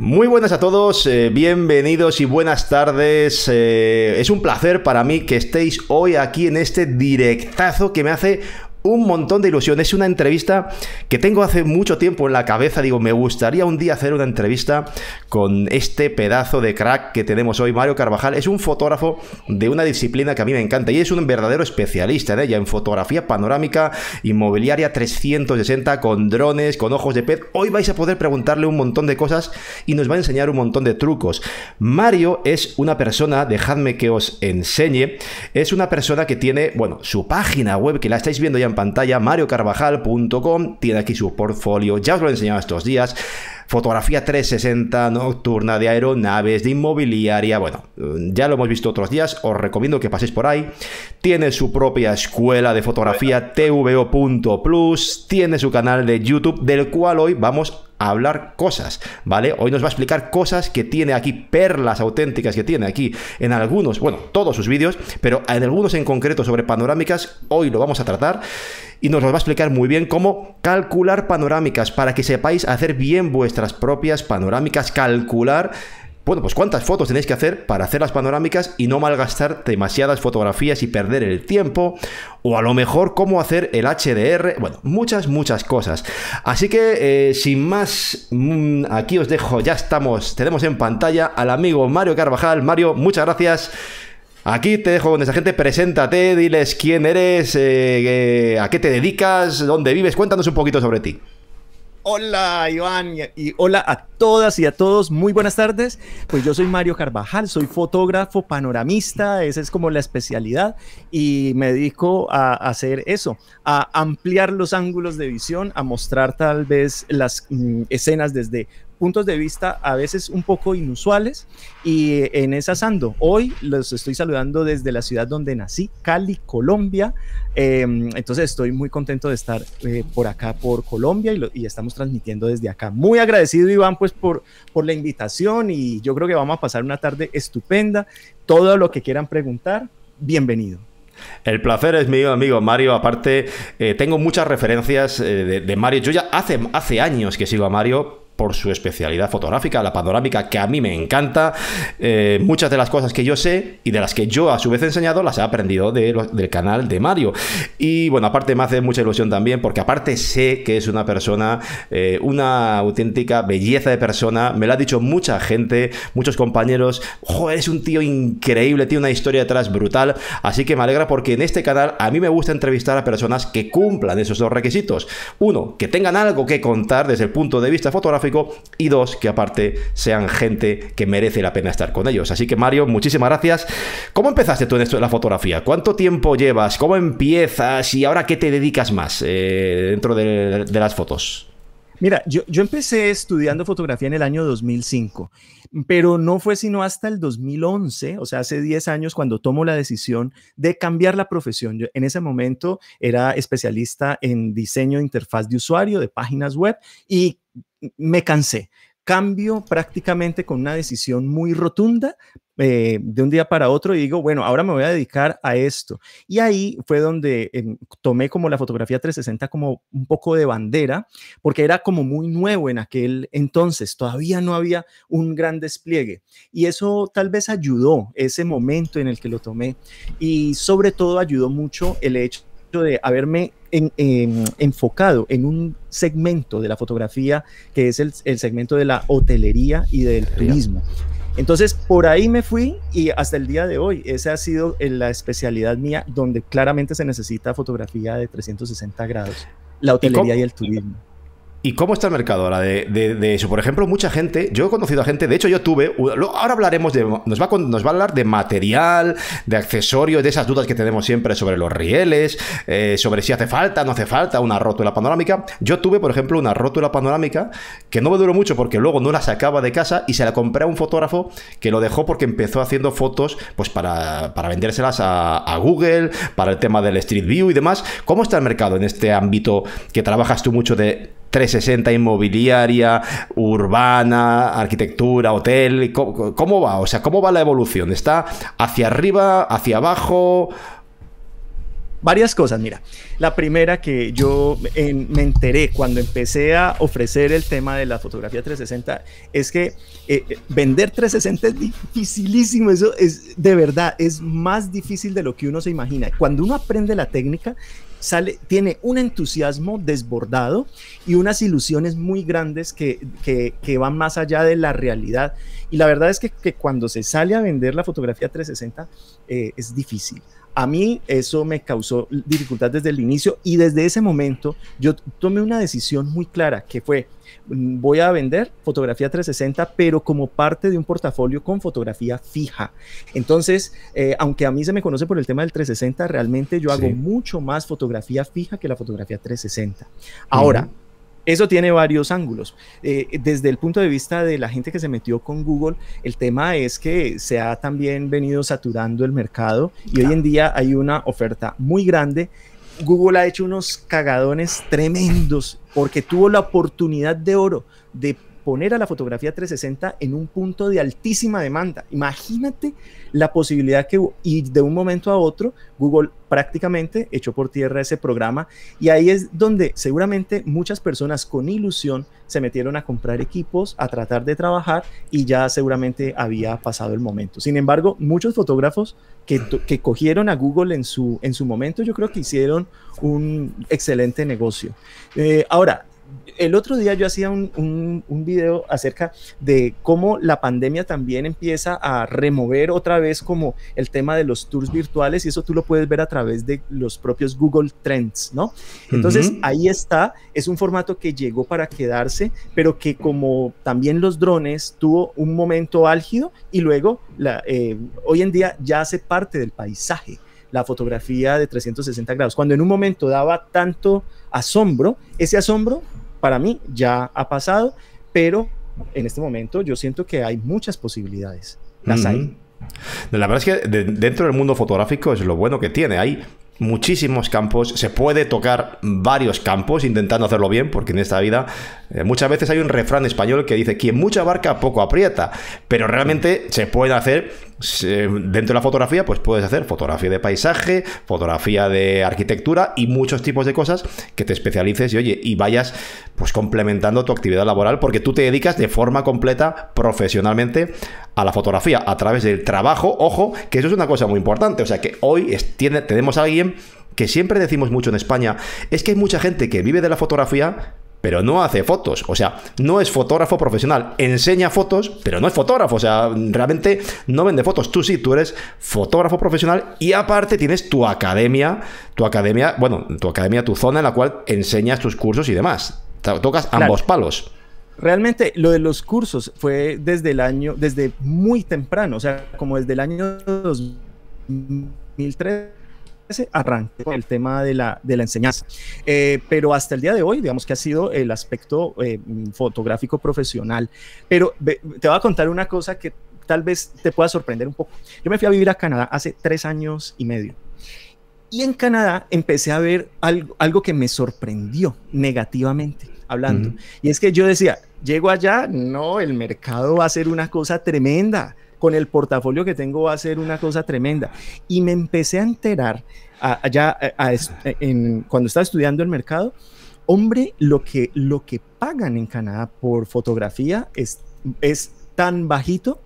Muy buenas a todos, eh, bienvenidos y buenas tardes. Eh, es un placer para mí que estéis hoy aquí en este directazo que me hace un montón de ilusión. Es una entrevista que tengo hace mucho tiempo en la cabeza. Digo, me gustaría un día hacer una entrevista con este pedazo de crack que tenemos hoy, Mario Carvajal. Es un fotógrafo de una disciplina que a mí me encanta y es un verdadero especialista de ella, en fotografía panorámica, inmobiliaria 360, con drones, con ojos de pez. Hoy vais a poder preguntarle un montón de cosas y nos va a enseñar un montón de trucos. Mario es una persona, dejadme que os enseñe, es una persona que tiene, bueno, su página web que la estáis viendo ya en pantalla, mariocarvajal.com, tiene aquí su portfolio, ya os lo he enseñado estos días, fotografía 360 nocturna de aeronaves, de inmobiliaria, bueno, ya lo hemos visto otros días, os recomiendo que paséis por ahí. Tiene su propia escuela de fotografía tvo.plus, tiene su canal de YouTube del cual hoy vamos hablar cosas, ¿vale? Hoy nos va a explicar cosas que tiene aquí, perlas auténticas que tiene aquí en algunos, bueno, todos sus vídeos, pero en algunos en concreto sobre panorámicas, hoy lo vamos a tratar y nos lo va a explicar muy bien cómo calcular panorámicas para que sepáis hacer bien vuestras propias panorámicas, calcular bueno, pues cuántas fotos tenéis que hacer para hacer las panorámicas y no malgastar demasiadas fotografías y perder el tiempo, o a lo mejor cómo hacer el HDR, bueno, muchas, muchas cosas. Así que, eh, sin más, mm, aquí os dejo, ya estamos, tenemos en pantalla al amigo Mario Carvajal. Mario, muchas gracias. Aquí te dejo con esa gente, preséntate, diles quién eres, eh, eh, a qué te dedicas, dónde vives, cuéntanos un poquito sobre ti. Hola Iván y hola a todas y a todos, muy buenas tardes. Pues yo soy Mario Carvajal, soy fotógrafo, panoramista, esa es como la especialidad y me dedico a hacer eso, a ampliar los ángulos de visión, a mostrar tal vez las mm, escenas desde puntos de vista a veces un poco inusuales y eh, en esas ando. Hoy los estoy saludando desde la ciudad donde nací, Cali, Colombia. Em, entonces estoy muy contento de estar eh, por acá, por Colombia, y, estamos transmitiendo desde acá. Muy agradecido, Iván, pues por, por la invitación y yo creo que vamos a pasar una tarde estupenda. Todo lo que quieran preguntar, bienvenido. El placer es mío, amigo Mario. Aparte, eh, tengo muchas referencias de, de, Mario. Yo ya hace, hace años que sigo a Mario por su especialidad fotográfica, la panorámica, que a mí me encanta. Eh, muchas de las cosas que yo sé y de las que yo a su vez he enseñado las he aprendido del canal de Mario. Y bueno, aparte me hace mucha ilusión también porque aparte sé que es una persona, eh, una auténtica belleza de persona. Me lo ha dicho mucha gente, muchos compañeros. Joder, es un tío increíble, tiene una historia detrás brutal. Así que me alegra porque en este canal a mí me gusta entrevistar a personas que cumplan esos dos requisitos. Uno, que tengan algo que contar desde el punto de vista fotográfico y dos, que aparte sean gente que merece la pena estar con ellos. Así que Mario, muchísimas gracias. ¿Cómo empezaste tú en esto de la fotografía? ¿Cuánto tiempo llevas? ¿Cómo empiezas? ¿Y ahora qué te dedicas más eh, dentro de, las fotos? Mira, yo, empecé estudiando fotografía en el año 2005, pero no fue sino hasta el 2011, o sea, hace 10 años, cuando tomo la decisión de cambiar la profesión. en ese momento era especialista en diseño de interfaz de usuario de páginas web y me cansé. Cambio prácticamente con una decisión muy rotunda eh, de un día para otro y digo, bueno, ahora me voy a dedicar a esto. Y ahí fue donde eh, tomé como la fotografía 360 como un poco de bandera, porque era como muy nuevo en aquel entonces, todavía no había un gran despliegue. Y eso tal vez ayudó ese momento en el que lo tomé y sobre todo ayudó mucho el hecho de haberme en, enfocado en un segmento de la fotografía que es el, segmento de la hotelería y del turismo. Entonces, por ahí me fui y hasta el día de hoy, esa ha sido eh, la especialidad mía, donde claramente se necesita fotografía de 360 grados, la hotelería y el turismo. ¿Y cómo está el mercado ahora de, eso? Por ejemplo, mucha gente, yo he conocido a gente, de hecho yo tuve, ahora hablaremos de, nos va, nos va a hablar de material, de accesorios, de esas dudas que tenemos siempre sobre los rieles, eh, sobre si hace falta, no hace falta una rótula panorámica. Yo tuve, por ejemplo, una rótula panorámica que no me duró mucho porque luego no la sacaba de casa y se la compré a un fotógrafo que lo dejó porque empezó haciendo fotos pues para, para vendérselas a Google, para el tema del Street View y demás. ¿Cómo está el mercado en este ámbito que trabajas tú mucho de 360 inmobiliaria, urbana, arquitectura, hotel. ¿Cómo, ¿Cómo, va? O sea, ¿cómo va la evolución? ¿Está hacia arriba, hacia abajo? Varias cosas, mira. La primera que yo me enteré cuando empecé a ofrecer el tema de la fotografía 360 es que eh, eh, vender 360 es dificilísimo, eso es de verdad, es más difícil de lo que uno se imagina. Cuando uno aprende la técnica sale, tiene un entusiasmo desbordado y unas ilusiones muy grandes que, van más allá de la realidad. Y la verdad es que, cuando se sale a vender la fotografía 360 eh, es difícil a mí eso me causó dificultad desde el inicio y desde ese momento yo tomé una decisión muy clara que fue mm, voy a vender fotografía 360 pero como parte de un portafolio con fotografía fija. Entonces, eh, aunque a mí se me conoce por el tema del 360, realmente yo hago mucho más fotografía fija que la fotografía 360. Ahora, eso tiene varios ángulos. Eh, desde el punto de vista de la gente que se metió con Google, el tema es que se ha también venido saturando el mercado y hoy en día hay una oferta muy grande. Google ha hecho unos cagadones tremendos porque tuvo la oportunidad de oro de poner a la fotografía 360 en un punto de altísima demanda. Imagínate la posibilidad que, y de un momento a otro, Google prácticamente echó por tierra ese programa y ahí es donde seguramente muchas personas con ilusión se metieron a comprar equipos, a tratar de trabajar y ya seguramente había pasado el momento. Sin embargo, muchos fotógrafos que, cogieron a Google en su, en su momento, yo creo que hicieron un excelente negocio. Eh, ahora, el otro día yo hacía un, video acerca de cómo la pandemia también empieza a remover otra vez como el tema de los tours virtuales y eso tú lo puedes ver a través de los propios Google Trends, ¿no? Entonces ahí está, es un formato que llegó para quedarse, pero que como también los drones tuvo un momento álgido y luego eh, hoy en día ya hace parte del paisaje la fotografía de 360 grados. Cuando en un momento daba tanto asombro, ese asombro para mí ya ha pasado, pero en este momento yo siento que hay muchas posibilidades. Las De hay. La verdad es que dentro del mundo fotográfico es lo bueno que tiene. Hay muchísimos campos, se puede tocar varios campos intentando hacerlo bien, porque en esta vida eh, muchas veces hay un refrán español que dice, quien mucha barca poco aprieta, pero realmente se puede hacer, dentro de la fotografía, pues puedes hacer fotografía de paisaje, fotografía de arquitectura y muchos tipos de cosas que te especialices y oye, y vayas pues complementando tu actividad laboral porque tú te dedicas de forma completa profesionalmente a la fotografía a través del trabajo, ojo, que eso es una cosa muy importante, o sea que hoy tiene, tenemos a alguien que siempre decimos mucho en España, es que hay mucha gente que vive de la fotografía, pero no hace fotos. O sea, no es fotógrafo profesional. Enseña fotos, pero no es fotógrafo. O sea, realmente no vende fotos. Tú sí, tú eres fotógrafo profesional y aparte tienes tu academia, tu academia, bueno, tu academia, tu zona en la cual enseñas tus cursos y demás. Tocas ambos palos. Realmente lo de los cursos fue desde el año, desde muy temprano, o sea, como desde el año 2003 ese arranque con el tema de la, enseñanza. Eh, pero hasta el día de hoy, digamos que ha sido el aspecto eh, fotográfico profesional. Pero te voy a contar una cosa que tal vez te pueda sorprender un poco. Yo me fui a vivir a Canadá hace tres años y medio. Y en Canadá empecé a ver algo, que me sorprendió negativamente hablando. Y es que yo decía, llego allá, no, el mercado va a ser una cosa tremenda con el portafolio que tengo va a ser una cosa tremenda. Y me empecé a enterar allá eh, eh, cuando estaba estudiando el mercado, hombre, lo que, lo que pagan en Canadá por fotografía es, es tan bajito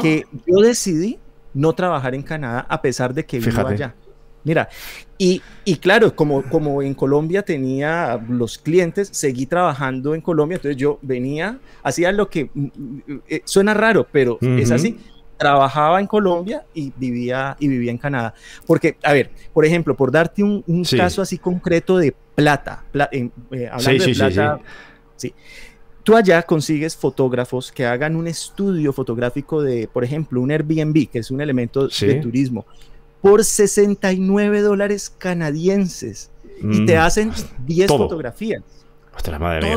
que yo decidí no trabajar en Canadá a pesar de que vivo allá mira. Y, claro, como, como en Colombia tenía los clientes, seguí trabajando en Colombia, entonces yo venía, hacía lo que mm, mm, eh, suena raro, pero es así. Trabajaba en Colombia y vivía, y vivía en Canadá. Porque, a ver, por ejemplo, por darte un, caso así concreto de plata, pla eh, hablando de plata, sí. Tú allá consigues fotógrafos que hagan un estudio fotográfico de, por ejemplo, un Airbnb, que es un elemento de turismo, por 69 dólares canadienses y te mm. hacen 10 fotografías. Ostras, madre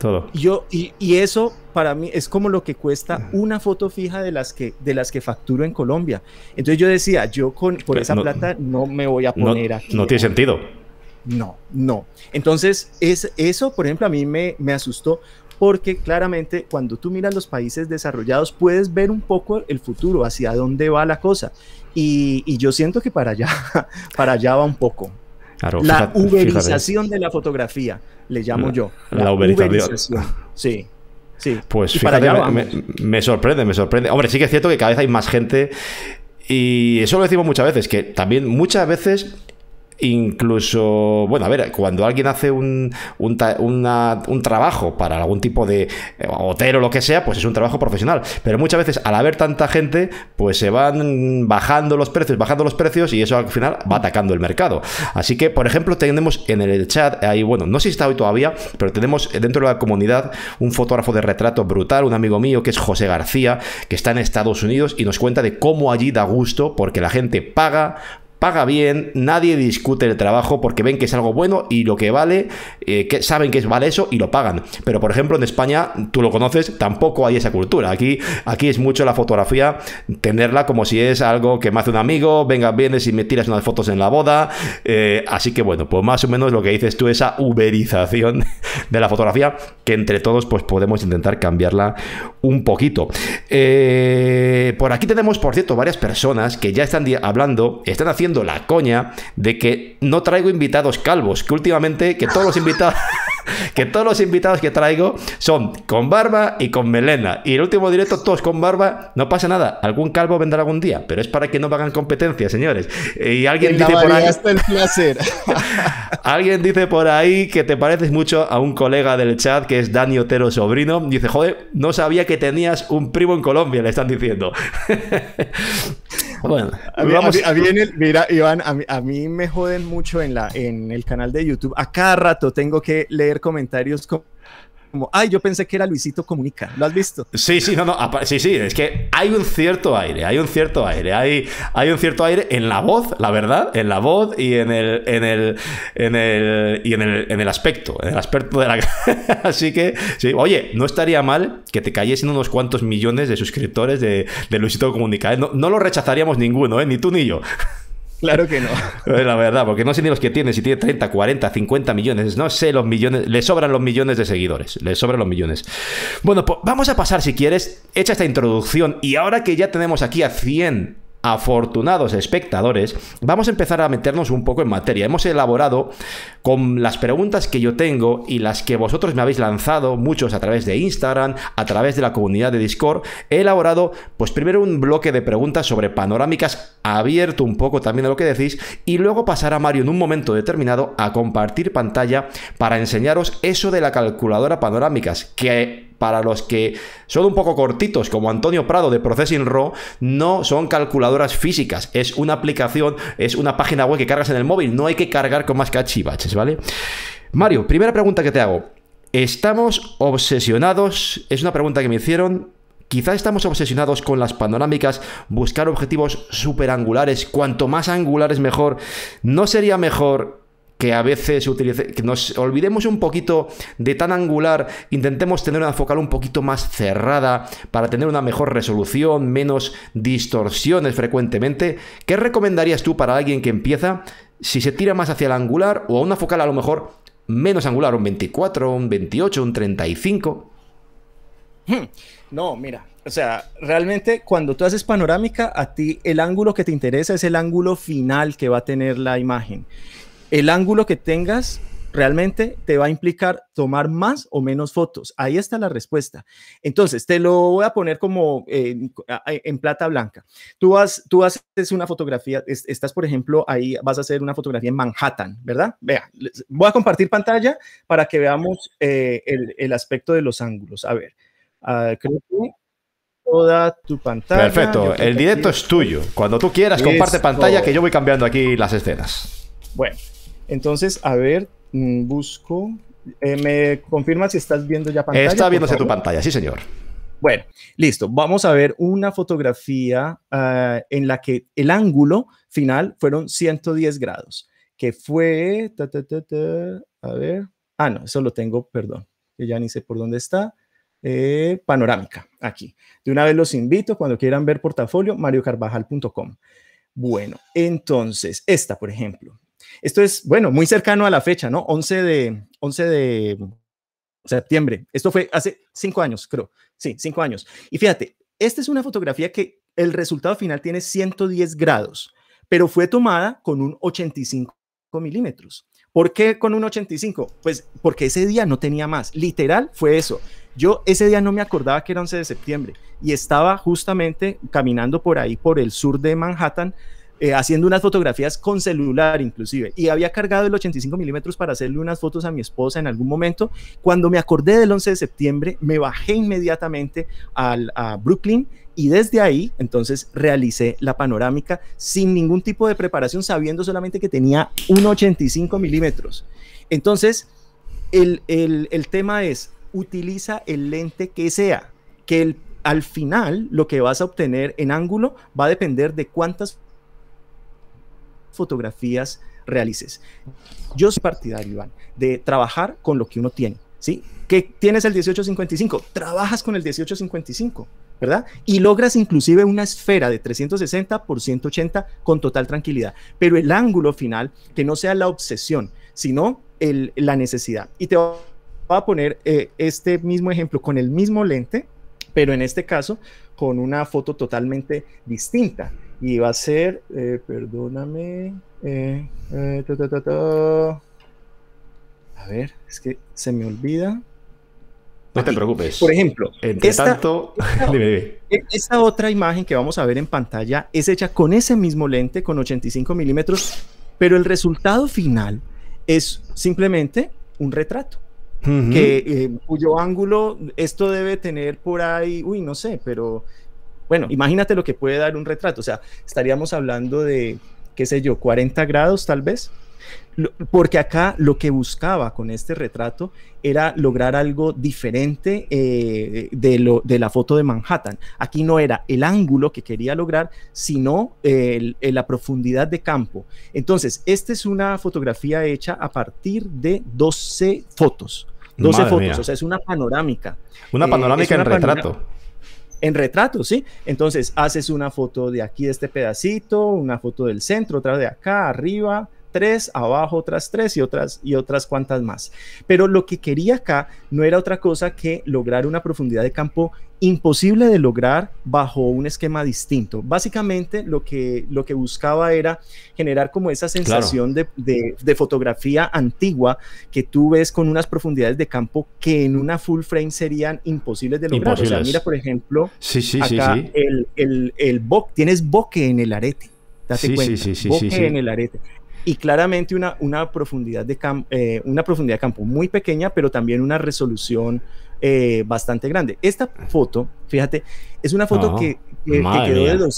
todo. Yo, y, eso para mí es como lo que cuesta una foto fija de las que, de las que facturo en Colombia. Entonces yo decía, yo con, por esa plata no me voy a poner aquí. No tiene sentido. No, no. Entonces es, eso, por ejemplo, a mí me, me asustó porque claramente cuando tú miras los países desarrollados puedes ver un poco el futuro, hacia dónde va la cosa. Y, yo siento que para allá, para allá va un poco. la uberización de la fotografía, le llamo yo. La, uberización. Sí. Sí. Pues me sorprende, me sorprende. Hombre, sí que es cierto que cada vez hay más gente y eso lo decimos muchas veces, que también muchas veces Incluso, bueno, a ver, cuando alguien hace un, un, trabajo para algún tipo de eh, hotel o lo que sea, pues es un trabajo profesional. Pero muchas veces, al haber tanta gente, pues se van bajando los precios, bajando los precios y eso al final va atacando el mercado. Así que, por ejemplo, tenemos en el chat, ahí, bueno, no sé si está hoy todavía, pero tenemos dentro de la comunidad un fotógrafo de retrato brutal, un amigo mío que es José García, que está en Estados Unidos y nos cuenta de cómo allí da gusto porque la gente paga paga bien, nadie discute el trabajo porque ven que es algo bueno y lo que vale, eh, que saben que vale eso y lo pagan. Pero por ejemplo en España, tú lo conoces, tampoco hay esa cultura. Aquí, aquí es mucho la fotografía, tenerla como si es algo que me hace un amigo, venga, vienes y me tiras unas fotos en la boda. Eh, así que bueno, pues más o menos lo que dices tú, esa uberización de la fotografía, que entre todos pues podemos intentar cambiarla un poquito. Eh, por aquí tenemos, por cierto, varias personas que ya están hablando, están haciendo la coña de que no traigo invitados calvos, que últimamente que todos los invitados... que todos los invitados que traigo son con barba y con melena. Y el último directo, todos con barba, no pasa nada. Algún calvo vendrá algún día, pero es para que no hagan competencia, señores. Y alguien dice por ahí. alguien dice por ahí que te pareces mucho a un colega del chat que es Dani Otero Sobrino. Dice, joder, no sabía que tenías un primo en Colombia, le están diciendo. Bueno, a mí, Iván, me joden mucho en, la, en el canal de YouTube. A cada rato tengo que leer comentarios como como, ay, yo pensé que era Luisito Comunica, ¿lo has visto? Sí, sí, no, no, sí, sí, es que hay un cierto aire, hay un cierto aire, hay, hay un cierto aire en la voz, la verdad, en la voz y en el, en el, en el, y en el, en el aspecto, en el aspecto de la... Así que, sí, oye, no estaría mal que te cayesen unos cuantos millones de suscriptores de, de Luisito Comunica, ¿eh? no, no lo rechazaríamos ninguno, ¿eh? ni tú ni yo. Claro que no. la verdad, porque no sé ni los que tiene, si tiene 30, 40, 50 millones, no sé los millones, le sobran los millones de seguidores, le sobran los millones. Bueno, pues vamos a pasar si quieres, hecha esta introducción y ahora que ya tenemos aquí a 100 afortunados espectadores, vamos a empezar a meternos un poco en materia. Hemos elaborado con las preguntas que yo tengo y las que vosotros me habéis lanzado, muchos a través de Instagram, a través de la comunidad de Discord, he elaborado pues primero un bloque de preguntas sobre panorámicas abierto un poco también a lo que decís y luego pasar a Mario en un momento determinado a compartir pantalla para enseñaros eso de la calculadora panorámicas que para los que son un poco cortitos, como Antonio Prado de Processing Raw, no son calculadoras físicas, es una aplicación, es una página web que cargas en el móvil, no hay que cargar con más cachivaches ¿vale? Mario, primera pregunta que te hago. ¿Estamos obsesionados? Es una pregunta que me hicieron. Quizá estamos obsesionados con las panorámicas, buscar objetivos superangulares, cuanto más angulares mejor. ¿No sería mejor que a veces utilice, que nos olvidemos un poquito de tan angular, intentemos tener una focal un poquito más cerrada para tener una mejor resolución, menos distorsiones frecuentemente. ¿Qué recomendarías tú para alguien que empieza si se tira más hacia el angular o a una focal a lo mejor menos angular, un 24, un 28, un 35. Hmm. No, mira, o sea, realmente cuando tú haces panorámica, a ti el ángulo que te interesa es el ángulo final que va a tener la imagen. El ángulo que tengas realmente te va a implicar tomar más o menos fotos. Ahí está la respuesta. Entonces, te lo voy a poner como eh, en plata blanca. Tú, vas, tú haces una fotografía, estás, por ejemplo, ahí vas a hacer una fotografía en Manhattan, ¿verdad? Vea, voy a compartir pantalla para que veamos eh, el, aspecto de los ángulos. A ver, ah, creo que toda tu pantalla. Perfecto, el directo es tuyo. Cuando tú quieras, comparte pantalla que yo voy cambiando aquí las escenas. Bueno, entonces, a ver, Mm, busco. Eh, ¿Me confirma si estás viendo ya pantalla? Está viéndose tu pantalla, sí, señor. Bueno, listo. Vamos a ver una fotografía ah, en la que el ángulo final fueron 110 grados, que fue... a ver. Ah, no, eso lo tengo, perdón. Que ya ni sé por dónde está. Eh, panorámica, aquí. De una vez los invito, cuando quieran ver portafolio, mariocarvajal.com. Bueno, entonces, esta, por ejemplo, esto es, bueno, muy cercano a la fecha, ¿no? 11 de, 11 de septiembre. Esto fue hace cinco años, creo. Sí, cinco años. Y fíjate, esta es una fotografía que el resultado final tiene 110 grados, pero fue tomada con un 85 milímetros. ¿Por qué con un 85? Pues porque ese día no tenía más. Literal fue eso. Yo ese día no me acordaba que era 11 de septiembre y estaba justamente caminando por ahí, por el sur de Manhattan, eh, haciendo unas fotografías con celular inclusive. Y había cargado el 85 milímetros para hacerle unas fotos a mi esposa en algún momento. Cuando me acordé del 11 de septiembre, me bajé inmediatamente a Brooklyn y desde ahí entonces realicé la panorámica sin ningún tipo de preparación, sabiendo solamente que tenía un 85 milímetros. Entonces, el, tema es, utiliza el lente que sea, que al final lo que vas a obtener en ángulo va a depender de cuántas fotografías realices. Yo soy partidario, Iván, de trabajar con lo que uno tiene, ¿sí? ¿Qué tienes el 1855? Trabajas con el 1855, ¿verdad? Y logras inclusive una esfera de 360 por 180 con total tranquilidad, pero el ángulo final que no sea la obsesión, sino la necesidad. Y te voy a poner eh, este mismo ejemplo con el mismo lente, pero en este caso con una foto totalmente distinta. Y va a ser, eh, perdóname, eh, eh, a ver, es que se me olvida. No te preocupes. Por ejemplo, esta, tanto, otra imagen que vamos a ver en pantalla es hecha con ese mismo lente, con 85 milímetros, pero el resultado final es simplemente un retrato. que cuyo ángulo esto debe tener por ahí, uy, no sé, pero bueno, imagínate lo que puede dar un retrato, o sea, estaríamos hablando de, qué sé yo, 40 grados tal vez, porque acá lo que buscaba con este retrato era lograr algo diferente eh, de, lo, de, la foto de Manhattan. Aquí no era el ángulo que quería lograr, sino la profundidad de campo. Entonces, esta es una fotografía hecha a partir de 12 fotos. 12 fotos, o sea, es una panorámica. Una eh, panorámica en retrato en retrato, ¿sí? Entonces haces una foto de aquí, de este pedacito, una foto del centro, otra de acá, arriba, tres abajo, otras tres y otras y otras cuantas más. Pero lo que quería acá no era otra cosa que lograr una profundidad de campo imposible de lograr bajo un esquema distinto. Básicamente lo que, lo que buscaba era generar como esa sensación de, fotografía antigua que tú ves con unas profundidades de campo que en una full frame serían imposibles de lograr. O sea, mira, por ejemplo, El, el, tienes boque en el arete. Date boque en el arete y claramente una, una, profundidad de eh, una profundidad de campo muy pequeña, pero también una resolución eh, bastante grande. Esta foto, fíjate, es una foto ah, que, que, quedó de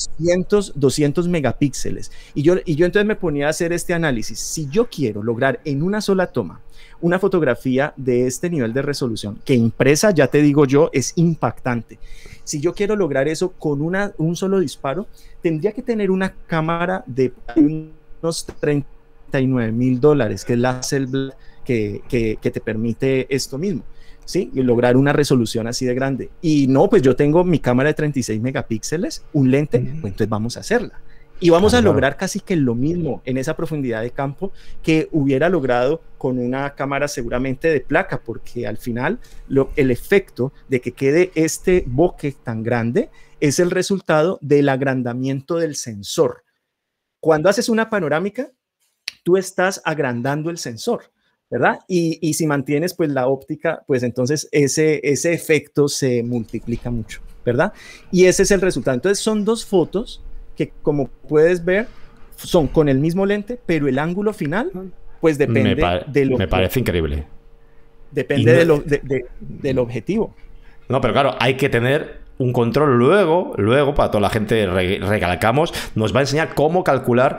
200, megapíxeles. Y yo, y yo entonces me ponía a hacer este análisis. Si yo quiero lograr en una sola toma una fotografía de este nivel de resolución, que impresa, ya te digo yo, es impactante. Si yo quiero lograr eso con una, un solo disparo, tendría que tener una cámara de unos 39 mil dólares, que es la que, te permite esto mismo, ¿sí? Y lograr una resolución así de grande. Y no, pues yo tengo mi cámara de 36 megapíxeles, un lente, pues entonces vamos a hacerla. Y vamos a lograr casi que lo mismo en esa profundidad de campo que hubiera logrado con una cámara seguramente de placa, porque al final el efecto de que quede este bokeh tan grande es el resultado del agrandamiento del sensor. Cuando haces una panorámica, tú estás agrandando el sensor, ¿verdad? Y, y, si mantienes pues la óptica, pues entonces ese, ese efecto se multiplica mucho, ¿verdad? Y ese es el resultado. Entonces son dos fotos que como puedes ver son con el mismo lente, pero el ángulo final pues depende de lo Me parece increíble. Depende de lo, de, del objetivo. No, pero claro, hay que tener un control luego, luego, para toda la gente recalcamos, nos va a enseñar cómo calcular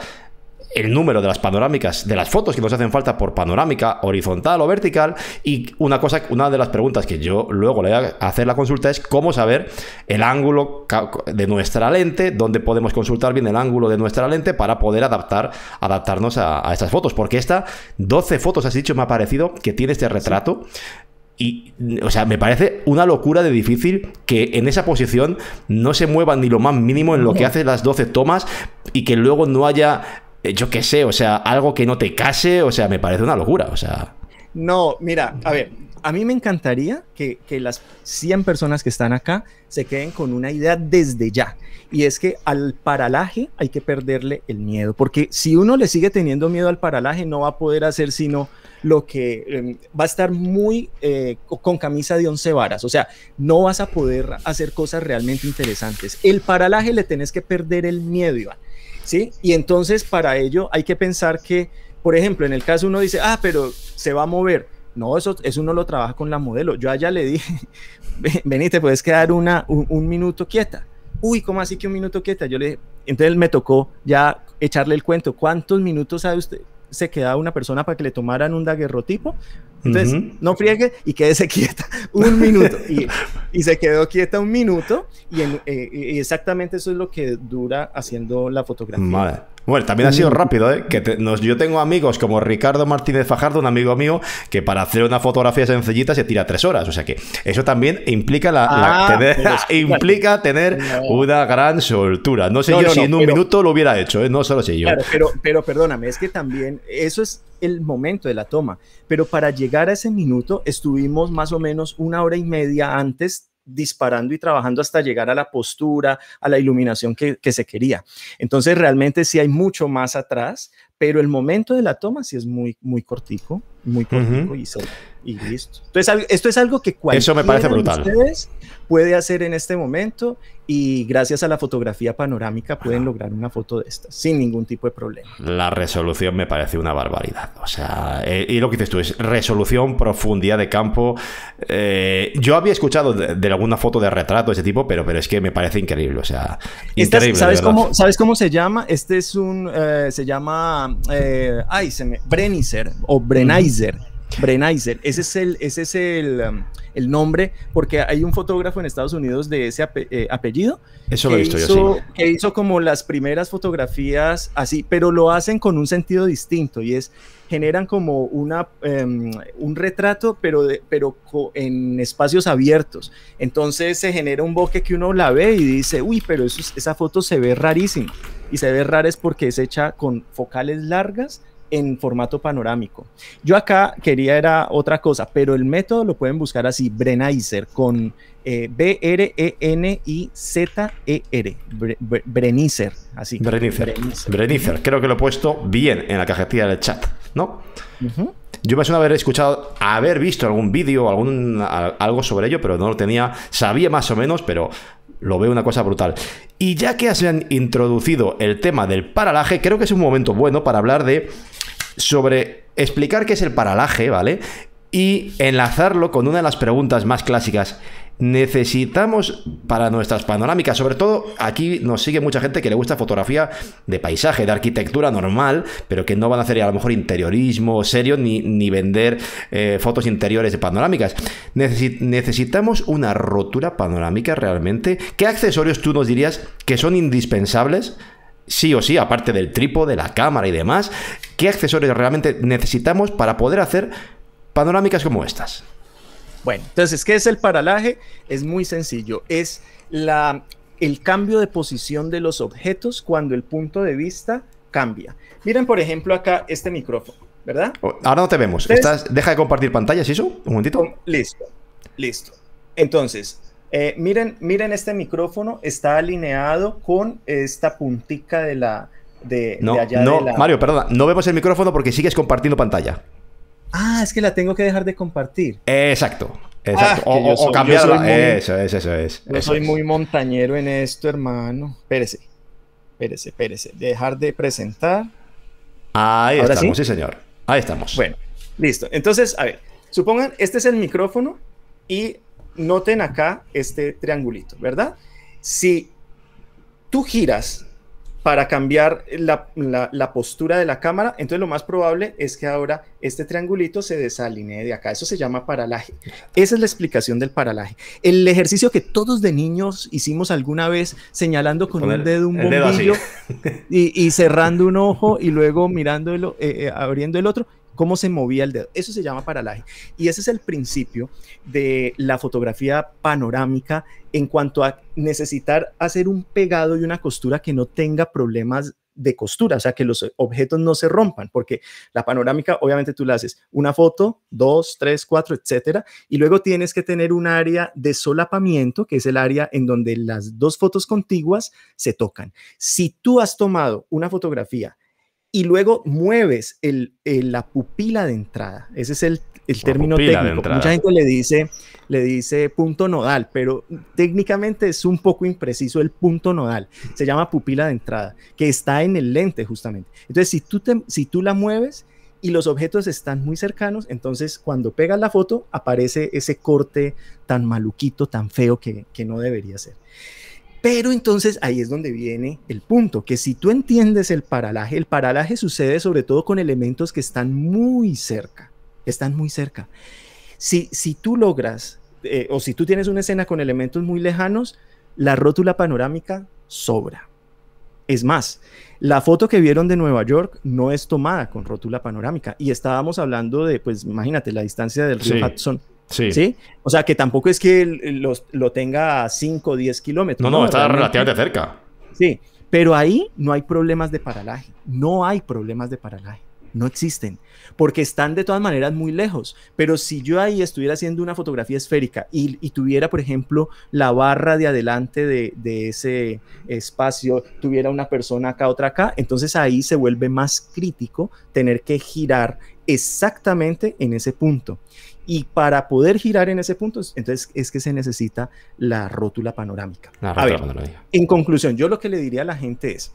el número de las panorámicas, de las fotos que nos hacen falta por panorámica, horizontal o vertical. Y una cosa, una de las preguntas que yo luego le voy a hacer la consulta es cómo saber el ángulo de nuestra lente, dónde podemos consultar bien el ángulo de nuestra lente para poder adaptar, adaptarnos a, estas fotos. Porque esta, 12 fotos, has dicho, me ha parecido que tiene este retrato. Y, o sea, me parece una locura de difícil que en esa posición no se mueva ni lo más mínimo en lo que hace las 12 tomas y que luego no haya, eh, yo qué sé, o sea, algo que no te case, o sea, me parece una locura, o sea. No, mira, a ver, a mí me encantaría que, que las 100 personas que están acá se queden con una idea desde ya y es que al paralaje hay que perderle el miedo, porque si uno le sigue teniendo miedo al paralaje no va a poder hacer sino lo que em, va a estar muy eh, con camisa de once varas, o sea, no vas a poder hacer cosas realmente interesantes. El paralaje le tenés que perder el miedo, Iván, ¿sí? Y entonces para ello hay que pensar que, por ejemplo, en el caso uno dice, ah, pero se va a mover, no, eso, eso uno lo trabaja con la modelo. Yo allá le dije, vení, te puedes quedar un, minuto quieta uy, ¿cómo así que un minuto quieta? Yo le, entonces me tocó ya echarle el cuento, ¿cuántos minutos sabe usted? se quedaba una persona para que le tomaran un daguerrotipo. Entonces, no friegue y quédese quieta un minuto. Y, se quedó quieta un minuto. Y eh, eh, exactamente eso es lo que dura haciendo la fotografía. Bueno, también ha sido mm. rápido, ¿eh? Que nos, yo tengo amigos como Ricardo Martínez Fajardo, un amigo mío, que para hacer una fotografía sencillita se tira tres horas. O sea que eso también implica la, ah, tener, implica tener una gran soltura. No sé yo si en un minuto lo hubiera hecho, ¿eh? No solo sé yo. pero, pero perdóname, es que también eso es el momento de la toma. Pero para llegar a ese minuto estuvimos más o menos una hora y media antes disparando y trabajando hasta llegar a la postura, a la iluminación que, se quería. Entonces realmente sí hay mucho más atrás, pero el momento de la toma sí es muy, muy cortico, muy cortico y, listo. Entonces esto es algo que cualquiera Eso de ustedes puede hacer en este momento y gracias a la fotografía panorámica pueden lograr una foto de estas sin ningún tipo de problema. La resolución me parece una barbaridad. O sea, eh, y lo que dices tú es resolución, profundidad de campo. Eh, yo había escuchado de, alguna foto de retrato de ese tipo, pero, pero es que me parece increíble. O sea, ¿sabes, cómo, ¿Sabes cómo se llama? Este es un. Eh, se llama. ay, se me. Brenizer o Brenizer. Brenaiser, ese es el, ese es um, el, nombre, porque hay un fotógrafo en Estados Unidos de ese apellido. que hizo, como las primeras fotografías así, pero lo hacen con un sentido distinto y es generan como una, em, un retrato, pero, pero en espacios abiertos. Entonces se genera un bosque que uno la ve y dice, uy, pero esa foto se ve rarísima. Y se ve rara es porque es hecha con focales largas en formato panorámico. Yo acá quería era otra cosa, pero el método lo pueden buscar así, Brenizer, con eh, e e e B-R-E-N-I-Z-E-R, Brenizer, así. Brenizer. Brenizer. creo que lo he puesto bien en la cajetilla del chat, ¿no? Yo me suena haber escuchado, haber visto algún vídeo, algún, algo sobre ello, pero no lo tenía, sabía más o menos, pero lo veo una cosa brutal. Y ya que han introducido el tema del paralaje, creo que es un momento bueno para hablar de. sobre explicar qué es el paralaje, ¿vale? Y enlazarlo con una de las preguntas más clásicas necesitamos para nuestras panorámicas, sobre todo aquí nos sigue mucha gente que le gusta fotografía de paisaje, de arquitectura normal, pero que no van a hacer a lo mejor interiorismo serio ni, ni vender eh, fotos interiores de panorámicas. necesitamos una rotura panorámica realmente. ¿Qué accesorios tú nos dirías que son indispensables? Sí o sí, aparte del trípode, la cámara y demás, ¿qué accesorios realmente necesitamos para poder hacer panorámicas como estas? Bueno, entonces, ¿qué es el paralaje? Es muy sencillo, es la, el cambio de posición de los objetos cuando el punto de vista cambia. Miren, por ejemplo, acá este micrófono, ¿verdad? Oh, ahora no te vemos. Estás, deja de compartir pantallas, eso, un momentito. Oh, listo, listo. Entonces, eh, miren, miren este micrófono, está alineado con esta puntica de la... De, Mario, perdona, no vemos el micrófono porque sigues compartiendo pantalla. Ah, es que la tengo que dejar de compartir. Exacto. Exacto. Ah, o, eso es, eso es. soy muy montañero en esto, hermano. Espérese. Espérese, espérese. Dejar de presentar. Ahí estamos, señor. Ahí estamos. Bueno, listo. Entonces, a ver, supongan, este es el micrófono y noten acá este triangulito, ¿verdad? Si tú giras para cambiar la, postura de la cámara, entonces lo más probable es que ahora este triangulito se desalinee de acá. Eso se llama paralaje. Esa es la explicación del paralaje. El ejercicio que todos de niños hicimos alguna vez señalando con, un el, dedo un bombillo y, cerrando un ojo y luego mirándolo, eh, eh, abriendo el otro cómo se movía el dedo. Eso se llama paralaje. Y ese es el principio de la fotografía panorámica en cuanto a necesitar hacer un pegado y una costura que no tenga problemas de costura, o sea, que los objetos no se rompan, porque la panorámica, obviamente tú la haces una foto, dos, tres, cuatro, etcétera, y luego tienes que tener un área de solapamiento, que es el área en donde las dos fotos contiguas se tocan. Si tú has tomado una fotografía y luego mueves el, la pupila de entrada. Ese es el, el término técnico. Mucha gente le dice, le dice punto nodal, pero técnicamente es un poco impreciso el punto nodal. Se llama pupila de entrada, que está en el lente justamente. Entonces, si tú, si tú la mueves, y los objetos están muy cercanos, entonces cuando pegas la foto aparece ese corte tan maluquito, tan feo que, que no debería ser. Pero entonces ahí es donde viene el punto, que si tú entiendes el paralaje, el paralaje sucede sobre todo con elementos que están muy cerca, están muy cerca. Si, si tú logras, eh, o si tú tienes una escena con elementos muy lejanos, la rótula panorámica sobra. Es más, la foto que vieron de Nueva York no es tomada con rótula panorámica y estábamos hablando de, pues imagínate, la distancia del río Hudson Sí. O sea, que tampoco es que lo tenga a 5 o 10 kilómetros. No, no, está relativamente cerca. Sí, pero ahí no hay problemas de paralaje. No hay problemas de paralaje. No existen. Porque están de todas maneras muy lejos. Pero si yo ahí estuviera haciendo una fotografía esférica y, tuviera, por ejemplo, la barra de adelante de, de ese espacio, tuviera una persona acá, otra acá, entonces ahí se vuelve más crítico tener que girar exactamente en ese punto. Y para poder girar en ese punto, entonces es que se necesita la rótula panorámica. En conclusión, yo lo que le diría a la gente es,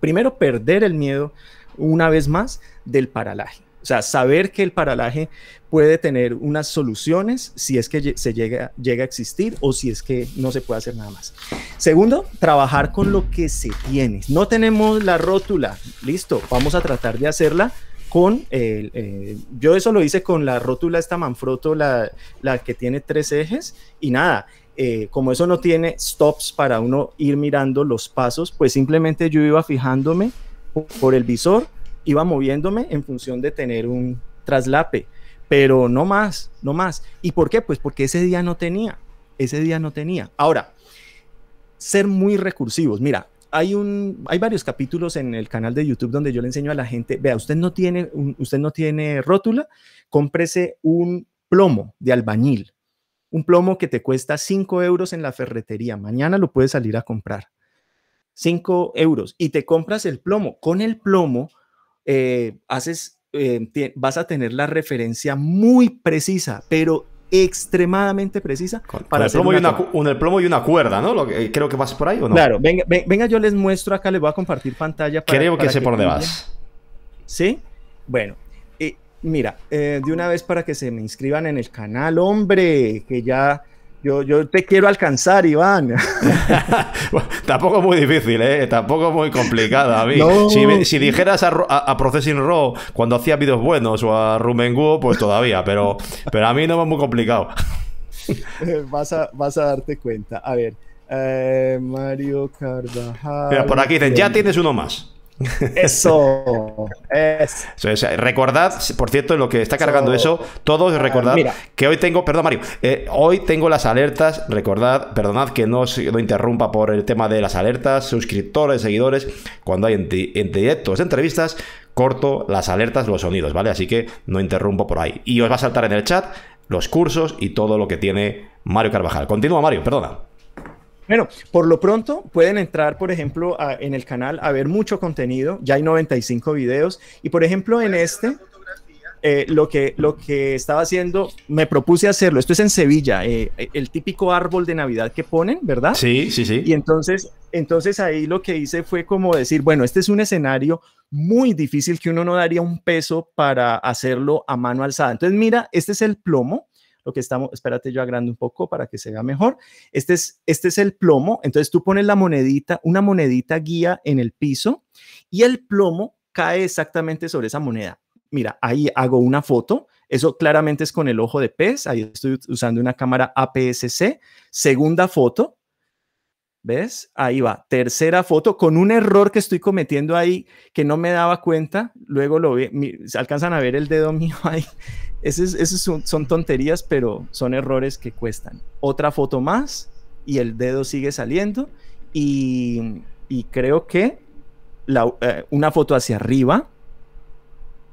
primero, perder el miedo una vez más del paralaje. O sea, saber que el paralaje puede tener unas soluciones si es que se llega, llega a existir o si es que no se puede hacer nada más. Segundo, trabajar con lo que se tiene. No tenemos la rótula, listo, vamos a tratar de hacerla con, eh, yo eso lo hice con la rótula esta Manfrotto, la, la que tiene tres ejes y nada. Eh, como eso no tiene stops para uno ir mirando los pasos, pues simplemente yo iba fijándome por el visor, iba moviéndome en función de tener un traslape, pero no más, no más. ¿Y por qué? Pues porque ese día no tenía, ese día no tenía. Ahora, ser muy recursivos, mira, hay, un, hay varios capítulos en el canal de YouTube donde yo le enseño a la gente, vea, usted no tiene, usted no tiene rótula, cómprese un plomo de albañil, un plomo que te cuesta 5 euros en la ferretería, mañana lo puedes salir a comprar, 5 euros, y te compras el plomo. Con el plomo eh, haces, eh, vas a tener la referencia muy precisa, pero extremadamente precisa. para el, plomo y una, el, plomo y una, cuerda, ¿no? Eh, creo que vas por ahí o no. Claro, venga, venga, yo les muestro acá, les voy a compartir pantalla. creo que sé por dónde vas. ¿Sí? Bueno, eh, mira, eh, de una vez para que se me inscriban en el canal, hombre, que ya yo, te quiero alcanzar, Iván. Tampoco es muy difícil, ¿eh? Tampoco es muy complicado A mí. Si, dijeras a, Processing Raw cuando hacía vídeos buenos o a Rumenguo, pues todavía, pero, pero a mí no es muy complicado. vas, a, darte cuenta. A ver, eh, Mario Carvajal. Mira, por aquí dicen, ya tienes uno más. Eso Recordad, por cierto, en lo que está cargando eso, todos ah, recordad que hoy tengo, perdón Mario, eh, hoy tengo las alertas, recordad, perdonad que no, interrumpa por el tema de las alertas, suscriptores, seguidores, cuando hay en, en directos, entrevistas, corto las alertas, los sonidos, ¿vale? Así que no interrumpo por ahí. Y os va a saltar en el chat los cursos y todo lo que tiene Mario Carvajal. Continúa Mario, perdona. Bueno, por lo pronto pueden entrar, por ejemplo, en el canal a ver mucho contenido. Ya hay 95 videos. Y por ejemplo, en este, eh, lo, que, lo que estaba haciendo, me propuse hacerlo. Esto es en Sevilla, eh, eh, el típico árbol de Navidad que ponen, ¿verdad? Sí, sí, sí. Y entonces, entonces ahí lo que hice fue como decir, bueno, este es un escenario muy difícil que uno no daría un peso para hacerlo a mano alzada. Entonces, mira, este es el plomo lo que estamos, espérate, yo agrando un poco para que se vea mejor. Este es, este es el plomo. Entonces tú pones la monedita, una monedita guía en el piso y el plomo cae exactamente sobre esa moneda. Mira, ahí hago una foto. Eso claramente es con el ojo de pez. Ahí estoy usando una cámara APS-C. Segunda foto. ¿Ves? Ahí va. Tercera foto con un error que estoy cometiendo ahí que no me daba cuenta. Luego lo ve. alcanzan a ver el dedo mío ahí. Esas son, tonterías, pero son errores que cuestan. Otra foto más y el dedo sigue saliendo y, creo que eh, una foto hacia arriba,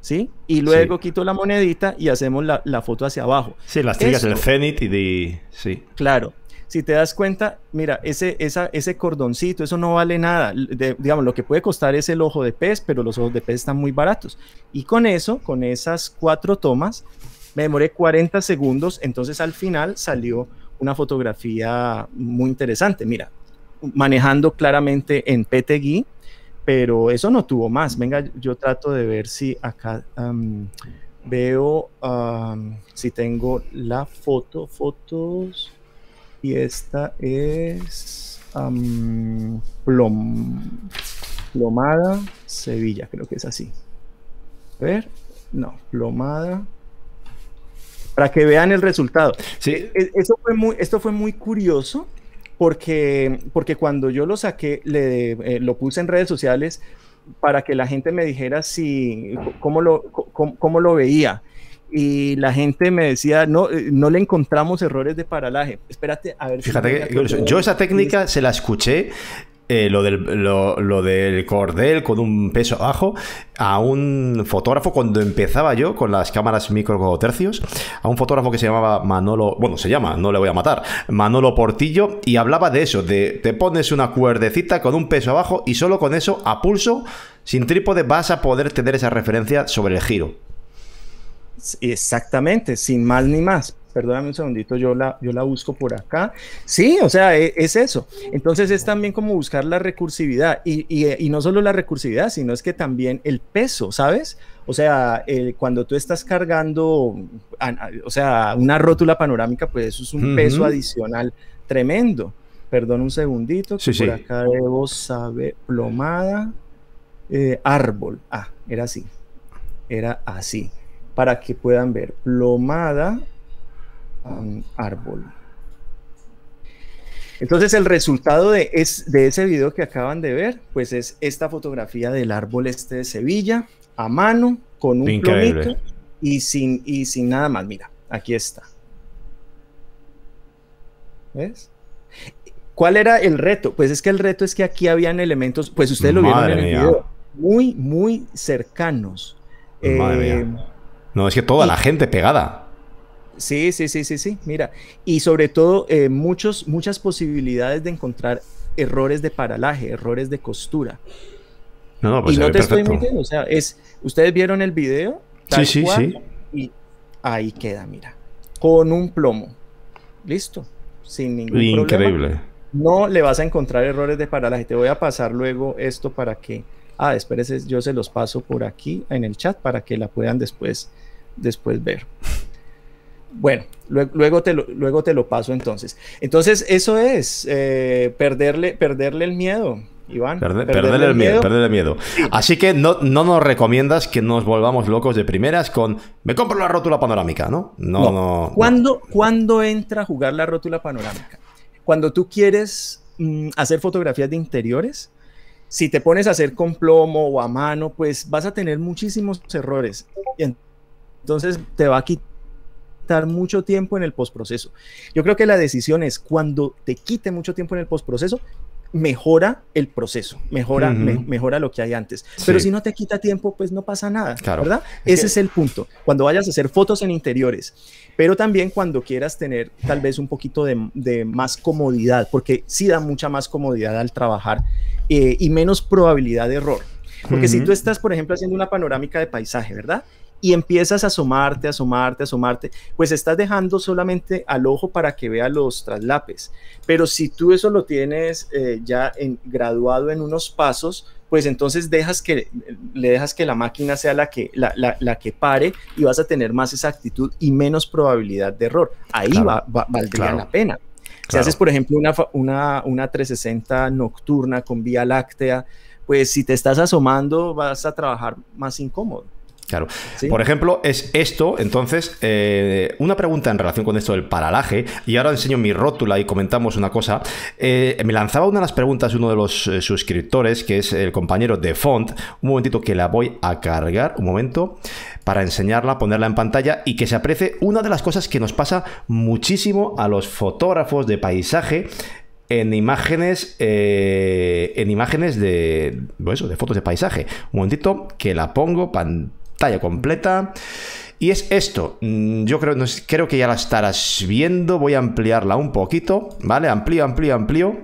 ¿sí? Y luego quito la monedita y hacemos la, foto hacia abajo. Sí, las tiras del Fenit y de... Sí. Claro si te das cuenta, mira, ese, ese cordoncito, eso no vale nada. digamos, lo que puede costar es el ojo de pez, pero los ojos de pez están muy baratos. Y con eso, con esas cuatro tomas, me demoré 40 segundos, entonces al final salió una fotografía muy interesante. Mira, manejando claramente en PTGui, pero eso no tuvo más. Venga, yo trato de ver si acá veo si tengo la foto, fotos. Y esta es Plomada Sevilla, creo que es así. A ver, no, Plomada. Para que vean el resultado. Sí. E, e, esto fue muy curioso porque, porque cuando yo lo saqué, le, eh, lo puse en redes sociales para que la gente me dijera si, cómo, lo, cómo lo veía y la gente me decía, no, eh, no le encontramos errores de paralaje. Espérate, a ver. Fíjate que yo, esa técnica se la escuché eh, lo, del, lo, lo, del cordel con un peso abajo a un fotógrafo cuando empezaba yo con las cámaras micro tercios a un fotógrafo que se llamaba Manolo bueno se llama no le voy a matar Manolo Portillo y hablaba de eso de te pones una cuerdecita con un peso abajo y solo con eso a pulso sin trípode vas a poder tener esa referencia sobre el giro Exactamente, sin más ni más. Perdóname un segundito, yo la, yo la busco por acá. Sí, o sea, e, es, eso. Entonces es también como buscar la recursividad y, no solo la recursividad, sino es que también el peso, ¿sabes? O sea, cuando tú estás cargando, o sea, una rótula panorámica, pues eso es un peso adicional tremendo. Perdón un segundito, que por acá debo saber, plomada, eh, árbol. Ah, era así. Era así para que puedan ver plomada um, árbol. Entonces el resultado de, ese video que acaban de ver, pues es esta fotografía del árbol este de Sevilla, a mano, con un plomito y sin, y sin nada más. Mira, aquí está. ¿Ves? ¿Cuál era el reto? Pues es que el reto es que aquí habían elementos, pues ustedes lo vieron en el video, muy, muy cercanos. Eh, no, es que toda la gente pegada. Sí, sí, sí, sí, sí, mira. Y sobre todo, eh, muchos, muchas posibilidades de encontrar errores de paralaje, errores de costura. No, pues y no te estoy mintiendo, o sea, es, ustedes vieron el video, sí, sí, sí. y ahí queda, mira, con un plomo, listo, sin ningún problema. Increíble. No le vas a encontrar errores de paralaje, te voy a pasar luego esto para que, ah, espérese, yo se los paso por aquí en el chat para que la puedan después después ver. Bueno, luego, te lo, luego te lo paso entonces. Entonces, eso es, eh, perderle, perderle el miedo. Iván, perderle, el miedo, Así que no, no, nos recomiendas que nos volvamos locos de primeras con me compro la rótula panorámica, ¿no? No, no. no ¿Cuándo, cuándo entra a jugar la rótula panorámica? Cuando tú quieres mm, hacer fotografías de interiores, si te pones a hacer con plomo o a mano, pues vas a tener muchísimos errores. entonces, entonces te va a quitar mucho tiempo en el postproceso. Yo creo que la decisión es cuando te quite mucho tiempo en el postproceso, mejora el proceso, mejora, mejora lo que hay antes. Pero si no te quita tiempo, pues no pasa nada, claro. ¿verdad? Ese es el punto. Cuando vayas a hacer fotos en interiores, pero también cuando quieras tener tal vez un poquito de, más comodidad, porque sí da mucha más comodidad al trabajar eh, y menos probabilidad de error. Porque si tú estás, por ejemplo, haciendo una panorámica de paisaje, ¿verdad? y empiezas a asomarte, asomarte, asomarte, pues estás dejando solamente al ojo para que vea los traslapes. Pero si tú eso lo tienes eh, ya en, graduado en unos pasos, pues entonces dejas que, le dejas que la máquina sea la que, la, la, que pare y vas a tener más exactitud y menos probabilidad de error. Ahí valdría la pena. Si haces, por ejemplo, una, una, una 360 nocturna con vía láctea, pues si te estás asomando vas a trabajar más incómodo. Claro. Por ejemplo, es esto. Entonces, eh, una pregunta en relación con esto del paralaje. Y ahora enseño mi rótula y comentamos una cosa. Eh, me lanzaba una de las preguntas uno de los eh, suscriptores, que es el compañero de Font. Un momentito que la voy a cargar, un momento, para enseñarla, ponerla en pantalla y que se aprecie una de las cosas que nos pasa muchísimo a los fotógrafos de paisaje en imágenes en imágenes de, bueno, eso, de fotos de paisaje. Un momentito que la pongo pantalla talla completa. Y es esto, mm, yo creo, creo que ya la estarás viendo, voy a ampliarla un poquito, ¿vale? amplio amplio amplio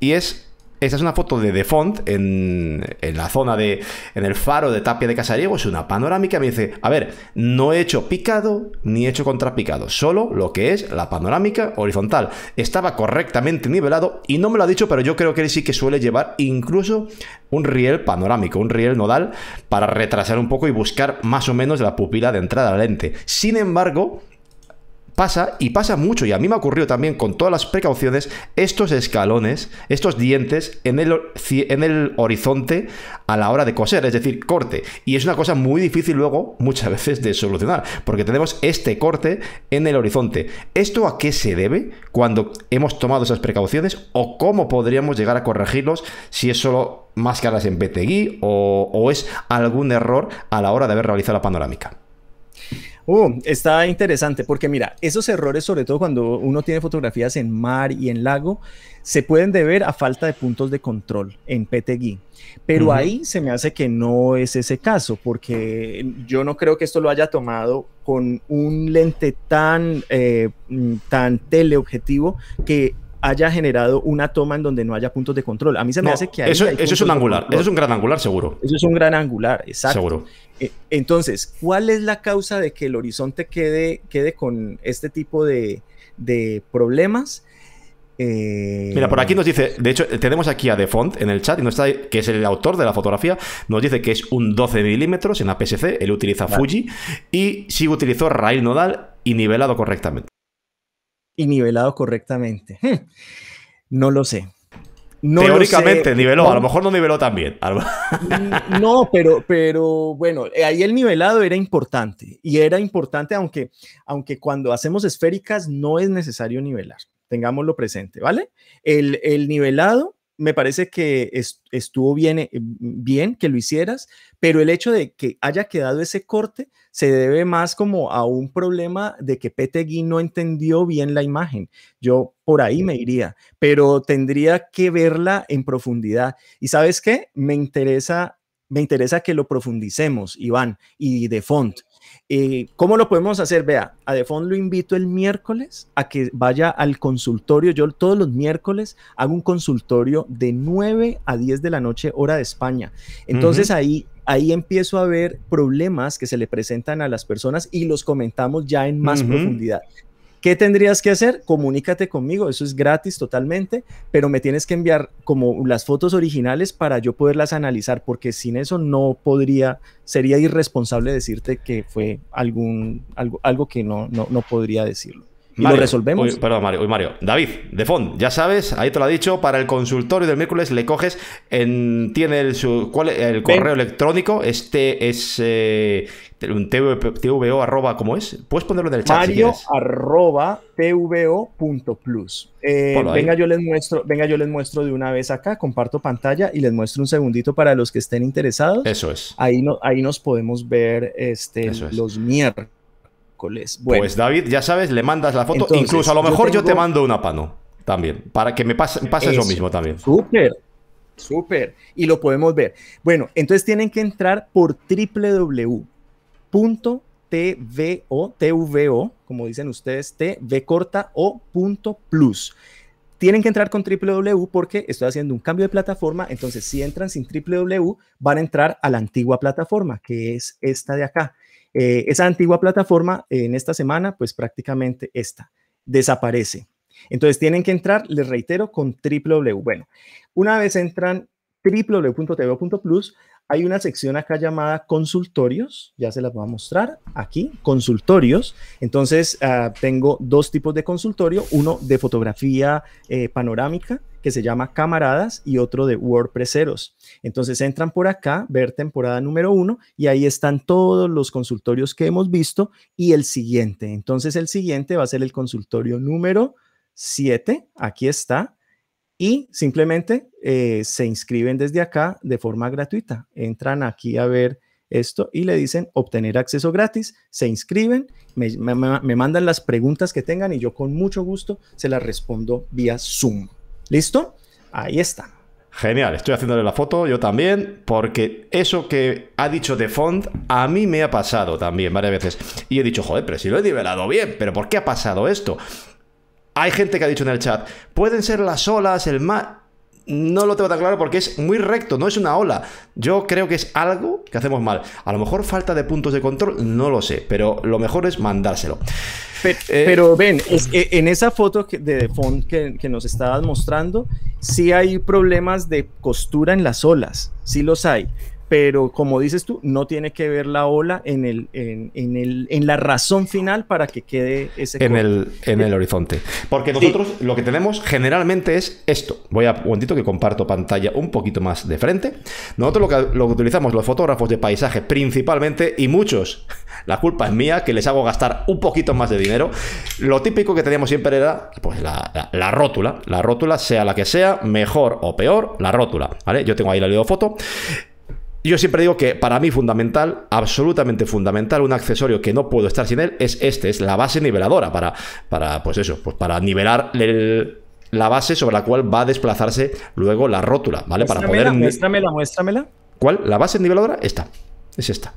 Y es esta es una foto de Defont en, en, la zona de. en el faro de Tapia de Casariego. Es una panorámica. Me dice: A ver, no he hecho picado ni he hecho contrapicado. Solo lo que es la panorámica horizontal. Estaba correctamente nivelado y no me lo ha dicho, pero yo creo que él sí que suele llevar incluso un riel panorámico, un riel nodal, para retrasar un poco y buscar más o menos la pupila de entrada a la lente. Sin embargo, pasa, y pasa mucho, y a mí me ha ocurrido también con todas las precauciones, estos escalones, estos dientes en el, en el horizonte a la hora de coser, es decir, corte. Y es una cosa muy difícil luego, muchas veces, de solucionar, porque tenemos este corte en el horizonte. ¿Esto a qué se debe cuando hemos tomado esas precauciones o cómo podríamos llegar a corregirlos si es solo máscaras en PTGI o, o es algún error a la hora de haber realizado la panorámica? Oh, está interesante porque mira, esos errores, sobre todo cuando uno tiene fotografías en mar y en lago, se pueden deber a falta de puntos de control en PTG. Pero ahí se me hace que no es ese caso, porque yo no creo que esto lo haya tomado con un lente tan, eh, tan teleobjetivo que haya generado una toma en donde no haya puntos de control. A mí se me hace que eso, eso es un angular, eso es un gran angular seguro. Eso es un gran angular, exacto. Seguro. Eh, entonces, ¿cuál es la causa de que el horizonte quede, quede con este tipo de, problemas? Eh, Mira, por aquí nos dice, de hecho, tenemos aquí a Defont en el chat, y está, que es el autor de la fotografía, nos dice que es un 12 milímetros en la PSC, él utiliza Fuji, y sí utilizó rail nodal y nivelado correctamente. Y nivelado correctamente. Hmm. No lo sé. Teóricamente niveló, a lo mejor no niveló tan bien. No, pero, pero bueno, ahí el nivelado era importante y era importante aunque, aunque cuando hacemos esféricas no es necesario nivelar, tengámoslo presente, ¿vale? el nivelado me parece que estuvo bien, eh, bien que lo hicieras, pero el hecho de que haya quedado ese corte se debe más como a un problema de que Petegui no entendió bien la imagen. Yo por ahí me iría, pero tendría que verla en profundidad. ¿Y sabes qué? Me interesa me interesa que lo profundicemos, Iván, y de font, eh, ¿Cómo lo podemos hacer? Vea, a Defond lo invito el miércoles a que vaya al consultorio. Yo todos los miércoles hago un consultorio de 9 a 10 de la noche, hora de España. Entonces ahí, ahí empiezo a ver problemas que se le presentan a las personas y los comentamos ya en más profundidad. ¿Qué tendrías que hacer? Comunícate conmigo, eso es gratis totalmente, pero me tienes que enviar como las fotos originales para yo poderlas analizar, porque sin eso no podría, sería irresponsable decirte que fue algún, algo, que no, no podría decirlo y lo resolvemos. perdón, Mario, Mario. David, de fondo, ya sabes, ahí te lo ha dicho, para el consultorio del miércoles le coges, en, tiene el, su, ¿cuál, el correo electrónico, este es eh, tvo ¿cómo es? Puedes ponerlo en el chat. Mario arroba tvo.plus. Eh, venga, yo les muestro, venga, yo les muestro de una vez acá, comparto pantalla y les muestro un segundito para los que estén interesados. Eso es. Ahí, ahí nos podemos ver este, los miércoles pues David, ya sabes, le mandas la foto. Incluso a lo mejor yo, te mando una pano también, para que me pase, pase eso, mismo también. Súper. Súper, y lo podemos ver. Bueno, entonces tienen que entrar por www.tvo, tvo, como dicen ustedes, tv corta o Tienen que entrar con www porque estoy haciendo un cambio de plataforma, entonces si entran sin www van a entrar a la antigua plataforma, que es esta de acá. Eh, esa antigua plataforma en esta semana, pues prácticamente esta desaparece. Entonces tienen que entrar, les reitero, con www. Bueno, una vez entran www.tvplus hay una sección acá llamada consultorios, ya se las voy a mostrar aquí, consultorios. Entonces, ah, tengo dos tipos de consultorio, uno de fotografía eh, panorámica, que se llama Camaradas y otro de WordPresseros. Entonces entran por acá, ver temporada número uno y ahí están todos los consultorios que hemos visto y el siguiente. Entonces el siguiente va a ser el consultorio número 7, aquí está, y simplemente eh, se inscriben desde acá de forma gratuita. Entran aquí a ver esto y le dicen obtener acceso gratis, se inscriben, me, mandan las preguntas que tengan y yo con mucho gusto se las respondo vía Zoom. ¿Listo? Ahí está. Genial, estoy haciéndole la foto yo también, porque eso que ha dicho de fondo a mí me ha pasado también varias veces. Y he dicho, joder, pero si lo he nivelado bien, pero ¿por qué ha pasado esto? Hay gente que ha dicho en el chat, pueden ser las olas, el mar... No lo tengo tan claro porque es muy recto, no es una ola. Yo creo que es algo que hacemos mal. A lo mejor falta de puntos de control, no lo sé, pero lo mejor es mandárselo. Eh, pero, ven, en esa foto de fondo que, que, nos estabas mostrando, sí hay problemas de costura en las olas, sí los hay pero como dices tú, no tiene que ver la ola en, el, en, la razón final para que quede ese... En, el, en el, horizonte. Porque nosotros lo que tenemos generalmente es esto. Voy a un momentito que comparto pantalla un poquito más de frente. Nosotros lo que, utilizamos los fotógrafos de paisaje principalmente, y muchos, la culpa es mía, que les hago gastar un poquito más de dinero. Lo típico que teníamos siempre era pues, la, rótula. La rótula, sea la que sea, mejor o peor, la rótula. ¿vale? Yo tengo ahí la leo foto yo siempre digo que para mí fundamental, absolutamente fundamental, un accesorio que no puedo estar sin él es este, es la base niveladora para, para pues eso, pues para nivelar la base sobre la cual va a desplazarse luego la rótula, ¿vale? para poder... Muéstramela, muéstramela. ¿Cuál? ¿La base niveladora? Esta. Es esta.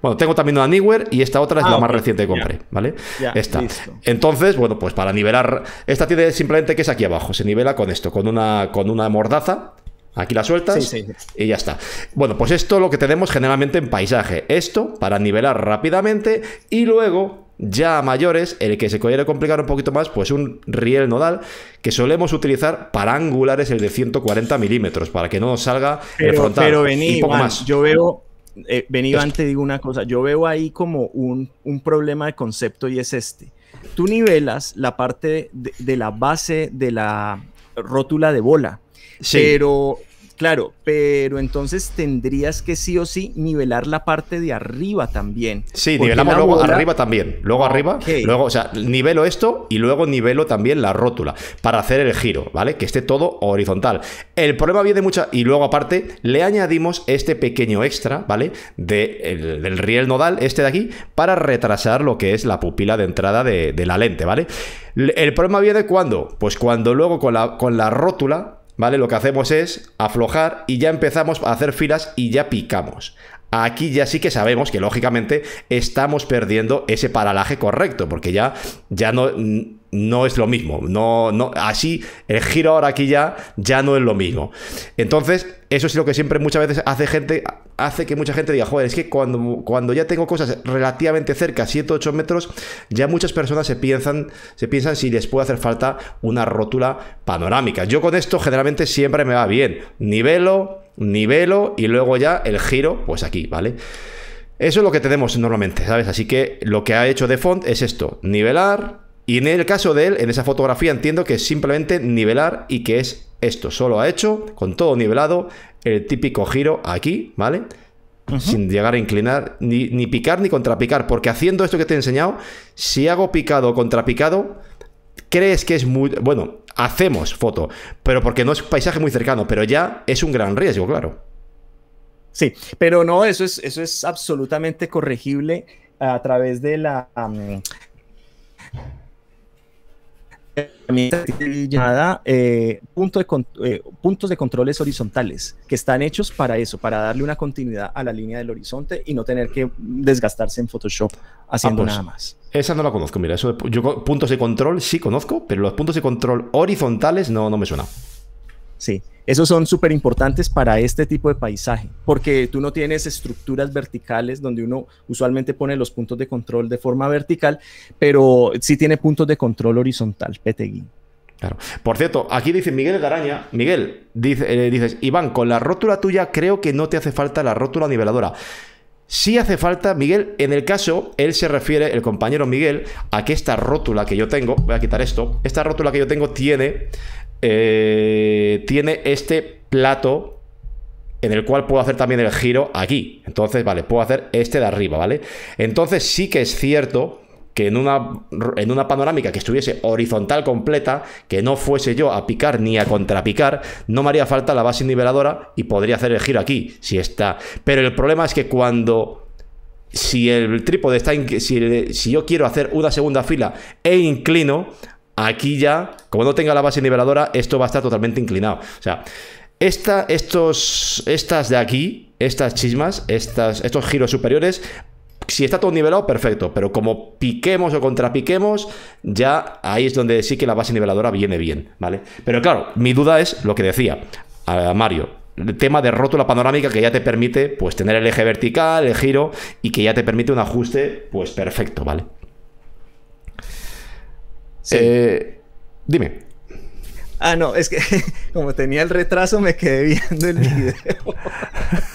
Bueno, tengo también una Newer y esta otra es ah, la más reciente que compré, ¿vale? esta. Entonces, bueno, pues para nivelar, esta tiene simplemente que es aquí abajo, se nivela con esto, con una, con una mordaza Aquí la sueltas y ya está. Bueno, pues esto lo que tenemos generalmente en paisaje. Esto para nivelar rápidamente y luego, ya a mayores, el que se quiere complicar un poquito más, pues un riel nodal que solemos utilizar para angulares, el de 140 milímetros, para que no nos salga el frontal. Pero vení, más. yo veo... venía eh, vení, digo una cosa. Yo veo ahí como un, problema de concepto y es este. Tú nivelas la parte de la base de la rótula de bola pero, claro, pero entonces tendrías que sí o sí nivelar la parte de arriba también. Sí, nivelamos luego arriba también. Luego ah, arriba, luego, o sea, nivelo esto y luego nivelo también la rótula para hacer el giro, ¿vale? Que esté todo horizontal. El problema viene mucha. Y luego, aparte, le añadimos este pequeño extra, ¿vale? De, el, del riel nodal, este de aquí, para retrasar lo que es la pupila de entrada de, la lente, ¿vale? El problema viene cuando, pues cuando luego con la, con la rótula ¿vale? Lo que hacemos es aflojar y ya empezamos a hacer filas y ya picamos. Aquí ya sí que sabemos que lógicamente estamos perdiendo ese paralaje correcto, porque ya, ya no no es lo mismo. No, no, así, el giro ahora aquí ya, ya no es lo mismo. Entonces, eso es lo que siempre muchas veces hace gente, hace que mucha gente diga, joder, es que cuando, cuando ya tengo cosas relativamente cerca, 7 8 metros, ya muchas personas se piensan, se piensan si les puede hacer falta una rótula panorámica. Yo con esto generalmente siempre me va bien. Nivelo, nivelo y luego ya el giro, pues aquí, ¿vale? Eso es lo que tenemos normalmente, ¿sabes? Así que lo que ha hecho de font es esto, nivelar, y en el caso de él, en esa fotografía entiendo que es simplemente nivelar y que es esto. Solo ha hecho, con todo nivelado, el típico giro aquí, ¿vale? Sin llegar a inclinar, ni, picar ni contrapicar. Porque haciendo esto que te he enseñado, si hago picado o contrapicado, crees que es muy... Bueno, hacemos foto, pero porque no es paisaje muy cercano, pero ya es un gran riesgo, claro. Sí, pero no, eso es, eso es absolutamente corregible a través de la... Mm, a llamada eh, punto de, eh, puntos de controles horizontales, que están hechos para eso, para darle una continuidad a la línea del horizonte y no tener que desgastarse en Photoshop haciendo ah, pues, nada más. Esa no la conozco, mira, eso yo puntos de control sí conozco, pero los puntos de control horizontales no, no me suena. Sí, esos son súper importantes para este tipo de paisaje, porque tú no tienes estructuras verticales donde uno usualmente pone los puntos de control de forma vertical, pero sí tiene puntos de control horizontal, PTGI. Claro. Por cierto, aquí dice Miguel Garaña, Miguel, dice, eh, dices, Iván, con la rótula tuya creo que no te hace falta la rótula niveladora. Sí hace falta, Miguel, en el caso, él se refiere, el compañero Miguel, a que esta rótula que yo tengo, voy a quitar esto, esta rótula que yo tengo tiene eh, tiene este plato en el cual puedo hacer también el giro aquí. Entonces, vale, puedo hacer este de arriba, ¿vale? Entonces sí que es cierto que en una, en una panorámica que estuviese horizontal completa, que no fuese yo a picar ni a contrapicar, no me haría falta la base niveladora y podría hacer el giro aquí, si está. Pero el problema es que cuando... Si el trípode está... Si, si yo quiero hacer una segunda fila e inclino, Aquí ya, como no tenga la base niveladora, esto va a estar totalmente inclinado. O sea, estos, estas de aquí, estas chismas, estas, estos giros superiores, si está todo nivelado, perfecto, pero como piquemos o contrapiquemos, ya ahí es donde sí que la base niveladora viene bien, ¿vale? Pero claro, mi duda es lo que decía a Mario, el tema de rótula panorámica que ya te permite pues tener el eje vertical, el giro y que ya te permite un ajuste pues perfecto, ¿vale? Eh, dime. Ah, no, es que como tenía el retraso me quedé viendo el video.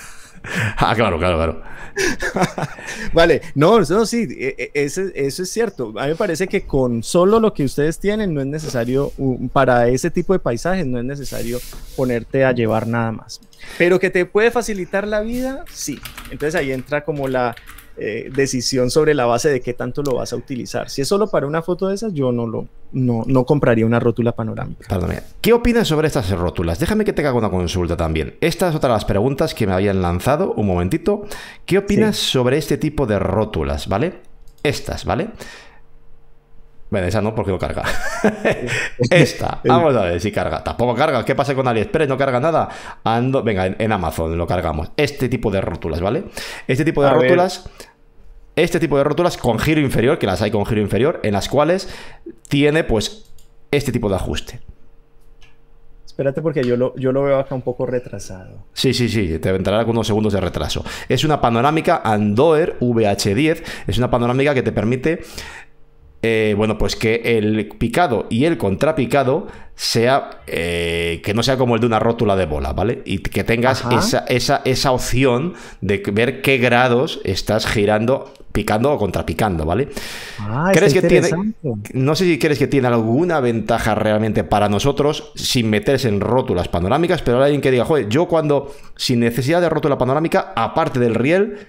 ah, claro, claro, claro. vale, no, eso sí, e, e, eso es cierto. A mí me parece que con solo lo que ustedes tienen no es necesario, para ese tipo de paisajes, no es necesario ponerte a llevar nada más. Pero que te puede facilitar la vida, sí. Entonces ahí entra como la, eh, decisión sobre la base de qué tanto lo vas a utilizar. Si es solo para una foto de esas, yo no lo no, no compraría una rótula panorámica. ¿Qué opinas sobre estas rótulas? Déjame que te haga una consulta también. Estas otras las preguntas que me habían lanzado. Un momentito. ¿Qué opinas sobre este tipo de rótulas, ¿vale? Estas, ¿vale? Bueno, esa no porque no carga. Esta, vamos a ver si carga. Tampoco carga. ¿Qué pasa con AliExpress? No carga nada. Ando, venga, en, Amazon lo cargamos. Este tipo de rótulas, ¿vale? Este tipo de rótulas. Este tipo de rótulas con giro inferior, que las hay con giro inferior, en las cuales tiene pues este tipo de ajuste. Espérate porque yo lo, yo lo veo acá un poco retrasado. Sí, sí, sí, te con algunos segundos de retraso. Es una panorámica Andoer VH10, es una panorámica que te permite eh, bueno, pues que el picado y el contrapicado sea, eh, que no sea como el de una rótula de bola, ¿vale? Y que tengas esa, esa, opción de ver qué grados estás girando picando o contrapicando, ¿vale? Ah, ¿Crees que no sé si crees que tiene alguna ventaja realmente para nosotros sin meterse en rótulas panorámicas, pero alguien que diga, joder, yo cuando, sin necesidad de rótula panorámica, aparte del riel,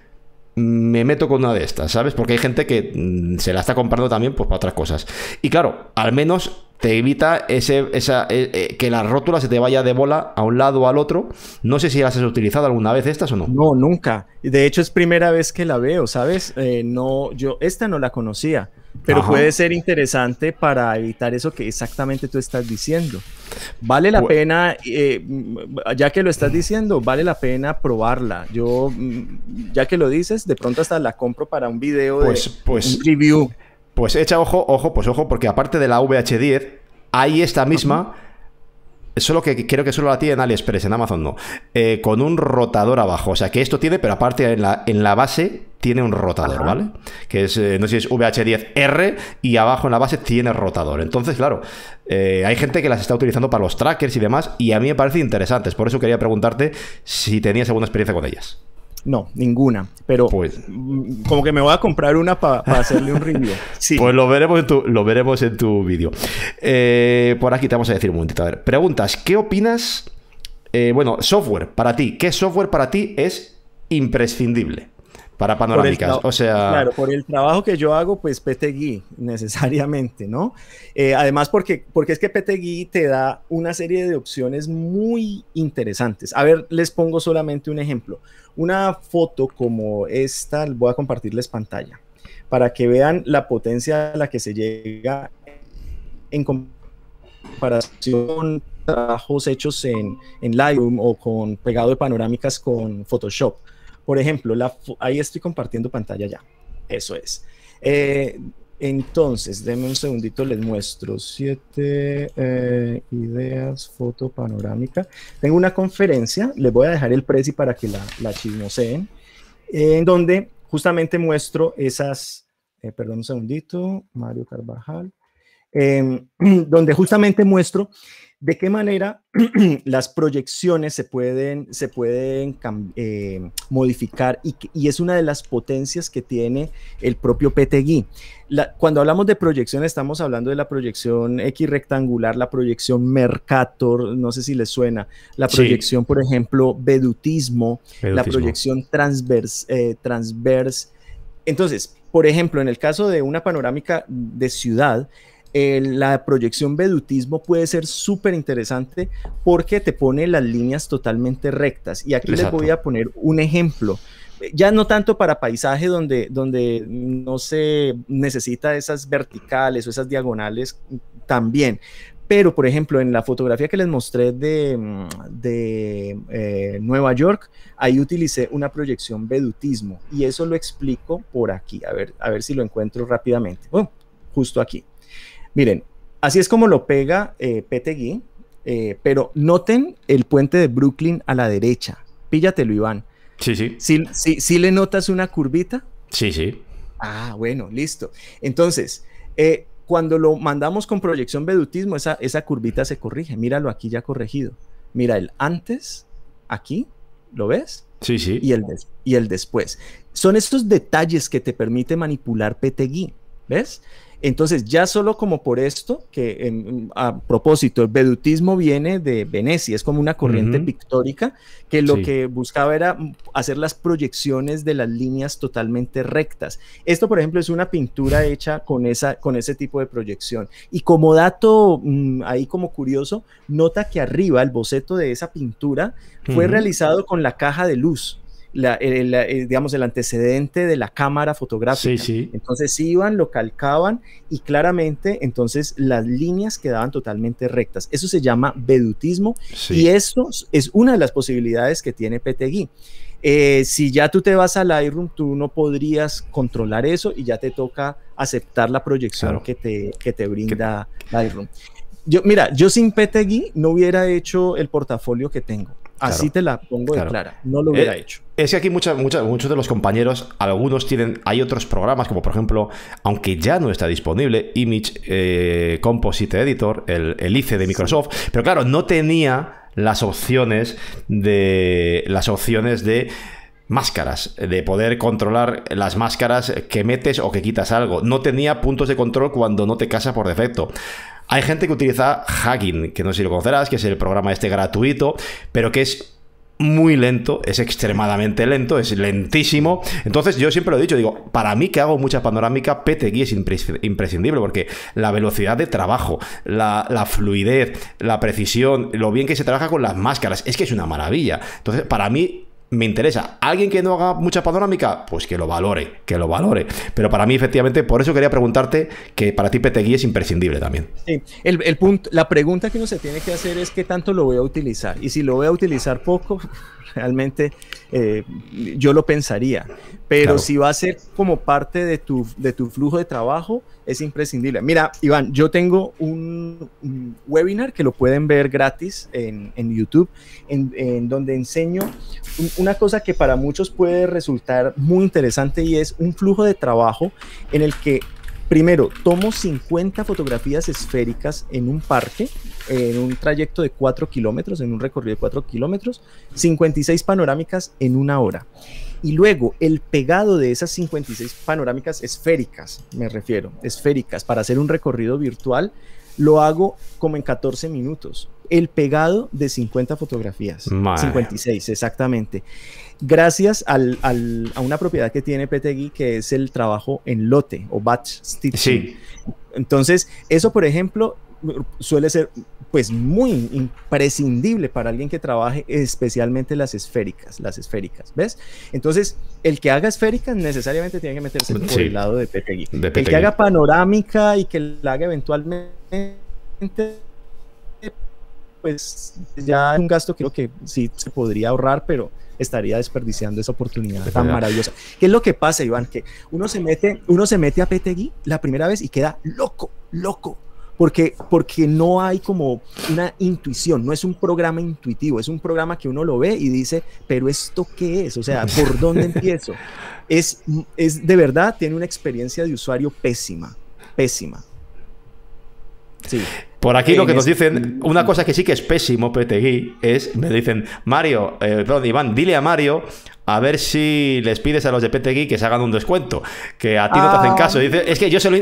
me meto con una de estas, ¿sabes? Porque hay gente que mm, se la está comprando también pues, para otras cosas. Y claro, al menos te evita ese, eh, eh, que la rótula se te vaya de bola a un lado o al otro. No sé si las has utilizado alguna vez estas o no. No, nunca. De hecho, es primera vez que la veo, ¿sabes? Eh, no, yo esta no la conocía, pero puede ser interesante para evitar eso que exactamente tú estás diciendo. Vale la pues pena, ya que lo estás diciendo, vale la pena probarla. Yo, mm, ya que lo dices, de pronto hasta la compro para un video de pues, pues un review. Pues echa ojo, ojo, pues ojo, porque aparte de la VH10, hay esta misma. Solo que creo que solo la tiene en AliExpress, en Amazon no. Eh, con un rotador abajo. O sea que esto tiene, pero aparte en la, en la base tiene un rotador, ¿vale? Que es, eh, no sé si es VH10R y abajo en la base tiene rotador. Entonces, claro, eh, hay gente que las está utilizando para los trackers y demás y a mí me parece interesantes. Por eso quería preguntarte si tenías alguna experiencia con ellas. No, ninguna. Pero pues. mm, como que me voy a comprar una para hacerle un review. Sí. Pues lo veremos en tu, lo veremos en tu vídeo. Eh, por aquí te vamos a decir un momentito. A ver, preguntas. ¿Qué opinas? Eh, bueno, software para ti. ¿Qué software para ti es imprescindible? Para panorámicas, o sea... Claro, por el trabajo que yo hago, pues PTGui, necesariamente, ¿no? Eh, además, porque, porque es que PTGui te da una serie de opciones muy interesantes. A ver, les pongo solamente un ejemplo. Una foto como esta, voy a compartirles pantalla, para que vean la potencia a la que se llega en comparación trabajos hechos en, en Lightroom o con pegado de panorámicas con Photoshop. Por ejemplo, ahí estoy compartiendo pantalla ya. Eso es. Eh, entonces, denme un segundito, les muestro siete eh, ideas foto panorámica. Tengo una conferencia, les voy a dejar el precio para que la, chismoseen, en donde justamente muestro esas, eh, perdón un segundito, Mario Carvajal, Em, donde justamente muestro de qué manera las proyecciones se pueden, se pueden em, modificar y, es una de las potencias que tiene el propio PTGI. cuando hablamos de proyección estamos hablando de la proyección X rectangular, la proyección Mercator, no sé si les suena, la proyección, por ejemplo, vedutismo, la proyección transverse. Eh, transverse. Entonces, por ejemplo, en el caso de una panorámica de ciudad, la proyección vedutismo puede ser súper interesante porque te pone las líneas totalmente rectas. Y aquí les voy a poner un ejemplo. Ya no tanto para paisaje donde, donde no se necesita esas verticales o esas diagonales también, pero por ejemplo en la fotografía que les mostré de, mm, eh, Nueva York, ahí utilicé una proyección vedutismo y eso lo explico por aquí, a ver, a ver si lo encuentro rápidamente. Oh, justo aquí. Miren, así es como lo pega eh, eh, pero noten el puente de Brooklyn a la derecha. Píllatelo, Iván. Sí, sí. ¿Sí, sí, le notas una curvita? Sí, sí. Ah, bueno, listo. Entonces, eh, cuando lo mandamos con proyección vedutismo, esa, esa curvita se corrige. Míralo aquí ya corregido. Mira el antes, aquí, ¿lo ves? Sí, sí. Y el, y el después. Son estos detalles que te permite manipular PTGI, ¿ves? Entonces, ya solo como por esto, que a propósito, el vedutismo viene de Venecia, es como una corriente pictórica que lo que buscaba era hacer las proyecciones de las líneas totalmente rectas. Esto, por ejemplo, es una pintura hecha con, con ese tipo de proyección. Y como dato mm, ahí como curioso, nota que arriba el boceto de esa pintura fue realizado con la caja de luz el, eh, digamos, el antecedente de la cámara fotográfica. Entonces iban, lo calcaban y claramente entonces las líneas quedaban totalmente rectas. Eso se llama vedutismo y eso es una de las posibilidades que tiene PTGui. Eh, si ya tú te vas al Lightroom, tú no podrías controlar eso y ya te toca aceptar la proyección que, te, que te brinda ¿Qué? Yo, mira, yo sin PTGui no hubiera hecho el portafolio que tengo. Así te la pongo de clara. No lo hubiera eh, hecho. Es que aquí muchas, muchas, muchos de los compañeros, algunos tienen, hay otros programas, como por ejemplo, aunque ya no está disponible, Image eh, Composite Editor, el, ICE de Microsoft, pero claro, no tenía las opciones de. las opciones de máscaras, de poder controlar las máscaras que metes o que quitas algo. No tenía puntos de control cuando no te casa por defecto. Hay gente que utiliza Hacking, que no sé si lo conocerás, que es el programa este gratuito, pero que es muy lento, es extremadamente lento, es lentísimo. Entonces, yo siempre lo he dicho, digo, para mí que hago mucha panorámica, PTGui es imprescindible porque la velocidad de trabajo, la, la, fluidez, la precisión, lo bien que se trabaja con las máscaras, es que es una maravilla. Entonces, para mí, me interesa. ¿Alguien que no haga mucha panorámica? Pues que lo valore, que lo valore. Pero para mí, efectivamente, por eso quería preguntarte que para ti PTGui es imprescindible también. Sí, el, punto, la pregunta que uno se tiene que hacer es qué tanto lo voy a utilizar. Y si lo voy a utilizar poco, realmente eh, yo lo pensaría. Pero si va a ser como parte de tu, de tu flujo de trabajo, es imprescindible. Mira, Iván, yo tengo un, webinar que lo pueden ver gratis en, YouTube, en, donde enseño una cosa que para muchos puede resultar muy interesante y es un flujo de trabajo en el que Primero, tomo 50 fotografías esféricas en un parque en un trayecto de 4 kilómetros, en un recorrido de 4 kilómetros, 56 panorámicas en una hora. Y luego el pegado de esas 56 panorámicas esféricas, me refiero, esféricas, para hacer un recorrido virtual, lo hago como en 14 minutos. El pegado de 50 fotografías. 56, exactamente. Gracias a una propiedad que tiene PTGui, que es el trabajo en lote o batch stitching. Entonces, eso, por ejemplo, suele ser pues muy imprescindible para alguien que trabaje especialmente las esféricas, las esféricas, ¿ves? Entonces, el que haga esféricas necesariamente tiene que meterse por el lado de Petegui El que haga panorámica y que la haga eventualmente pues ya es un gasto creo que sí se podría ahorrar, pero estaría desperdiciando esa oportunidad tan maravillosa. ¿Qué es lo que pasa, Iván? Que uno se mete, uno se mete a PTG la primera vez y queda loco, loco, porque, porque no hay como una intuición, no es un programa intuitivo, es un programa que uno lo ve y dice, pero ¿esto qué es? O sea, ¿por dónde empiezo? Es, es de verdad, tiene una experiencia de usuario pésima, pésima. Por aquí lo que nos dicen, mm. una cosa que sí que es pésimo, Petegui, es, me dicen, Mario, eh, perdón, Iván, dile a Mario a ver si les pides a los de Petegui que se hagan un descuento, que a ti no te hacen ah. caso. Dice, es que yo se, lo,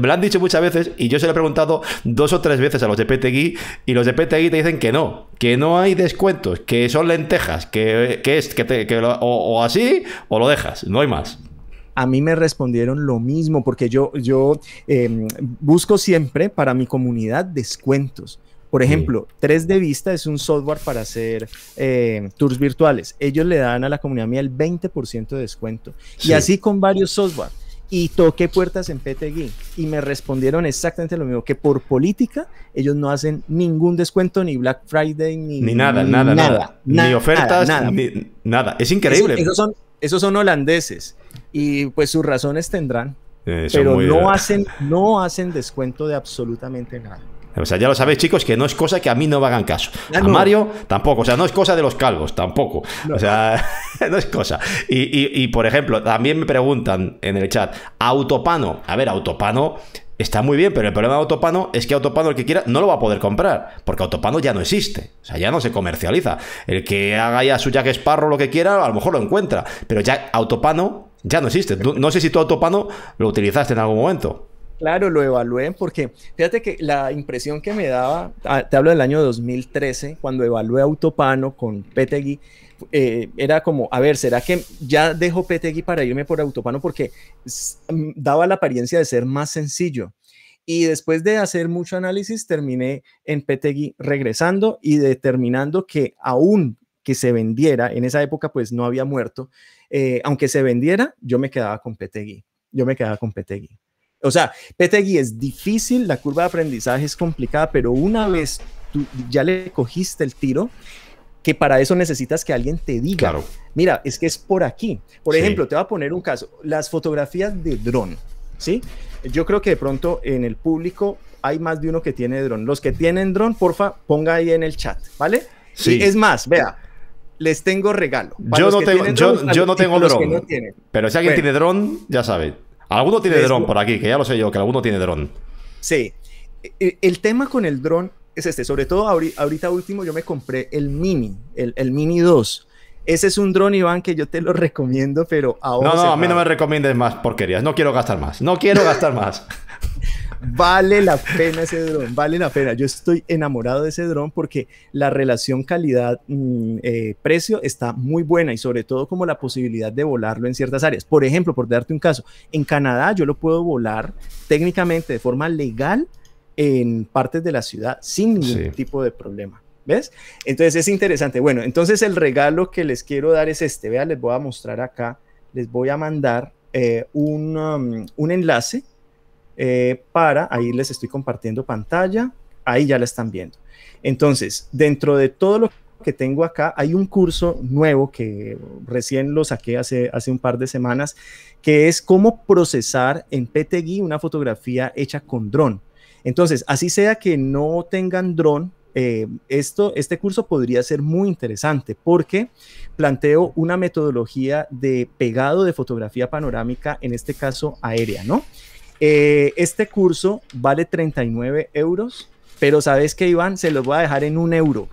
me lo han dicho muchas veces y yo se lo he preguntado dos o tres veces a los de Petegui y los de Petegui te dicen que no, que no hay descuentos, que son lentejas, que, es, que, te, o así o lo dejas, no hay más a mí me respondieron lo mismo, porque yo, yo em, busco siempre para mi comunidad descuentos. Por ejemplo, 3D Vista es un software para hacer eh, tours virtuales. Ellos le dan a la comunidad mía el 20% de descuento. Y así con varios software. Y toqué puertas en PTG y me respondieron exactamente lo mismo, que por política ellos no hacen ningún descuento, ni Black Friday, ni, nada, nada, nada, Ni ofertas, nada. nada. Es increíble. son esos son holandeses y pues sus razones tendrán, eh, pero no hacen, no hacen descuento de absolutamente nada. O sea, ya lo sabéis, chicos, que no es cosa que a mí no me hagan caso. Ah, a Mario tampoco. O sea, no es cosa de los calvos, tampoco. O sea, no es cosa. Y, y, por ejemplo, también me preguntan en el chat, Autopano. A ver, Autopano está muy bien, pero el problema de Autopano es que Autopano el que quiera no lo va a poder comprar, porque Autopano ya no existe, o sea, ya no se comercializa. El que haga ya su Jack Sparrow lo que quiera, a lo mejor lo encuentra, pero ya Autopano ya no existe. No sé si tú Autopano lo utilizaste en algún momento. Claro, lo evalué porque fíjate que la impresión que me daba, ah, te hablo del año 2013, cuando evalué Autopano con Petegui, eh, era como, a ver, ¿será que ya dejo Petegui para irme por Autopano? Porque mm, daba la apariencia de ser más sencillo. Y después de hacer mucho análisis, terminé en Petegui regresando y determinando que aún que se vendiera, en esa época pues no había muerto, eh, aunque se vendiera, yo me quedaba con Petegui. Yo me quedaba con Petegui. O sea, Petegui es difícil, la curva de aprendizaje es complicada, pero una vez tú ya le cogiste el tiro, que para eso necesitas que alguien te diga, mira, es que es por aquí. Por ejemplo, te voy a poner un caso, las fotografías de dron, ¿sí? Yo creo que de pronto en el público hay más de uno que tiene dron. Los que tienen dron, porfa, ponga ahí en el chat, ¿vale? Sí. es más, vea, les tengo regalo. yo, no tengo, yo, no tengo, dron. pero si alguien tiene dron, ya sabe. Alguno tiene dron por aquí, que ya lo sé yo, que alguno tiene dron. Sí. E, el tema con el dron este. Sobre todo ahorita último yo me compré el Mini, el, Mini 2. Ese es un dron, Iván, que yo te lo recomiendo, pero ahora... No, no, a mí no me recomiendes más porquerías. No quiero gastar más. No quiero gastar más. vale la pena ese dron, vale la pena. Yo estoy enamorado de ese dron porque la relación calidad-precio mm, eh, está muy buena y sobre todo como la posibilidad de volarlo en ciertas áreas. Por ejemplo, por darte un caso, en Canadá yo lo puedo volar técnicamente de forma legal en partes de la ciudad sin ningún tipo de problema. ¿Ves? Entonces es interesante. Bueno, entonces el regalo que les quiero dar es este. Vean, les voy a mostrar acá. Les voy a mandar eh, un, um, un, enlace eh, para, ahí les estoy compartiendo pantalla, ahí ya la están viendo. Entonces, dentro de todo lo que tengo acá, hay un curso nuevo que recién lo saqué hace, hace un par de semanas, que es cómo procesar en PTGI una fotografía hecha con dron. Entonces, así sea que no tengan dron, eh, esto, este curso podría ser muy interesante porque planteo una metodología de pegado de fotografía panorámica, en este caso aérea, ¿no? Eh, este curso vale 39 euros, pero sabes que Iván, se los voy a dejar en un euro.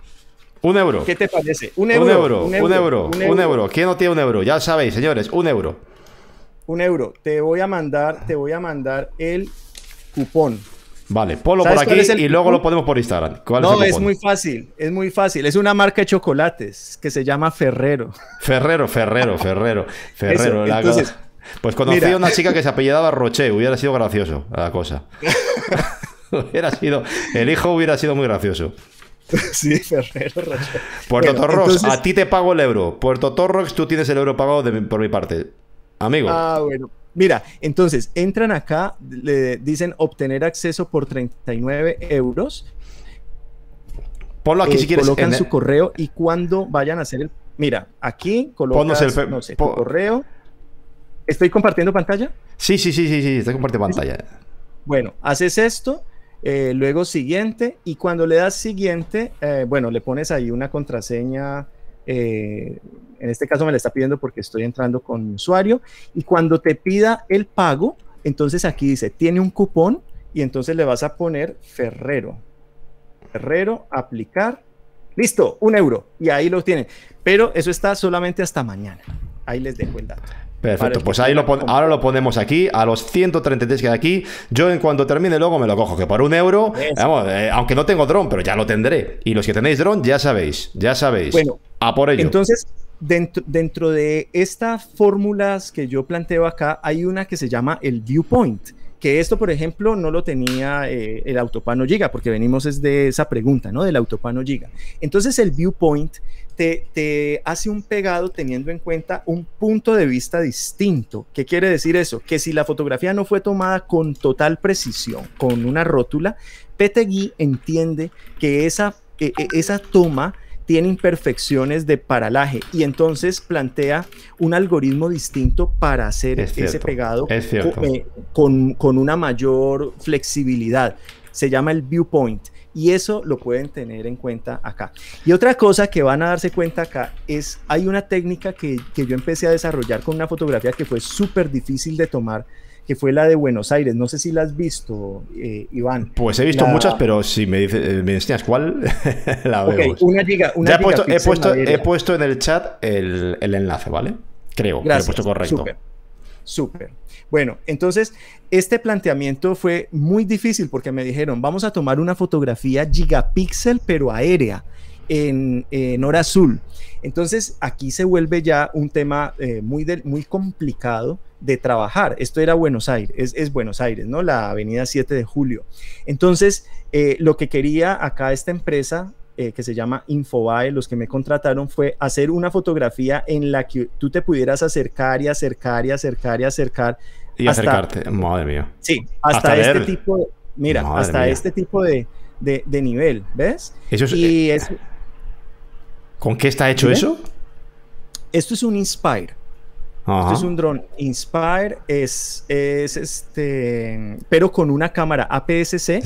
Un euro. ¿Qué te parece? Un euro. Un euro. Un euro. Un euro. ¿Quién no tiene un euro? Ya sabéis, señores, un euro. Un euro. Te voy a mandar, te voy a mandar el cupón Vale, ponlo por aquí y luego lo podemos por Instagram. no, es, muy fácil, es muy fácil. Es una marca de chocolates que se llama Ferrero. Ferrero, Ferrero, Ferrero, Ferrero. pues conocí a una chica que se apellidaba Roche, hubiera sido gracioso la cosa. hubiera sido, el hijo hubiera sido muy gracioso. Sí, Ferrero Roche. Puerto Torrox, a ti te pago el euro. Puerto Torrox, tú tienes el euro pagado de, por mi parte. Amigo. Ah, bueno. Mira, entonces entran acá, le dicen obtener acceso por 39 euros. Ponlo aquí eh, si quieres. Colocan su correo y cuando vayan a hacer el. Mira, aquí colocan el... correo. ¿Estoy compartiendo pantalla? Sí, sí, sí, sí, sí, estoy compartiendo pantalla. Bueno, haces esto, eh, luego siguiente, y cuando le das siguiente, eh, bueno, le pones ahí una contraseña eh, en este caso me la está pidiendo porque estoy entrando con mi usuario. Y cuando te pida el pago, entonces aquí dice, tiene un cupón y entonces le vas a poner Ferrero. Ferrero, aplicar. Listo, un euro. Y ahí lo tiene Pero eso está solamente hasta mañana. Ahí les dejo el dato. Perfecto, pues ahí lo ahora lo ponemos aquí, a los 133 que hay aquí. Yo en cuanto termine luego me lo cojo, que por un euro, eh, aunque no tengo dron, pero ya lo tendré. Y los que tenéis dron, ya sabéis, ya sabéis. Bueno, Ah por ello. Entonces, dentro, dentro de estas fórmulas que yo planteo acá, hay una que se llama el viewpoint. Que esto, por ejemplo, no lo tenía eh, el autopano Giga, porque venimos es de esa pregunta, ¿no? Del autopano Giga. Entonces, el viewpoint te, te, hace un pegado teniendo en cuenta un punto de vista distinto. ¿Qué quiere decir eso? Que si la fotografía no fue tomada con total precisión, con una rótula, Petegui entiende que esa, e, esa toma tiene imperfecciones de paralaje y entonces plantea un algoritmo distinto para hacer ese pegado eh, con, con, una mayor flexibilidad. Se llama el viewpoint y eso lo pueden tener en cuenta acá. Y otra cosa que van a darse cuenta acá es, hay una técnica que, que yo empecé a desarrollar con una fotografía que fue súper difícil de tomar que fue la de Buenos Aires. No sé si la has visto, eh, Iván. Pues he visto muchas, pero si me, dices, eh, me enseñas cuál, la veo. una he puesto, he, puesto, he puesto, en el chat el, enlace, ¿vale? Creo que lo he puesto correcto. Súper. Bueno, entonces este planteamiento fue muy difícil porque me dijeron, vamos a tomar una fotografía gigapíxel pero aérea en, en hora azul. Entonces aquí se vuelve ya un tema eh, muy, muy complicado de trabajar. Esto era Buenos Aires, es, Buenos Aires, ¿no? La avenida 7 de julio. Entonces, eh, lo que quería acá esta empresa eh, que se llama Infobae, los que me contrataron, fue hacer una fotografía en la que tú te pudieras acercar y acercar y acercar y acercar. Y acercarte, madre mía. Sí, hasta, este, este tipo mira, hasta este tipo de, nivel, ¿ves? Eso es, y eh, ¿Con qué está hecho eso? Esto es un Inspire. Este es un dron Inspire, es, es este, pero con una cámara APS-C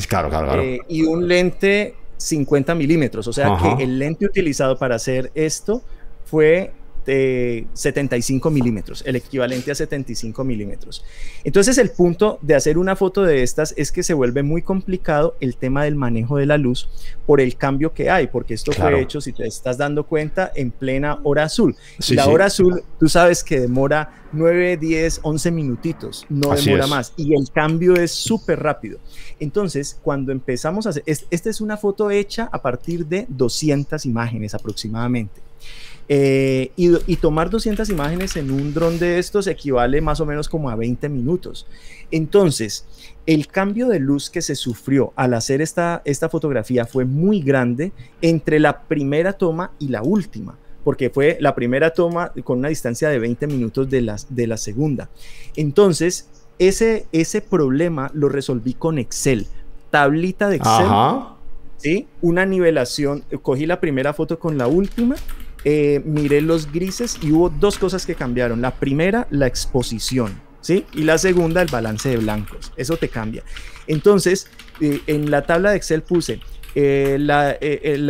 eh, y un lente 50 milímetros. O sea que el lente utilizado para hacer esto fue 75 eh, milímetros, el equivalente a 75 milímetros. Entonces el punto de hacer una foto de estas es que se vuelve muy complicado el tema del manejo de la luz por el cambio que hay, porque esto fue hecho, si te estás dando cuenta, en plena hora azul. la hora azul, tú sabes que demora 9, 10, 11 minutitos, no demora más. Y el cambio es súper rápido. Entonces, cuando empezamos a hacer, esta es una foto hecha a partir de 200 imágenes aproximadamente. Eh, y, tomar 200 imágenes en un dron de estos equivale más o menos como a 20 minutos. Entonces, el cambio de luz que se sufrió al hacer esta, esta fotografía fue muy grande entre la primera toma y la última porque fue la primera toma con una distancia de 20 minutos de la, de la segunda. Entonces, ese, ese problema lo resolví con Excel, tablita de Excel. ¿sí? Una nivelación, cogí la primera foto con la última eh, miré los grises y hubo dos cosas que cambiaron. La primera, la exposición, ¿sí? Y la segunda, el balance de blancos. Eso te cambia. Entonces, eh, en la tabla de Excel puse eh, la,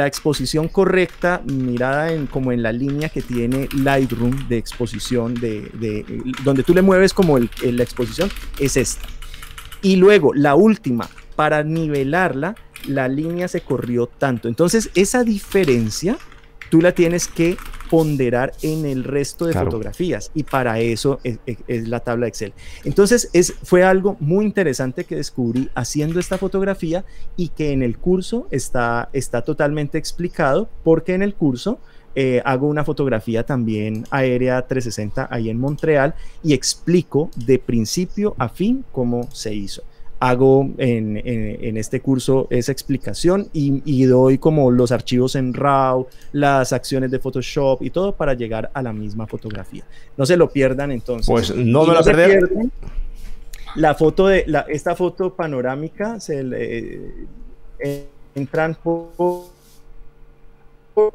exposición correcta mirada en, como en la línea que tiene Lightroom de exposición, de, donde tú le mueves como la exposición, es esta. Y luego, la última, para nivelarla, la línea se corrió tanto. Entonces, esa diferencia tú la tienes que ponderar en el resto de fotografías y para eso es, la tabla Excel. Entonces es, fue algo muy interesante que descubrí haciendo esta fotografía y que en el curso está, está totalmente explicado porque en el curso eh, hago una fotografía también aérea 360 ahí en Montreal y explico de principio a fin cómo se hizo hago en, en, este curso esa explicación y, doy como los archivos en RAW, las acciones de Photoshop y todo para llegar a la misma fotografía. No se lo pierdan entonces. Pues no me lo la foto de la, esta foto panorámica se le, eh, entran por,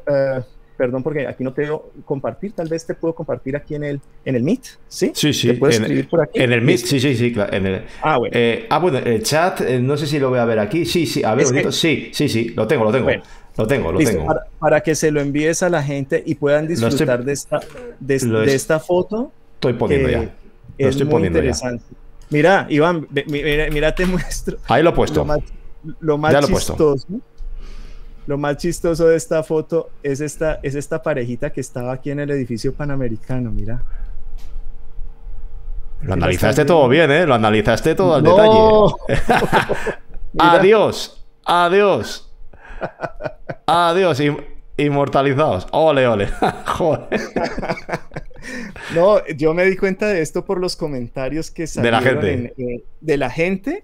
eh, perdón porque aquí no te veo compartir, tal vez te puedo compartir aquí en el, en el Meet, ¿sí? Sí, sí. sí puedes en, escribir por aquí? En el Meet, sí, sí, sí, claro. En el, ah, bueno. Eh, ah, bueno, el chat, eh, no sé si lo voy a ver aquí. Sí, sí, a ver, que, sí, sí, sí, lo tengo, lo tengo. lo tengo, lo tengo. Para, para, que se lo envíes a la gente y puedan disfrutar de, esta, de, esta foto. Estoy poniendo ya. Eh, lo es estoy muy poniendo interesante. Ya. Mira, Iván, mira, te muestro. Ahí lo he puesto. Lo más, lo más ya lo he Puesto lo más chistoso de esta foto es esta, es esta parejita que estaba aquí en el edificio panamericano, mira. Lo analizaste todo bien, ¿eh? Lo analizaste todo al detalle. adiós, adiós, adiós. Y... Inmortalizados. Ole, ole. Joder. No, yo me di cuenta de esto por los comentarios que salieron eh, de la gente, de la gente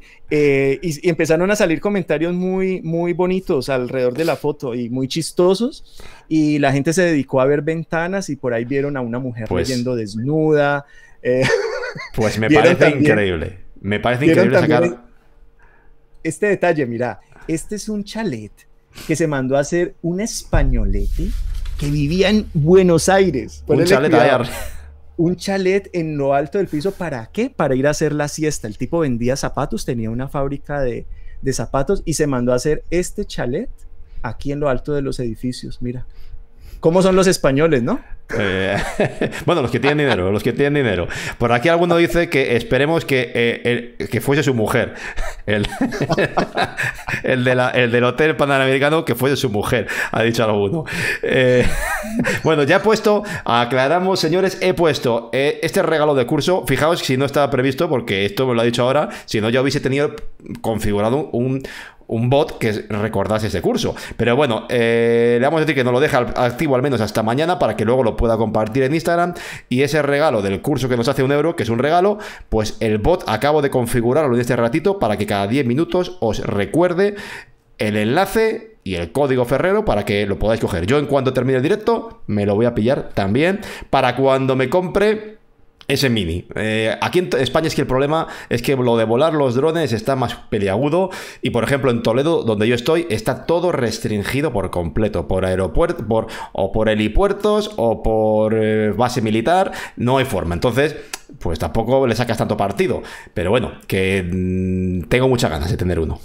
y, empezaron a salir comentarios muy, muy bonitos alrededor de la foto y muy chistosos y la gente se dedicó a ver ventanas y por ahí vieron a una mujer siendo pues desnuda. Eh, pues me parece increíble, me parece increíble sacar... Este detalle, mira, este es un chalet que se mandó a hacer un españolete que vivía en Buenos Aires. Un chalet un chalet en lo alto del piso, ¿para qué? Para ir a hacer la siesta. El tipo vendía zapatos, tenía una fábrica de, de zapatos y se mandó a hacer este chalet aquí en lo alto de los edificios, mira. ¿Cómo son los españoles, no? Eh, bueno, los que tienen dinero, los que tienen dinero. Por aquí alguno dice que esperemos que, eh, fuese su mujer. El, del Hotel Panamericano que fuese su mujer, ha dicho alguno. Eh, bueno, ya he puesto, aclaramos, señores, he puesto este regalo de curso. Fijaos si no estaba previsto, porque esto me lo ha dicho ahora, si no ya hubiese tenido configurado un, un bot que recordase ese curso. Pero bueno, eh, le vamos a decir que nos lo deja activo al menos hasta mañana para que luego lo pueda compartir en Instagram. Y ese regalo del curso que nos hace un euro, que es un regalo, pues el bot acabo de configurarlo en este ratito para que cada 10 minutos os recuerde el enlace y el código Ferrero para que lo podáis coger. Yo en cuanto termine el directo me lo voy a pillar también para cuando me compre ese mini. Eh, aquí en España es que el problema es que lo de volar los drones está más peliagudo y por ejemplo en Toledo, donde yo estoy, está todo restringido por completo, por aeropuerto, o por helipuertos o por eh, base militar, no hay forma. Entonces, pues tampoco le sacas tanto partido. Pero bueno, que mm, tengo muchas ganas de tener uno.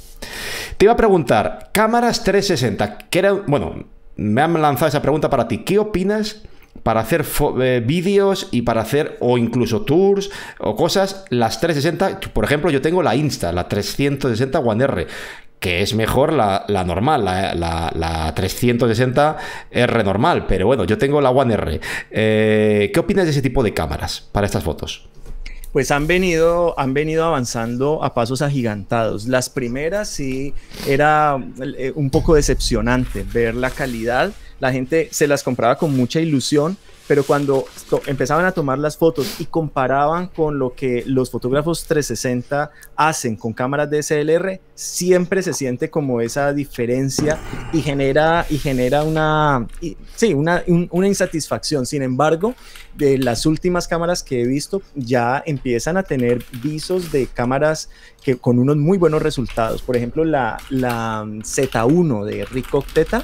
Te iba a preguntar, cámaras 360, que era, bueno, me han lanzado esa pregunta para ti. ¿Qué opinas para hacer eh, vídeos y para hacer o incluso tours o cosas. Las 360, por ejemplo, yo tengo la Insta, la 360 One R, que es mejor la, normal, la, 360 R normal, pero bueno, yo tengo la One R. Eh, ¿Qué opinas de ese tipo de cámaras para estas fotos? Pues han venido, han venido avanzando a pasos agigantados. Las primeras sí era eh, un poco decepcionante ver la calidad la gente se las compraba con mucha ilusión, pero cuando empezaban a tomar las fotos y comparaban con lo que los fotógrafos 360 hacen con cámaras DSLR, siempre se siente como esa diferencia y genera, y genera una, una, insatisfacción. Sin embargo, de las últimas cámaras que he visto ya empiezan a tener visos de cámaras que con unos muy buenos resultados. Por ejemplo, la, Z1 de Ricoh Teta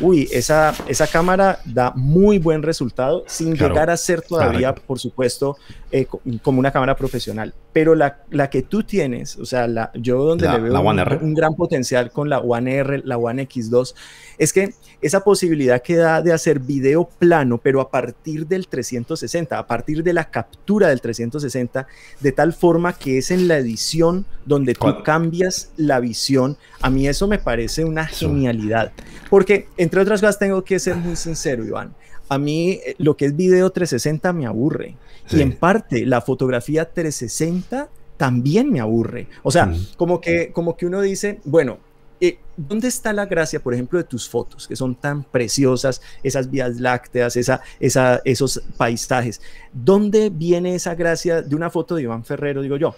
uy, esa, esa cámara da muy buen resultado sin llegar a ser todavía, por supuesto, eh, como una cámara profesional. Pero la, que tú tienes, o sea, yo donde le veo un, gran potencial con la One R, la One X2, es que esa posibilidad que da de hacer video plano, pero a partir del 360, a partir de la captura del 360, de tal forma que es en la edición donde tú cambias la visión, a mí eso me parece una genialidad. Porque, entre otras cosas, tengo que ser muy sincero, Iván a mí eh, lo que es video 360 me aburre. Y en parte la fotografía 360 también me aburre. O sea, mm. como, que, como que uno dice, bueno, eh, ¿dónde está la gracia, por ejemplo, de tus fotos, que son tan preciosas, esas vías lácteas, esa, esa, esos paisajes? ¿Dónde viene esa gracia de una foto de Iván Ferrero, digo yo?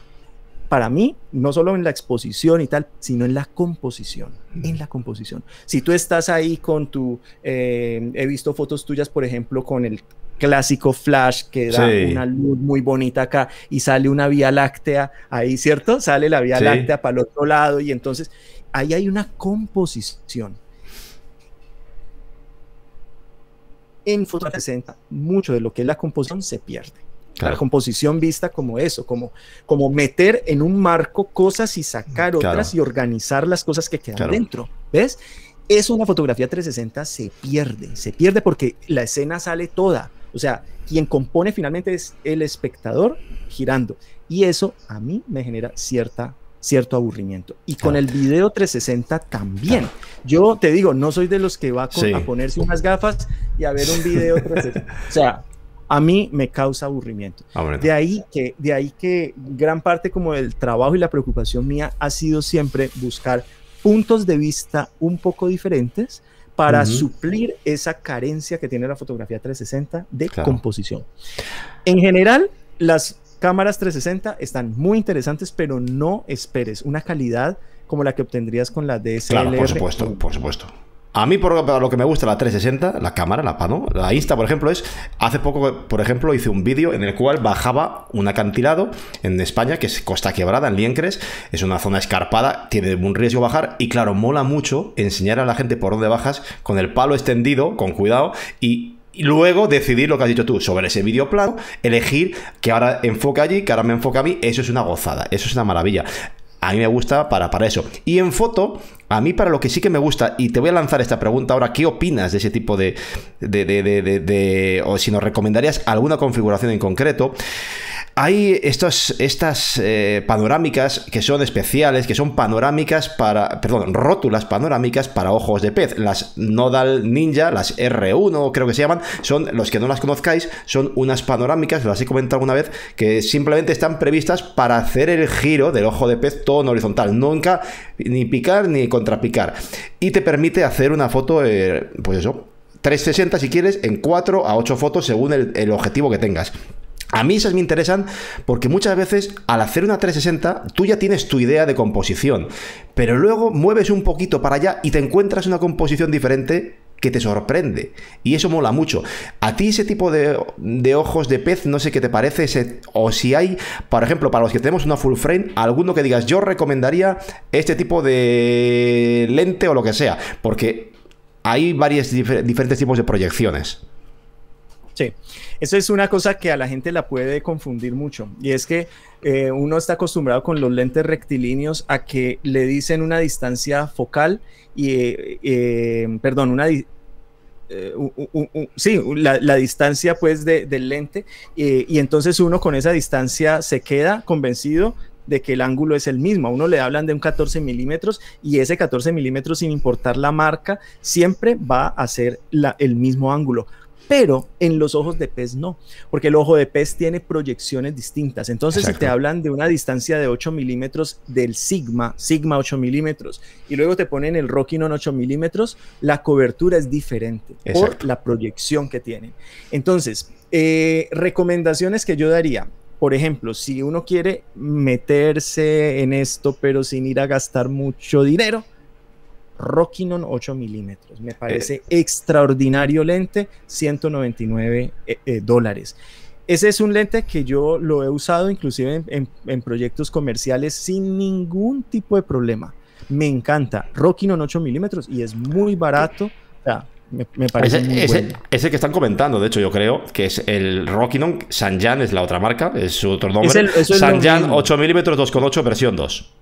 para mí, no solo en la exposición y tal, sino en la composición, en la composición. Si tú estás ahí con tu, eh, he visto fotos tuyas, por ejemplo, con el clásico flash que da una luz muy bonita acá y sale una vía láctea ahí, ¿cierto? Sale la vía láctea para el otro lado y entonces ahí hay una composición. En 60 mucho de lo que es la composición se pierde. La composición vista como eso, como, como meter en un marco cosas y sacar otras y organizar las cosas que quedan dentro. ¿Ves? Eso una fotografía 360 se pierde, se pierde porque la escena sale toda. O sea, quien compone finalmente es el espectador girando. Y eso a mí me genera cierta cierto aburrimiento. Y con el video 360 también. Yo te digo, no soy de los que va a ponerse unas gafas y a ver un video 360. O sea, a mí me causa aburrimiento. Ah, de, ahí que, de ahí que gran parte como del trabajo y la preocupación mía ha sido siempre buscar puntos de vista un poco diferentes para suplir esa carencia que tiene la fotografía 360 de composición. En general, las cámaras 360 están muy interesantes, pero no esperes una calidad como la que obtendrías con la DSLR. por supuesto, por supuesto. A mí, por, lo que me gusta la 360, la cámara, la pano, la Insta, por ejemplo, es. Hace poco, por ejemplo, hice un vídeo en el cual bajaba un acantilado en España, que es Costa Quebrada, en Liencres. Es una zona escarpada, tiene un riesgo bajar. Y claro, mola mucho enseñar a la gente por dónde bajas con el palo extendido, con cuidado, y y luego decidir lo que has dicho tú sobre ese vídeo plano, elegir que ahora enfoca allí, que ahora me enfoca a mí, eso es una gozada, eso es una maravilla a mí me gusta para, para eso. Y en foto, a mí para lo que sí que me gusta, y te voy a lanzar esta pregunta ahora, ¿qué opinas de ese tipo de, de, de o si nos recomendarías alguna configuración en concreto? hay estas eh, panorámicas que son especiales, que son panorámicas para, perdón, rótulas panorámicas para ojos de pez. Las Nodal Ninja, las R1 creo que se llaman, son, los que no las conozcáis, son unas panorámicas, las he comentado una vez, que simplemente están previstas para hacer el giro del ojo de pez todo en horizontal, nunca ni picar ni contrapicar. Y te permite hacer una foto, eh, pues eso, 360 si quieres, en 4 a 8 fotos según el objetivo que tengas. A mí esas me interesan porque muchas veces al hacer una 360 tú ya tienes tu idea de composición, pero luego mueves un poquito para allá y te encuentras una composición diferente que te sorprende. Y eso mola mucho. A ti ese tipo de, ojos de pez, no sé qué te parece, ese, o si hay, por ejemplo, para los que tenemos una full frame, alguno que digas, yo recomendaría este tipo de lente o lo que sea, porque hay varios diferentes tipos de proyecciones. Sí, eso es una cosa que a la gente la puede confundir mucho y es que eh, uno está acostumbrado con los lentes rectilíneos a que le dicen una distancia focal y, eh, eh, perdón, una, sí, la, distancia pues de, del lente y entonces uno con esa distancia se queda convencido de que el ángulo es el mismo. A uno le hablan de un 14 milímetros y ese 14 milímetros sin importar la marca siempre va a ser el mismo ángulo pero en los ojos de pez no, porque el ojo de pez tiene proyecciones distintas. Entonces, si te hablan de una distancia de 8 milímetros del sigma, sigma 8 milímetros, y luego te ponen el Rockinon 8 milímetros, la cobertura es diferente por la proyección que tiene. Entonces, eh, recomendaciones que yo daría. Por ejemplo, si uno quiere meterse en esto, pero sin ir a gastar mucho dinero, Rockinon 8 milímetros. Me parece eh, extraordinario lente, 199 eh, eh, dólares. Ese es un lente que yo lo he usado inclusive en, proyectos comerciales sin ningún tipo de problema. Me encanta. Rockinon 8 milímetros y es muy barato. O me, parece ese, muy ese, que están comentando, de hecho, yo creo que es el Rockinon. Sanjan es la otra marca, es su otro nombre. Es 8 milímetros 2,8 versión 2.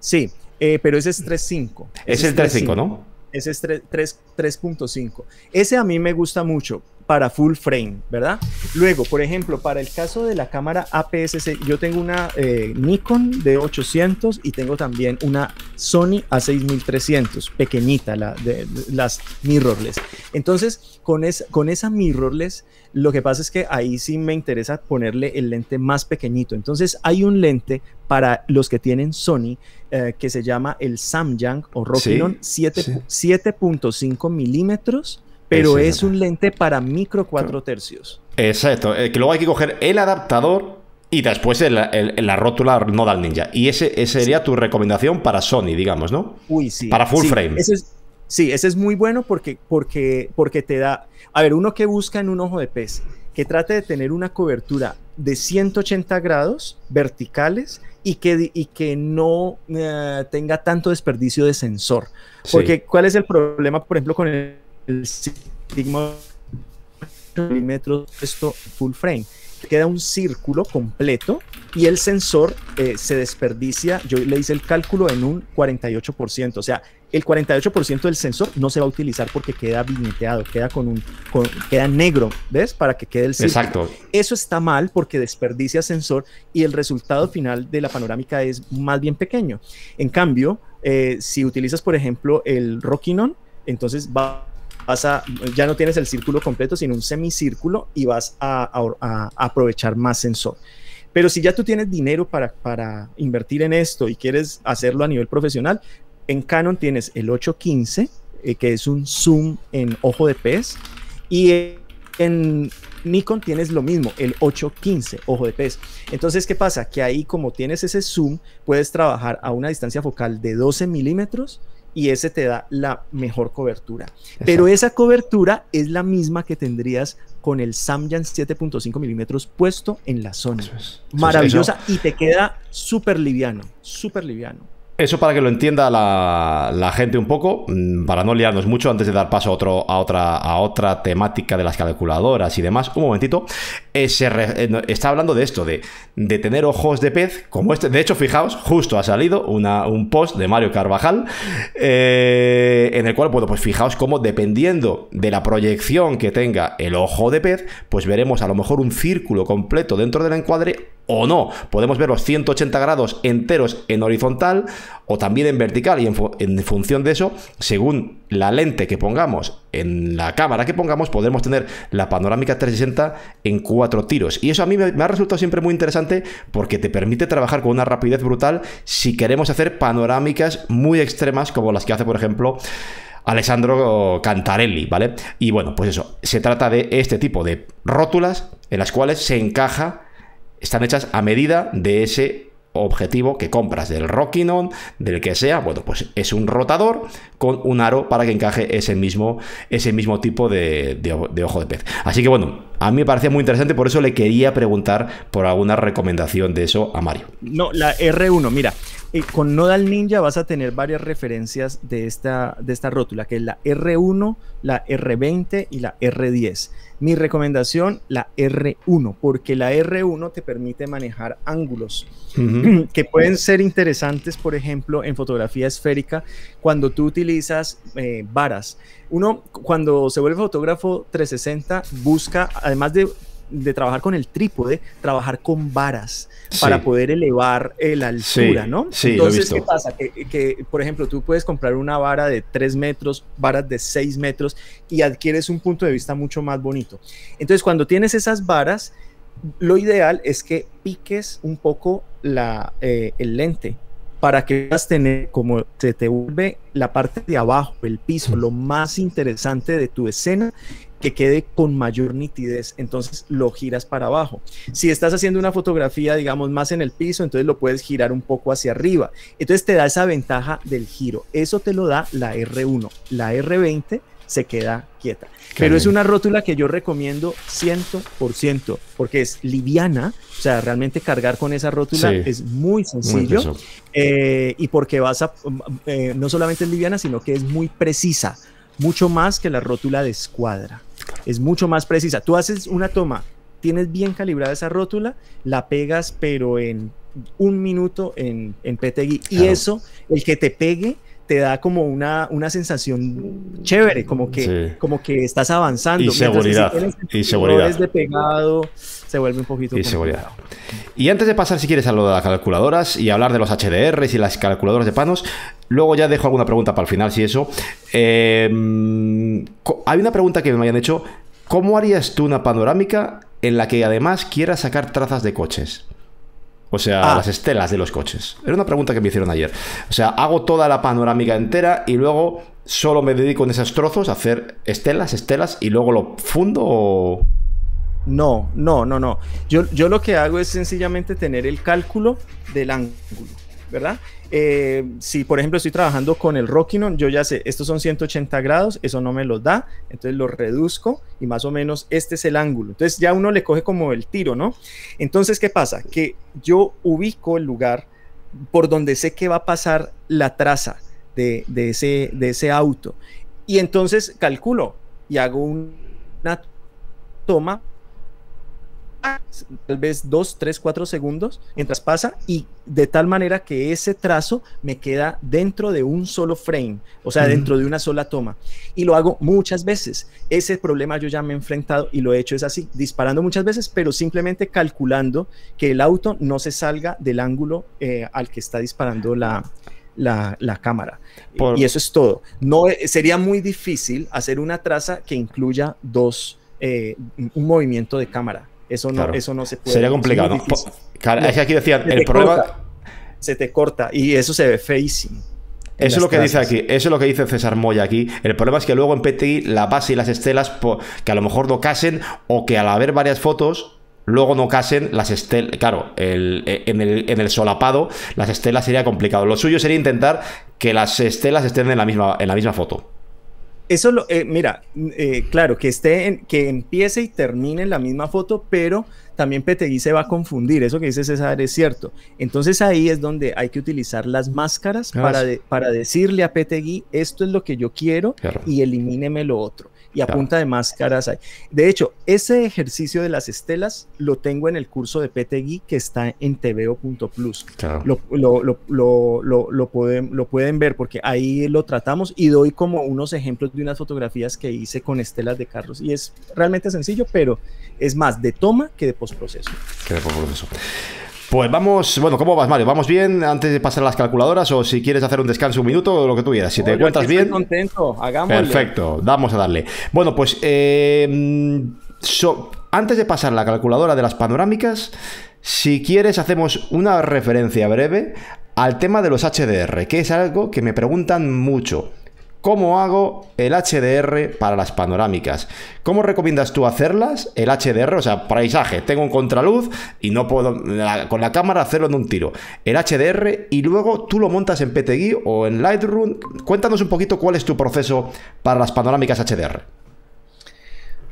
Sí, eh, pero ese es 3.5. Es, es el 3.5, ¿no? Ese es 3.5. Ese a mí me gusta mucho para full frame, ¿verdad? Luego, por ejemplo, para el caso de la cámara APS-C, yo tengo una eh, Nikon de 800 y tengo también una Sony A6300, pequeñita, de, las mirrorless. Entonces, con, esa mirrorless, lo que pasa es que ahí sí me interesa ponerle el lente más pequeñito. Entonces, hay un lente para los que tienen Sony eh, que se llama el Samyang o Rokinon 7.5 milímetros pero es un lente para micro 4 tercios. Exacto. Eh, que luego hay que coger el adaptador y después la rótula nodal ninja. Y ese, sería tu recomendación para Sony, digamos, ¿no? Uy, sí. Para full frame. sí, ese es muy bueno porque, porque, porque te da. A ver, uno que busca en un ojo de pez, que trate de tener una cobertura de 180 grados verticales y que, que no eh, tenga tanto desperdicio de sensor. Porque, ¿cuál es el problema, por ejemplo, con el el Sigma milímetros esto full frame. Queda un círculo completo y el sensor eh, se desperdicia. Yo le hice el cálculo en un 48%, o sea, el 48% del sensor no se va a utilizar porque queda vineteado queda con un queda negro, ¿ves? Para que quede el círculo. Exacto. Eso está mal porque desperdicia sensor y el resultado final de la panorámica es más bien pequeño. En cambio, eh, si utilizas, por ejemplo, el Rockinon, entonces va ya no tienes el círculo completo, sino un semicírculo y vas a, aprovechar más sensor. Pero si ya tú tienes dinero para, invertir en esto y quieres hacerlo a nivel profesional, en Canon tienes el 815, eh, que es un zoom en ojo de pez, y en Nikon tienes lo mismo, el 815, ojo de pez. Entonces, ¿qué pasa? Que ahí como tienes ese zoom, puedes trabajar a una distancia focal de 12 milímetros y ese te da la mejor cobertura. Pero esa cobertura es la misma que tendrías con el Samyang 7.5 milímetros puesto en la zona. Maravillosa y te queda súper liviano, súper liviano. Eso para que lo entienda la, gente un poco, mm, para no liarnos mucho antes de dar paso a, otro, otra, temática de las calculadoras y demás. Un momentito. Eh, se eh, está hablando de esto, de, tener ojos de pez como este. De hecho, fijaos, justo ha salido un post de Mario Carvajal eh, en el cual, bueno, pues fijaos cómo dependiendo de la proyección que tenga el ojo de pez, pues veremos a lo mejor un círculo completo dentro del encuadre o no. Podemos ver los 180 grados enteros en horizontal o también en vertical y en, función de eso, según la lente que pongamos en la cámara que pongamos, podemos tener la panorámica 360 en cuatro tiros. Y eso a mí me, me ha resultado siempre muy interesante porque te permite trabajar con una rapidez brutal si queremos hacer panorámicas muy extremas como las que hace, por ejemplo, Alessandro Cantarelli, ¿vale? Y bueno, pues eso, se trata de este tipo de rótulas en las cuales se encaja están hechas a medida de ese objetivo que compras, del rocking on, del que sea, bueno, pues es un rotador con un aro para que encaje ese mismo, ese mismo tipo de ojo de pez. Así que bueno, a mí me parecía muy interesante, por eso le quería preguntar por alguna recomendación de eso a Mario. No, la R1, mira, eh, con Nodal Ninja vas a tener varias referencias de esta, de esta rótula, que es la R1, la R20 y la R10. Mi recomendación, la R1, porque la R1 te permite manejar ángulos que pueden ser interesantes, por ejemplo, en fotografía esférica, cuando tú utilizas eh, varas uno cuando se vuelve fotógrafo 360 busca, además de, trabajar con el trípode, trabajar con varas para poder elevar eh, la altura, ¿no? Entonces, ¿qué pasa? Que, por ejemplo, tú puedes comprar una vara de 3 metros, varas de 6 metros y adquieres un punto de vista mucho más bonito. Entonces, cuando tienes esas varas, lo ideal es que piques un poco la, eh, el lente para que puedas tener como se te vuelve la parte de abajo, el piso, lo más interesante de tu escena que quede con mayor nitidez, entonces lo giras para abajo. Si estás haciendo una fotografía, digamos, más en el piso, entonces lo puedes girar un poco hacia arriba. Entonces te da esa ventaja del giro. Eso te lo da la R1. La R20 se queda quieta. Pero es una rótula que yo recomiendo 100% porque es liviana, o sea, realmente cargar con esa rótula es muy sencillo eh, y porque vas a, eh, no solamente es liviana, sino que es muy precisa, mucho más que la rótula de escuadra. Es mucho más precisa. Tú haces una toma tienes bien calibrada esa rótula, la pegas pero en un minuto en, en Y eso, el que te pegue, te da como una, una sensación chévere, como que, como que estás avanzando. Y seguridad. y seguridad. de pegado, se vuelve un poquito. Y antes de pasar, si quieres, a lo de las calculadoras y hablar de los HDRs y las calculadoras de panos, luego ya dejo alguna pregunta para el final, si eso. Eh, hay una pregunta que me habían hecho. ¿Cómo harías tú una panorámica en la que además quieras sacar trazas de coches? O sea, ah. las estelas de los coches. Era una pregunta que me hicieron ayer. O sea, hago toda la panorámica entera y luego solo me dedico en esos trozos a hacer estelas, estelas y luego lo fundo o... No, no, no, no. Yo, yo lo que hago es sencillamente tener el cálculo del ángulo, ¿verdad? Eh, si por ejemplo estoy trabajando con el Rockinon, yo ya sé, estos son 180 grados, eso no me los da, entonces lo reduzco y más o menos este es el ángulo. Entonces ya uno le coge como el tiro, ¿no? Entonces, ¿qué pasa? Que yo ubico el lugar por donde sé que va a pasar la traza de, ese, auto. Y entonces calculo y hago una toma tal vez 2, 3, 4 segundos mientras pasa y de tal manera que ese trazo me queda dentro de un solo frame, o sea, dentro de una sola toma. Y lo hago muchas veces. Ese problema yo ya me he enfrentado y lo he hecho es así, disparando muchas veces, pero simplemente calculando que el auto no se salga del ángulo eh, al que está disparando la, cámara. Y eso es todo. No, eh, sería muy difícil hacer una traza que incluya dos, eh, un movimiento de cámara. Eso no, se puede. Sería complicado. es que aquí decían, el problema. se te corta y eso se ve facing Eso es lo que dice aquí, eso es lo que dice César Moya aquí. El problema es que luego en PTI la base y las estelas que a lo mejor no casen o que al haber varias fotos luego no casen las estelas. Claro, e, en, el, solapado, las estelas sería complicado. Lo suyo sería intentar que las estelas estén en la misma, en la misma foto. Eso lo, eh, mira, eh, claro, que esté, en, que empiece y termine en la misma foto, pero también Petegui se va a confundir. Eso que dice César es cierto. Entonces ahí es donde hay que utilizar las máscaras ah, para, para decirle a Petegui, esto es lo que yo quiero y elimíneme lo otro y apunta de máscaras. De hecho, ese ejercicio de las estelas lo tengo en el curso de PTGui que está en TVO.plus Lo, lo, pueden, lo pueden ver porque ahí lo tratamos y doy como unos ejemplos de unas fotografías que hice con estelas de carros. Y es realmente sencillo, pero es más de toma que de postproceso. Que de postproceso. Pues vamos, bueno, ¿cómo vas, Mario? ¿Vamos bien antes de pasar a las calculadoras o si quieres hacer un descanso un minuto o lo que tú quieras? Si te encuentras bien. Estoy contento, Hagamos. Perfecto, vamos a darle. Bueno, pues em, antes de pasar la calculadora de las panorámicas, si quieres hacemos una referencia breve al tema de los HDR, que es algo que me preguntan mucho. ¿Cómo hago el HDR para las panorámicas? ¿Cómo recomiendas tú hacerlas? El HDR, o sea, paisaje, tengo un contraluz y no puedo con la cámara hacerlo en un tiro. El HDR y luego tú lo montas en PTGui o en Lightroom. Cuéntanos un poquito cuál es tu proceso para las panorámicas HDR.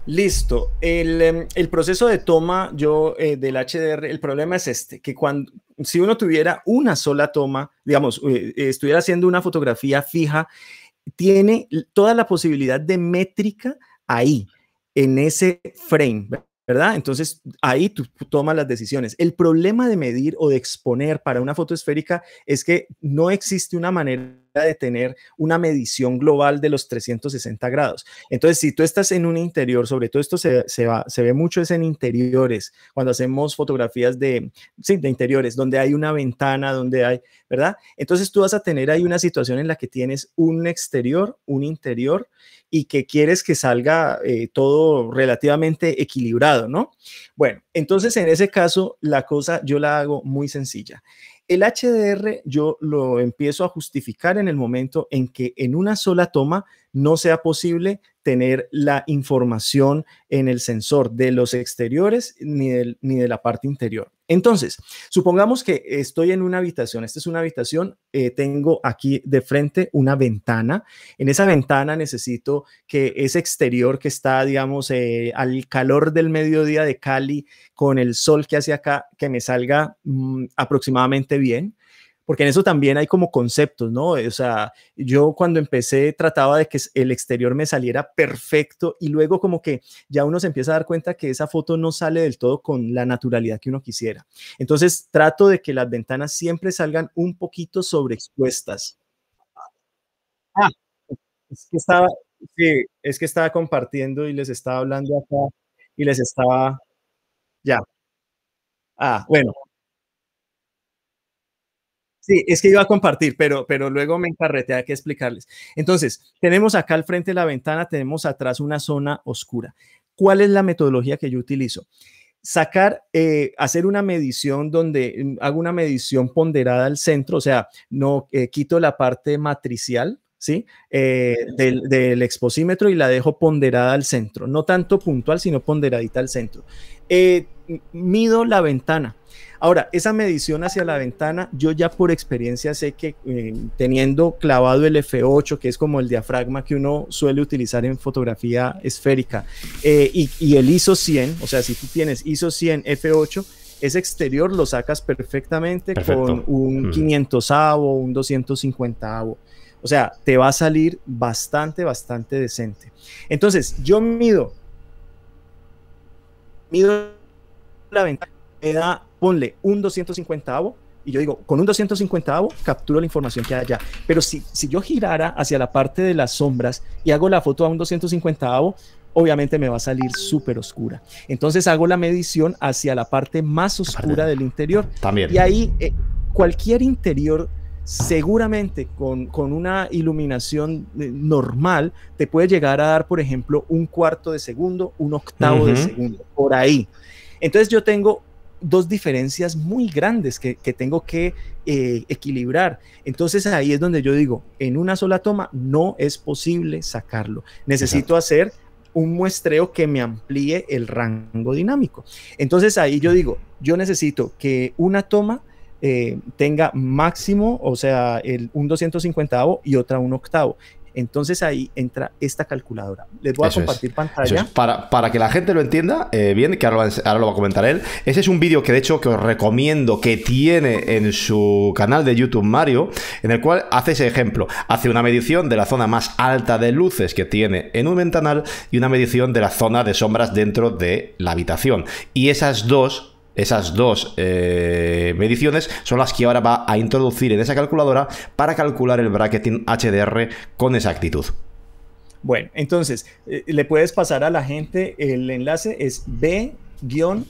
Listo. Em, el, proceso de toma yo eh, del HDR, el problema es este, que cuando, si uno tuviera una sola toma, digamos, eh, estuviera haciendo una fotografía fija, tiene toda la posibilidad de métrica ahí, en ese frame, ¿verdad? Entonces ahí tú tomas las decisiones. El problema de medir o de exponer para una foto esférica es que no existe una manera de tener una medición global de los 360 grados. Entonces, si tú estás en un interior, sobre todo esto se, se ve mucho en interiores, cuando hacemos fotografías de, sí, de interiores, donde hay una ventana, donde hay, ¿verdad? Entonces tú vas a tener ahí una situación en la que tienes un exterior, un interior, y que quieres que salga eh, todo relativamente equilibrado, ¿no? Bueno, entonces en ese caso la cosa yo la hago muy sencilla. El HDR yo lo empiezo a justificar en el momento en que en una sola toma no sea posible tener la información en el sensor de los exteriores ni, ni de la parte interior. Entonces, supongamos que estoy en una habitación, esta es una habitación, eh, tengo aquí de frente una ventana, en esa ventana necesito que ese exterior que está, digamos, eh, al calor del mediodía de Cali, con el sol que hace acá, que me salga mm, aproximadamente bien porque en eso también hay como conceptos, ¿no? O sea, yo cuando empecé trataba de que el exterior me saliera perfecto y luego como que ya uno se empieza a dar cuenta que esa foto no sale del todo con la naturalidad que uno quisiera. Entonces trato de que las ventanas siempre salgan un poquito sobreexpuestas. Ah, es que estaba, es que estaba compartiendo y les estaba hablando acá y les estaba, ya. Ah, bueno, Sí, es que iba a compartir, pero, pero luego me encarrete, hay que explicarles. Entonces, tenemos acá al frente la ventana, tenemos atrás una zona oscura. ¿Cuál es la metodología que yo utilizo? sacar, eh, hacer una medición donde mm, hago una medición ponderada al centro, o sea, no eh, quito la parte matricial, ¿sí? Eh, del, del, exposímetro y la dejo ponderada al centro, no tanto puntual, sino ponderadita al centro. mido la ventana. Ahora, esa medición hacia la ventana, yo ya por experiencia sé que eh, teniendo clavado el F8, que es como el diafragma que uno suele utilizar en fotografía esférica, eh, y, el ISO 100, o sea, si tú tienes ISO 100 F8, ese exterior lo sacas perfectamente con un 500avo, mm. un 250avo. O sea, te va a salir bastante, bastante decente. Entonces, yo mido, mido la ventana, me da ponle un 250avo y yo digo, con un 250avo capturo la información que hay allá. Pero si, si yo girara hacia la parte de las sombras y hago la foto a un 250avo, obviamente me va a salir súper oscura. Entonces hago la medición hacia la parte más oscura del interior. También. Y ahí eh, cualquier interior seguramente con, una iluminación eh, normal te puede llegar a dar, por ejemplo, un cuarto de segundo, un octavo de segundo, por ahí. Entonces yo tengo dos diferencias muy grandes que, tengo que eh, equilibrar. Entonces ahí es donde yo digo, en una sola toma no es posible sacarlo. Necesito hacer un muestreo que me amplíe el rango dinámico. Entonces ahí yo digo, yo necesito que una toma eh, tenga máximo, o sea, el, un 250 y otra un octavo. Entonces ahí entra esta calculadora. Les voy a compartir pantalla. Para, que la gente lo entienda eh, bien, que ahora lo, va a comentar él, ese es un vídeo que de hecho que os recomiendo que tiene en su canal de YouTube Mario, en el cual hace ese ejemplo. Hace una medición de la zona más alta de luces que tiene en un ventanal y una medición de la zona de sombras dentro de la habitación. Y esas dos esas dos eh, mediciones son las que ahora va a introducir en esa calculadora para calcular el bracketing HDR con exactitud. Bueno, entonces, eh, le puedes pasar a la gente el enlace, es b-calc.com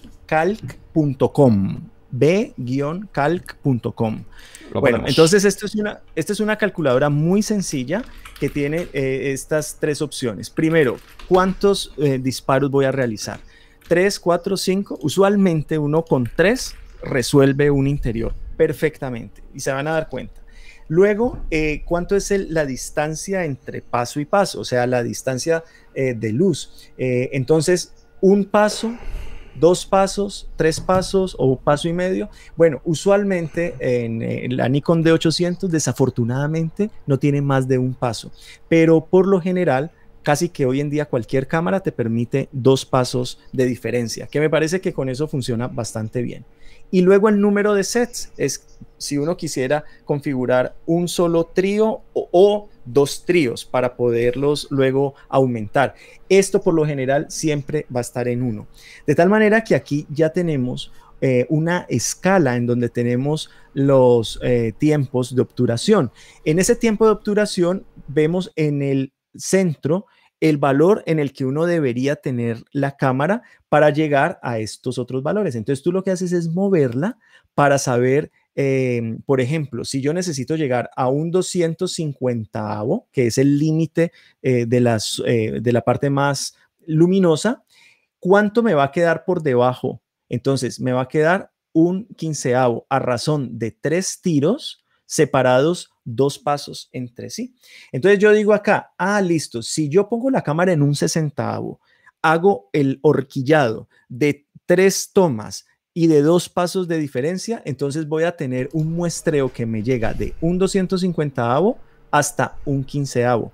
b-calc.com. Bueno, entonces esta es una calculadora muy sencilla que tiene eh, estas tres opciones. Primero, ¿cuántos disparos voy a realizar? 3, 4, 5, usualmente uno con 3 resuelve un interior perfectamente y se van a dar cuenta. Luego, eh, ¿cuánto es la distancia entre paso y paso? O sea, la distancia eh, de luz. Eh, entonces, un paso, dos pasos, tres pasos o paso y medio. Bueno, usualmente en, en la Nikon D800 desafortunadamente no tiene más de un paso, pero por lo general casi que hoy en día cualquier cámara te permite dos pasos de diferencia, que me parece que con eso funciona bastante bien. Y luego el número de sets es si uno quisiera configurar un solo trío o, dos tríos para poderlos luego aumentar. Esto por lo general siempre va a estar en uno. De tal manera que aquí ya tenemos eh, una escala en donde tenemos los eh, tiempos de obturación. En ese tiempo de obturación vemos en el centro el valor en el que uno debería tener la cámara para llegar a estos otros valores. Entonces tú lo que haces es moverla para saber, em, por ejemplo, si yo necesito llegar a un 250, que es el límite eh, de, las, eh, de la parte más luminosa, ¿cuánto me va a quedar por debajo? Entonces me va a quedar un quinceavo a razón de tres tiros separados dos pasos entre sí. Entonces yo digo acá, ah, listo, si yo pongo la cámara en un sesentavo, hago el horquillado de tres tomas y de dos pasos de diferencia, entonces voy a tener un muestreo que me llega de un 250avo hasta un quinceavo.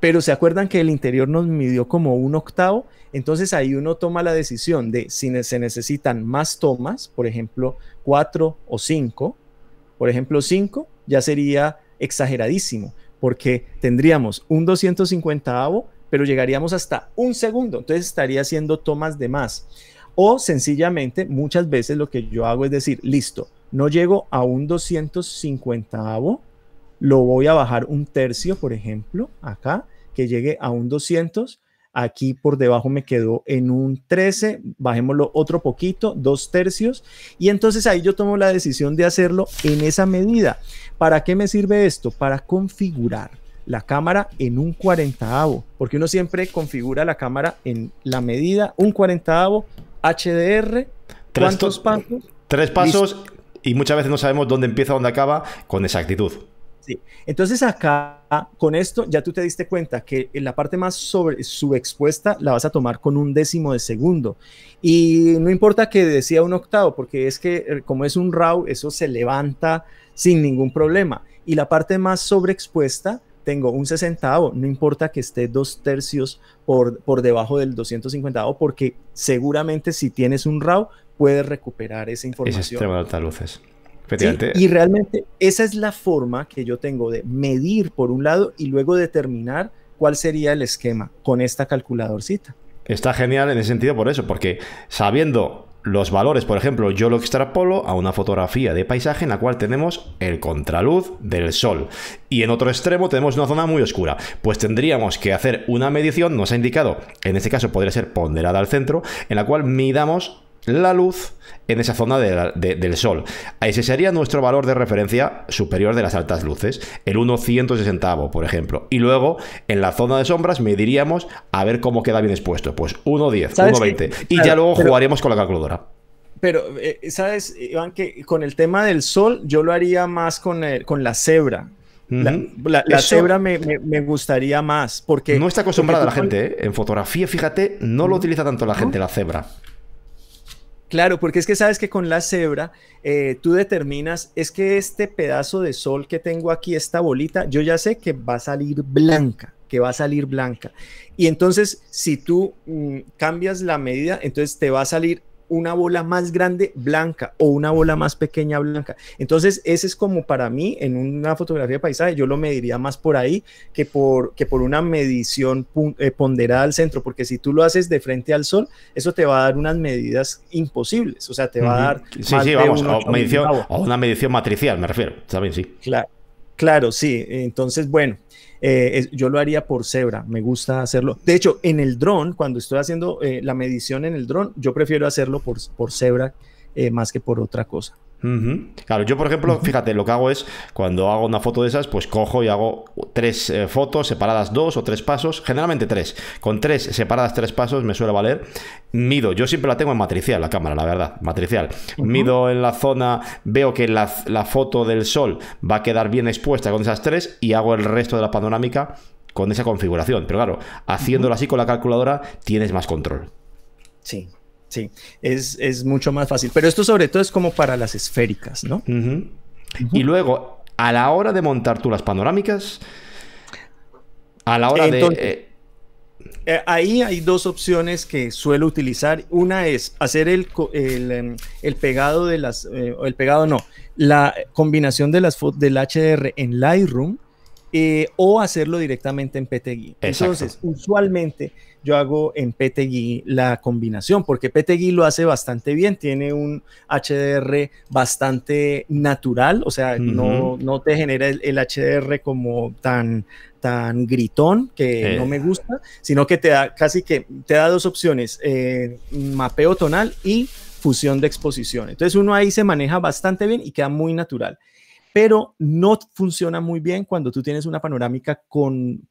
Pero se acuerdan que el interior nos midió como un octavo, entonces ahí uno toma la decisión de si se necesitan más tomas, por ejemplo, cuatro o cinco, por ejemplo, cinco, ya sería exageradísimo, porque tendríamos un 250avo, pero llegaríamos hasta un segundo, entonces estaría haciendo tomas de más. O sencillamente, muchas veces lo que yo hago es decir, listo, no llego a un 250avo, lo voy a bajar un tercio, por ejemplo, acá, que llegue a un 200, Aquí por debajo me quedó en un 13, bajémoslo otro poquito, dos tercios. Y entonces ahí yo tomo la decisión de hacerlo en esa medida. ¿Para qué me sirve esto? Para configurar la cámara en un cuarentaavo, porque uno siempre configura la cámara en la medida, un cuarentaavo, HDR, ¿cuántos tres pasos? Tres pasos y muchas veces no sabemos dónde empieza, dónde acaba con exactitud. Entonces acá, con esto, ya tú te diste cuenta que la parte más sobre, subexpuesta la vas a tomar con un décimo de segundo. Y no importa que decía un octavo, porque es que eh, como es un RAW, eso se levanta sin ningún problema. Y la parte más sobreexpuesta tengo un sesentavo, no importa que esté dos tercios por, por debajo del 250, porque seguramente si tienes un RAW puedes recuperar esa información. Y realmente esa es la forma que yo tengo de medir por un lado y luego determinar cuál sería el esquema con esta calculadorcita. Está genial en ese sentido por eso, porque sabiendo los valores, por ejemplo, yo lo extrapolo a una fotografía de paisaje en la cual tenemos el contraluz del sol y en otro extremo tenemos una zona muy oscura. Pues tendríamos que hacer una medición, nos ha indicado, en este caso podría ser ponderada al centro, en la cual midamos la luz en esa zona del Sol. Ese sería nuestro valor de referencia superior de las altas luces, el 1,160, por ejemplo. Y luego, en la zona de sombras, mediríamos a ver cómo queda bien expuesto. Pues 1,10, 1,20. Y ya luego jugaremos con la calculadora. Pero, eh, ¿sabes, Iván, que con el tema del Sol, yo lo haría más con, eh, con la cebra. La, cebra me, gustaría más porque... No está acostumbrada la gente, ¿eh? En fotografía, fíjate, no lo utiliza tanto la gente, la cebra. Claro, porque es que sabes que con la cebra eh, tú determinas, es que este pedazo de sol que tengo aquí, esta bolita, yo ya sé que va a salir blanca, que va a salir blanca. Y entonces, si tú mm, cambias la medida, entonces te va a salir una bola más grande blanca o una bola más pequeña blanca. Entonces, ese es como para mí, en una fotografía de paisaje, yo lo mediría más por ahí que por, por una medición eh, ponderada al centro, porque si tú lo haces de frente al sol, eso te va a dar unas medidas imposibles, o sea, te va a dar... Sí, sí, vamos, una medición matricial, me refiero, también sí. Claro, claro, sí, entonces, bueno, eh, yo lo haría por cebra, me gusta hacerlo. De hecho, en el dron, cuando estoy haciendo eh, la medición en el dron, yo prefiero hacerlo por, por cebra eh, más que por otra cosa. Claro, yo por ejemplo, fíjate, lo que hago es, cuando hago una foto de esas, pues cojo y hago tres eh, fotos separadas dos o tres pasos, generalmente tres. Con tres separadas tres pasos me suele valer. Mido, yo siempre la tengo en matricial, la cámara, la verdad, matricial. Mido en la zona, veo que la, la foto del sol va a quedar bien expuesta con esas tres y hago el resto de la panorámica con esa configuración. Pero claro, haciéndolo así con la calculadora tienes más control. Sí, Sí, es, mucho más fácil. Pero esto sobre todo es como para las esféricas, ¿no? Y luego, a la hora de montar tú las panorámicas, a la hora de... Eh, eh, ahí hay dos opciones que suelo utilizar. Una es hacer el, em, el, pegado de las... Eh, el pegado no, la combinación de las del HDR en Lightroom eh, o hacerlo directamente en PTGui. Entonces, usualmente yo hago en PTGui la combinación, porque PTGui lo hace bastante bien, tiene un HDR bastante natural, o sea, no, te genera el, HDR como tan tan gritón que no me gusta, sino que te da casi que te da dos opciones, eh, mapeo tonal y fusión de exposición. Entonces uno ahí se maneja bastante bien y queda muy natural pero no funciona muy bien cuando tú tienes una panorámica con,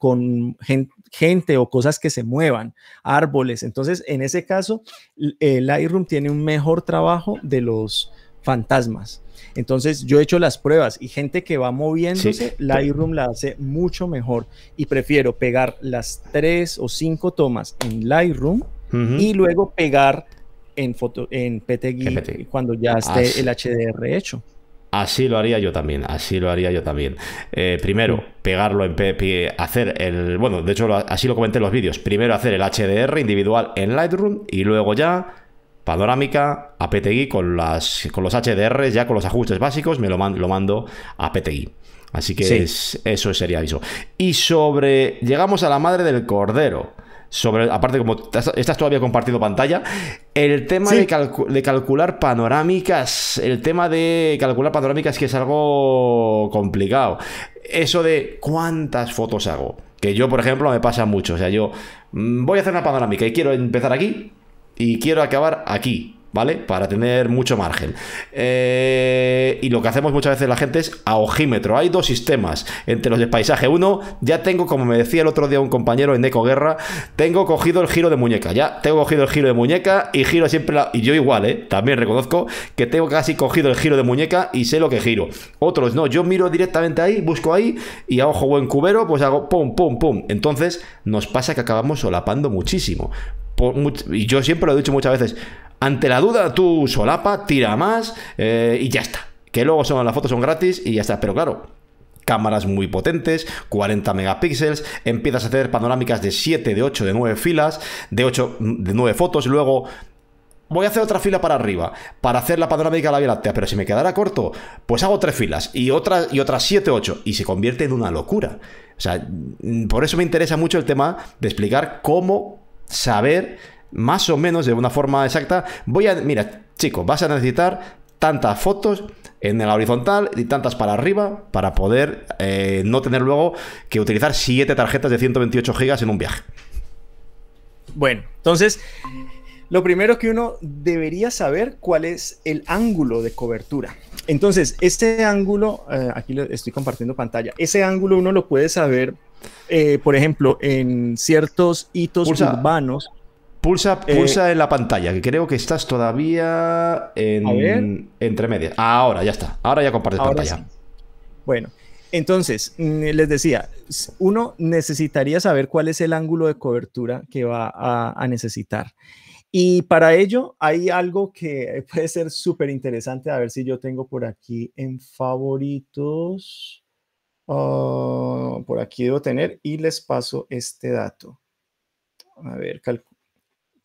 gente, o cosas que se muevan, árboles. Entonces, en ese caso, el eh, Lightroom tiene un mejor trabajo de los fantasmas. Entonces yo he hecho las pruebas y gente que va moviéndose, Lightroom la hace mucho mejor y prefiero pegar las tres o cinco tomas en Lightroom y luego pegar en, foto, en PTG, cuando ya esté ah. el HDR hecho. Así lo haría yo también, así lo haría yo también. Eh, primero, pegarlo en Pepi, hacer el... Bueno, de hecho así lo comenté en los vídeos. Primero hacer el HDR individual en Lightroom y luego ya panorámica a PTI con, las, con los HDR, ya con los ajustes básicos, me lo, mando a PTI. Así que eso sería eso. Y sobre... Llegamos a la madre del cordero sobre, aparte como estás todavía compartido pantalla, el tema de, de, calcular panorámicas, el tema de calcular panorámicas que es algo complicado. Eso de cuántas fotos hago, que yo por ejemplo me pasa mucho, o sea, yo mm, voy a hacer una panorámica y quiero empezar aquí y quiero acabar aquí. ¿vale? Para tener mucho margen. Eh, y lo que hacemos muchas veces la gente es a ojímetro. Hay dos sistemas. Entre los de paisaje ...uno... ya tengo, como me decía el otro día un compañero en Eco Guerra, tengo cogido el giro de muñeca. Ya tengo cogido el giro de muñeca y giro siempre la... Y yo igual, ¿eh? También reconozco que tengo casi cogido el giro de muñeca y sé lo que giro. Otros no, yo miro directamente ahí, busco ahí y a ojo buen cubero, pues hago pum, pum, pum. Entonces nos pasa que acabamos solapando muchísimo. y yo siempre lo he dicho muchas veces, ante la duda, tú solapa, tira más eh, y ya está. Que luego son, las fotos son gratis y ya está. Pero claro, cámaras muy potentes, 40 megapíxeles, empiezas a hacer panorámicas de 7, de 8, de 9 filas, de 8, de 9 fotos, y luego voy a hacer otra fila para arriba, para hacer la panorámica de la Vía Láctea, pero si me quedara corto, pues hago tres filas y otras y otras 7, 8 y se convierte en una locura. O sea, mm, por eso me interesa mucho el tema de explicar cómo saber más o menos de una forma exacta, voy a, mira, chicos, vas a necesitar tantas fotos en el horizontal y tantas para arriba para poder eh, no tener luego que utilizar 7 tarjetas de 128 gigas en un viaje. Bueno, entonces, lo primero que uno debería saber cuál es el ángulo de cobertura. Entonces, este ángulo, eh, aquí le estoy compartiendo pantalla, ese ángulo uno lo puede saber, eh, por ejemplo, en ciertos hitos urbanos. Eh, pulsa, en la pantalla, que creo que estás todavía en, entre medias. Ahora ya está. Ahora ya compartes pantalla. Bueno, entonces, mm, les decía, uno necesitaría saber cuál es el ángulo de cobertura que va a, necesitar. Y para ello hay algo que puede ser súper interesante. A ver si yo tengo por aquí en favoritos. Ah, por aquí debo tener y les paso este dato. A ver,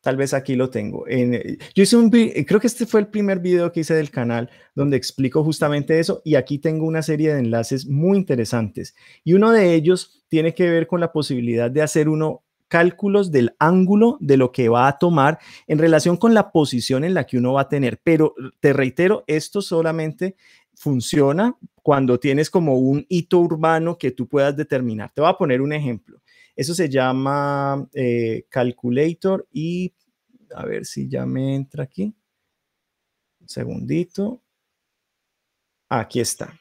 Tal vez aquí lo tengo. Eh, yo hice un, eh, creo que este fue el primer video que hice del canal donde explico justamente eso y aquí tengo una serie de enlaces muy interesantes. Y uno de ellos tiene que ver con la posibilidad de hacer uno cálculos del ángulo de lo que va a tomar en relación con la posición en la que uno va a tener. Pero te reitero, esto solamente funciona cuando tienes como un hito urbano que tú puedas determinar. Te voy a poner un ejemplo. Eso se llama eh, Calculator y a ver si ya me entra aquí. Un segundito. Aquí está.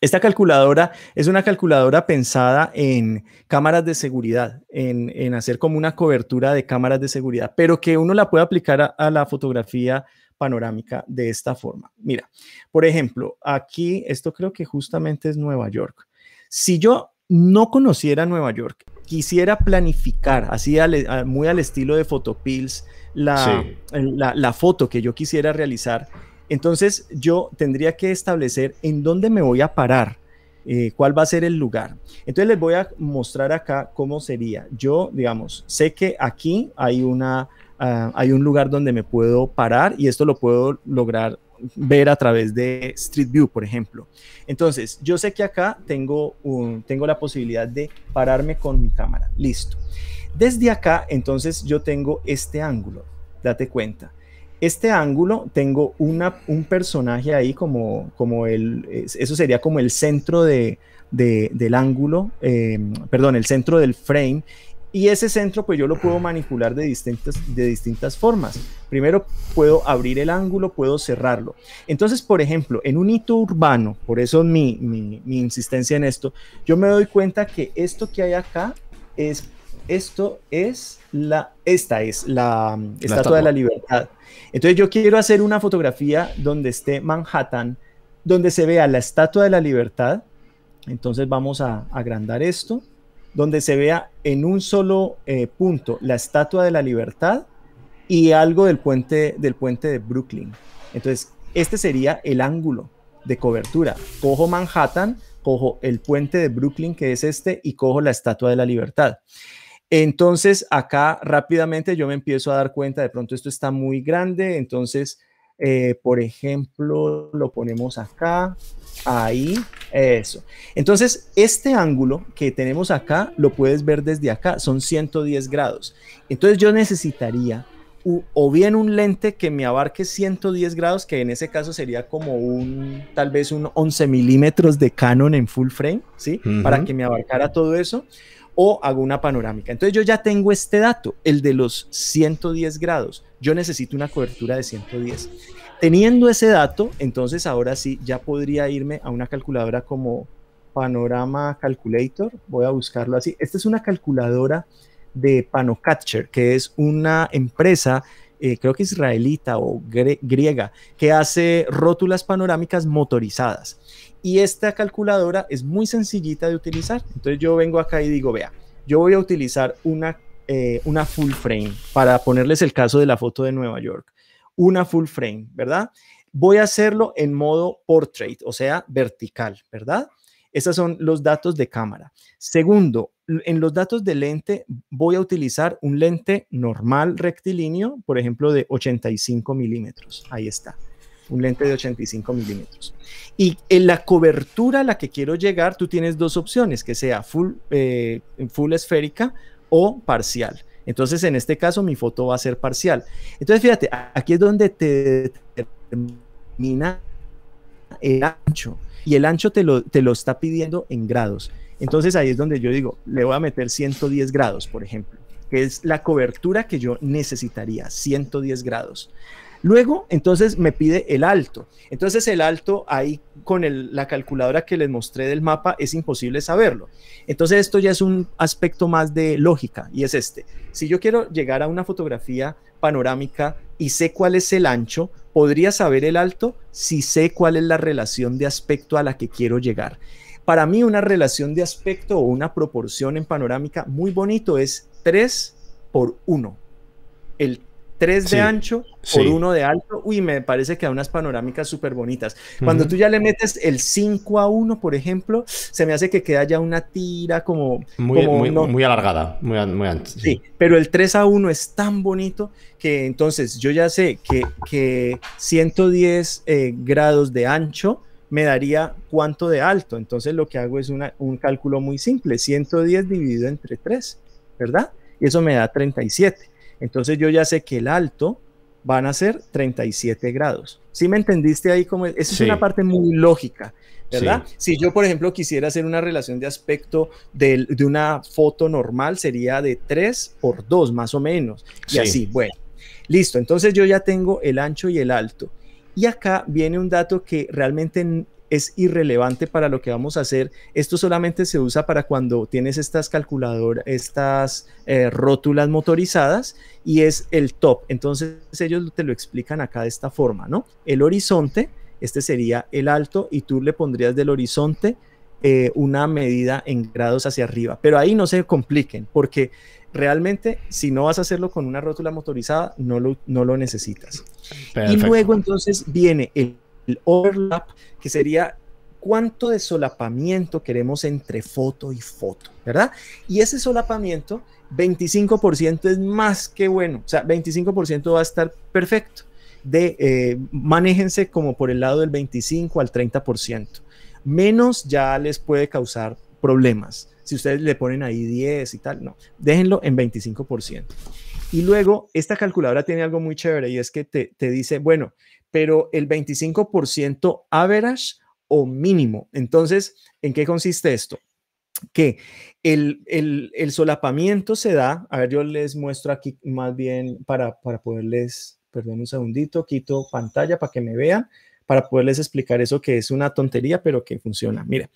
Esta calculadora es una calculadora pensada en cámaras de seguridad, en, hacer como una cobertura de cámaras de seguridad, pero que uno la puede aplicar a, la fotografía panorámica de esta forma. Mira, por ejemplo, aquí, esto creo que justamente es Nueva York. Si yo no conociera Nueva York quisiera planificar, así eh, muy al estilo de Photopills, la, foto que yo quisiera realizar, entonces yo tendría que establecer en dónde me voy a parar, eh, cuál va a ser el lugar. Entonces les voy a mostrar acá cómo sería. Yo, digamos, sé que aquí hay una... Ah, hay un lugar donde me puedo parar y esto lo puedo lograr ver a través de Street View, por ejemplo. Entonces, yo sé que acá tengo, un, tengo la posibilidad de pararme con mi cámara. Listo. Desde acá, entonces, yo tengo este ángulo. Date cuenta este ángulo tengo una, un personaje ahí como, como el, eso sería como el centro de, del ángulo, eh, perdón, el centro del frame y ese centro pues yo lo puedo manipular de distintas, de distintas formas. Primero puedo abrir el ángulo, puedo cerrarlo. Entonces, por ejemplo, en un hito urbano, por eso mi, mi, mi insistencia en esto, yo me doy cuenta que esto que hay acá es, esto es la, esta es la, mm, estatua de la libertad. Entonces yo quiero hacer una fotografía donde esté Manhattan, donde se vea la estatua de la libertad. Entonces vamos a agrandar esto donde se vea en un solo eh, punto la Estatua de la Libertad y algo del puente, del puente de Brooklyn. Entonces, este sería el ángulo de cobertura. Cojo Manhattan, cojo el puente de Brooklyn, que es este, y cojo la Estatua de la Libertad. Entonces, acá rápidamente yo me empiezo a dar cuenta, de pronto esto está muy grande, entonces eh, por ejemplo, lo ponemos acá, ahí, eso. Entonces, este ángulo que tenemos acá, lo puedes ver desde acá, son 110 grados. Entonces, yo necesitaría o bien un lente que me abarque 110 grados, que en ese caso sería como un, tal vez un 11 milímetros de Canon en full frame, ¿sí? Para que me abarcara todo eso o hago una panorámica. Entonces yo ya tengo este dato, el de los 110 grados. Yo necesito una cobertura de 110. Teniendo ese dato, entonces ahora sí, ya podría irme a una calculadora como Panorama Calculator. Voy a buscarlo así. Esta es una calculadora de Panocatcher, que es una empresa eh, creo que israelita o griega, que hace rótulas panorámicas motorizadas. Y esta calculadora es muy sencillita de utilizar. Entonces yo vengo acá y digo, vea, yo voy a utilizar una, eh, una full frame para ponerles el caso de la foto de Nueva York. Una full frame, ¿verdad? Voy a hacerlo en modo portrait, o sea, vertical, ¿verdad? esos son los datos de cámara. Segundo, en los datos de lente voy a utilizar un lente normal rectilíneo, por ejemplo, de 85 milímetros. Ahí está un lente de 85 milímetros. Y en la cobertura a la que quiero llegar, tú tienes dos opciones, que sea full, eh, full esférica o parcial. Entonces, en este caso, mi foto va a ser parcial. Entonces, fíjate, aquí es donde te determina el ancho. Y el ancho te lo, te lo está pidiendo en grados. Entonces, ahí es donde yo digo, le voy a meter 110 grados, por ejemplo, que es la cobertura que yo necesitaría, 110 grados. Luego, entonces me pide el alto. Entonces el alto ahí con la calculadora que les mostré del mapa es imposible saberlo. Entonces esto ya es un aspecto más de lógica y es este. Si yo quiero llegar a una fotografía panorámica y sé cuál es el ancho, podría saber el alto si sé cuál es la relación de aspecto a la que quiero llegar. Para mí una relación de aspecto o una proporción en panorámica muy bonito es 3 por 1. El 3 de ancho por 1 de alto. Uy, me parece que da unas panorámicas súper bonitas. Cuando tú ya le metes el 5 a 1, por ejemplo, se me hace que queda ya una tira como... Muy, muy, muy alargada, muy, muy Sí. pero el 3 a 1 es tan bonito que entonces yo ya sé que, 110 eh, grados de ancho me daría cuánto de alto. Entonces lo que hago es un cálculo muy simple, 110 dividido entre 3, ¿verdad? Y eso me da 37. Entonces yo ya sé que el alto van a ser 37 grados. ¿Sí me entendiste ahí? Como Esa es una parte muy lógica, ¿verdad? Si yo, por ejemplo, quisiera hacer una relación de aspecto de, una foto normal, sería de 3 por 2, más o menos. Y así, bueno. Listo, entonces yo ya tengo el ancho y el alto. Y acá viene un dato que realmente es irrelevante para lo que vamos a hacer. Esto solamente se usa para cuando tienes estas calculadoras, estas eh, rótulas motorizadas y es el top. Entonces ellos te lo explican acá de esta forma, ¿no? El horizonte, este sería el alto y tú le pondrías del horizonte eh, una medida en grados hacia arriba. Pero ahí no se compliquen porque realmente si no vas a hacerlo con una rótula motorizada, no lo, no lo necesitas. Y luego entonces viene el el overlap, que sería cuánto de solapamiento queremos entre foto y foto, ¿verdad? Y ese solapamiento, 25% es más que bueno, o sea, 25% va a estar perfecto. De, eh, manéjense como por el lado del 25 al 30%. Menos ya les puede causar problemas. Si ustedes le ponen ahí 10 y tal, no, déjenlo en 25%. Y luego, esta calculadora tiene algo muy chévere y es que te, te dice, bueno, pero el 25% average o mínimo. Entonces, ¿en qué consiste esto? Que el, solapamiento se da, a ver, yo les muestro aquí más bien para, para poderles, perdón un segundito, quito pantalla para que me vean, para poderles explicar eso que es una tontería, pero que funciona. Mira,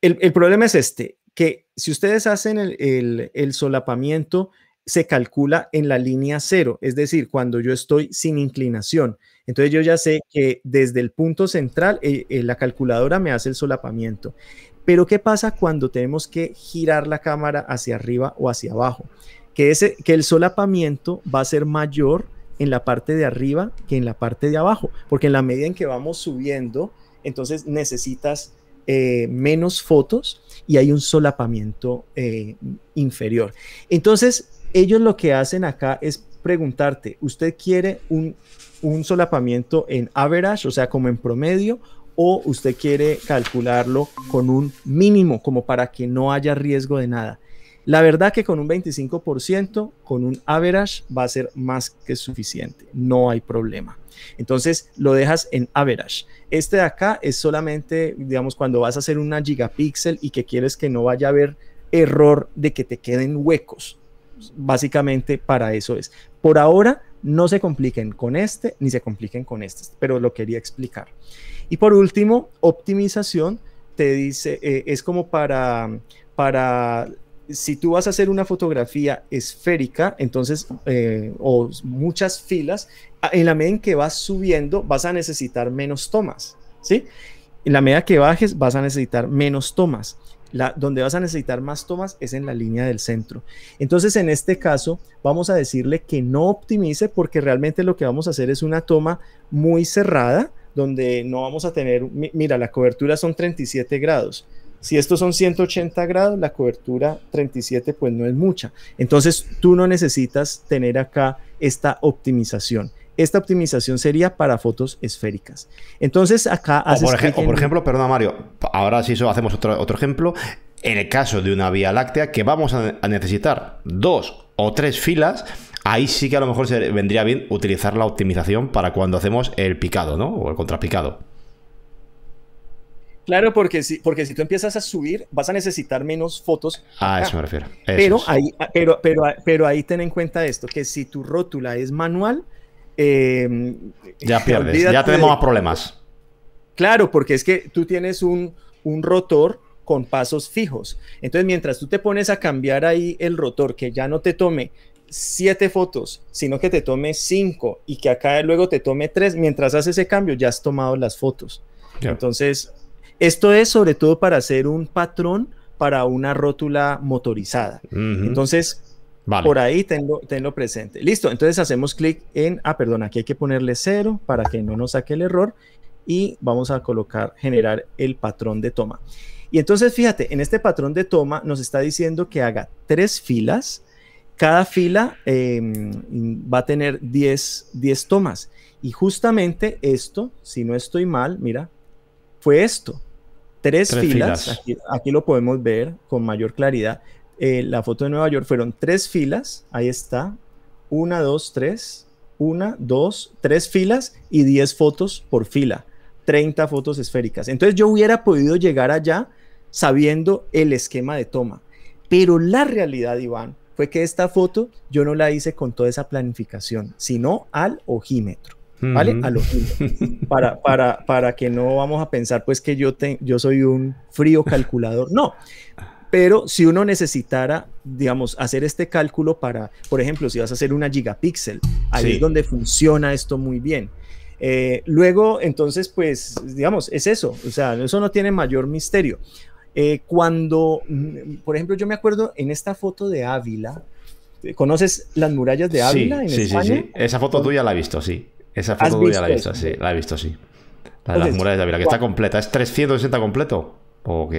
el, el problema es este, que si ustedes hacen el, solapamiento se calcula en la línea cero, es decir, cuando yo estoy sin inclinación. Entonces yo ya sé que desde el punto central eh, eh, la calculadora me hace el solapamiento. Pero ¿qué pasa cuando tenemos que girar la cámara hacia arriba o hacia abajo? Que, ese, que el solapamiento va a ser mayor en la parte de arriba que en la parte de abajo, porque en la medida en que vamos subiendo, entonces necesitas eh, menos fotos y hay un solapamiento eh, inferior. Entonces, ellos lo que hacen acá es preguntarte, ¿usted quiere un, solapamiento en average, o sea, como en promedio, o usted quiere calcularlo con un mínimo, como para que no haya riesgo de nada? La verdad que con un 25%, con un average, va a ser más que suficiente. No hay problema. Entonces lo dejas en average. Este de acá es solamente, digamos, cuando vas a hacer una gigapíxel y que quieres que no vaya a haber error de que te queden huecos básicamente para eso es. Por ahora, no se compliquen con este ni se compliquen con este, pero lo quería explicar. Y por último, optimización te dice, eh, es como para, para, si tú vas a hacer una fotografía esférica, entonces, eh, o muchas filas, en la medida en que vas subiendo, vas a necesitar menos tomas, ¿sí? En la medida que bajes, vas a necesitar menos tomas donde vas a necesitar más tomas es en la línea del centro. Entonces, en este caso, vamos a decirle que no optimice porque realmente lo que vamos a hacer es una toma muy cerrada, donde no vamos a tener, mira, la cobertura son 37 grados. Si estos son 180 grados, la cobertura 37 pues no es mucha. Entonces, tú no necesitas tener acá esta optimización. Esta optimización sería para fotos esféricas. Entonces acá... por, ejemplo, perdona Mario, ahora sí eso hacemos otro, ejemplo. En el caso de una vía láctea que vamos a, necesitar dos o tres filas, ahí sí que a lo mejor se vendría bien utilizar la optimización para cuando hacemos el picado, ¿no? O el contrapicado. Claro, porque si, porque si tú empiezas a subir, vas a necesitar menos fotos. Ah, eso me refiero. Ah, pero, pero, ah, pero ahí ten en cuenta esto, que si tu rótula es manual, Em, ya pierdes, ya tenemos más problemas. Claro, porque es que tú tienes un, un rotor con pasos fijos. Entonces, mientras tú te pones a cambiar ahí el rotor, que ya no te tome siete fotos, sino que te tome cinco y que acá luego te tome tres, mientras haces ese cambio ya has tomado las fotos. Entonces, esto es sobre todo para hacer un patrón para una rótula motorizada. Entonces, por ahí tengo tenlo presente. Listo, entonces hacemos clic en, ah, perdón, aquí hay que ponerle cero para que no nos saque el error y vamos a colocar, generar el patrón de toma. Y entonces fíjate, en este patrón de toma nos está diciendo que haga tres filas. Cada fila em, va a tener 10, 10 tomas. Y justamente esto, si no estoy mal, mira, fue esto. Tres, filas, aquí, lo podemos ver con mayor claridad, eh, la foto de Nueva York fueron tres filas, ahí está, una, dos, tres, una, dos, tres filas y diez fotos por fila, 30 fotos esféricas. Entonces yo hubiera podido llegar allá sabiendo el esquema de toma, pero la realidad, Iván, fue que esta foto yo no la hice con toda esa planificación, sino al ojímetro. ¿Vale? Al ojímetro. Para, para, para que no vamos a pensar pues que yo, yo soy un frío calculador. No, pero si uno necesitara, digamos, hacer este cálculo para, por ejemplo, si vas a hacer una gigapíxel, ahí es donde funciona esto muy bien. Eh, luego, entonces, pues, digamos, es eso, o sea, eso no tiene mayor misterio. Eh, cuando, mm, por ejemplo, yo me acuerdo en esta foto de Ávila, ¿conoces las murallas de Ávila sí, en sí, España? Sí, esa foto tuya la he visto, sí. Esa foto tuya la he visto, sí, la he visto, sí. de las murallas de Ávila, que está completa, es 360 completo. ¿O,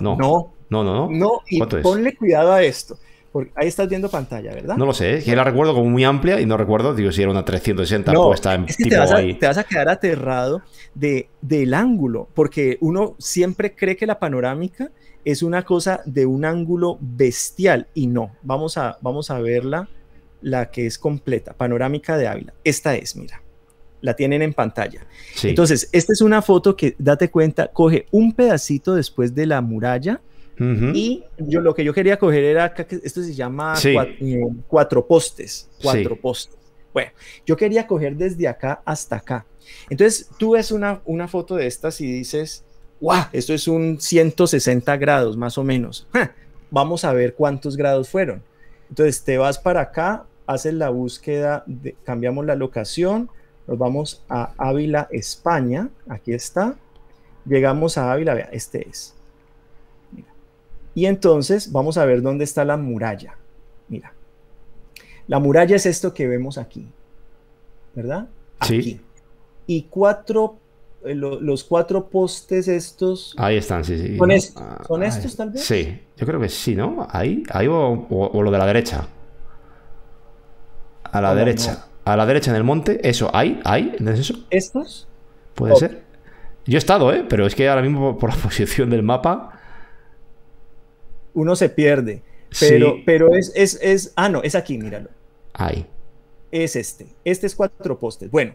no no, no, no. No, y ponle cuidado a esto. Porque ahí estás viendo pantalla, ¿verdad? No lo sé, es que la recuerdo como muy amplia y no recuerdo, digo, si era una 360 o puesta en tipo te vas, a, ahí. te vas a quedar aterrado de, del ángulo, porque uno siempre cree que la panorámica es una cosa de un ángulo bestial y no. Vamos a, vamos a verla, la que es completa, panorámica de Ávila. Esta es, mira, la tienen en pantalla. Entonces, esta es una foto que, date cuenta, coge un pedacito después de la muralla y yo lo que yo quería coger era, esto se llama eh, cuatro, postes, cuatro postes. Bueno, yo quería coger desde acá hasta acá. Entonces tú ves una, una foto de estas y dices, wow, Esto es un 160 grados más o menos. Vamos a ver cuántos grados fueron. Entonces te vas para acá, haces la búsqueda, cambiamos la locación, nos vamos a Ávila, España. Aquí está. Llegamos a Ávila, vea, este es. Y entonces vamos a ver dónde está la muralla. Mira, la muralla es esto que vemos aquí, ¿verdad? Aquí. Sí. Y cuatro, eh, los cuatro postes estos. Ahí están, sí, sí. ¿Son, ah, ah, estos, ¿son tal vez? Sí, yo creo que sí, ¿no? Ahí, ahí o, lo de la derecha. A la derecha. A la derecha en el monte. Eso, ahí, ahí, eso? ¿Estos? Puede ser. Yo he estado, ¿eh? Pero es que ahora mismo por la posición del mapa uno se pierde. Pero, pero es, es, es, ah, no, es aquí, míralo. Ahí. Es este, este es cuatro postes. Bueno,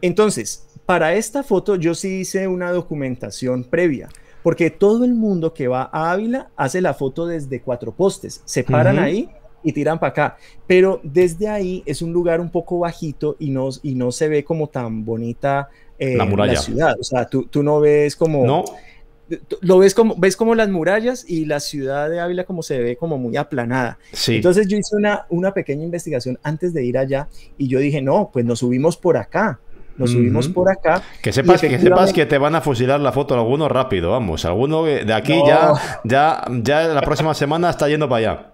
entonces, para esta foto yo sí hice una documentación previa, porque todo el mundo que va a Ávila hace la foto desde cuatro postes, se paran ahí y tiran para acá, pero desde ahí es un lugar un poco bajito y no, y no se ve como tan bonita eh, la, muralla. ciudad, o sea, tú, tú no ves como... No lo ves como, ves como las murallas y la ciudad de Ávila como se ve como muy aplanada. Sí. Entonces yo hice una, una pequeña investigación antes de ir allá y yo dije, no, pues nos subimos por acá. Nos subimos por acá. Que sepas, que sepas que te van a fusilar la foto alguno rápido, vamos. Alguno de aquí ya, ya, ya la próxima semana está yendo para allá.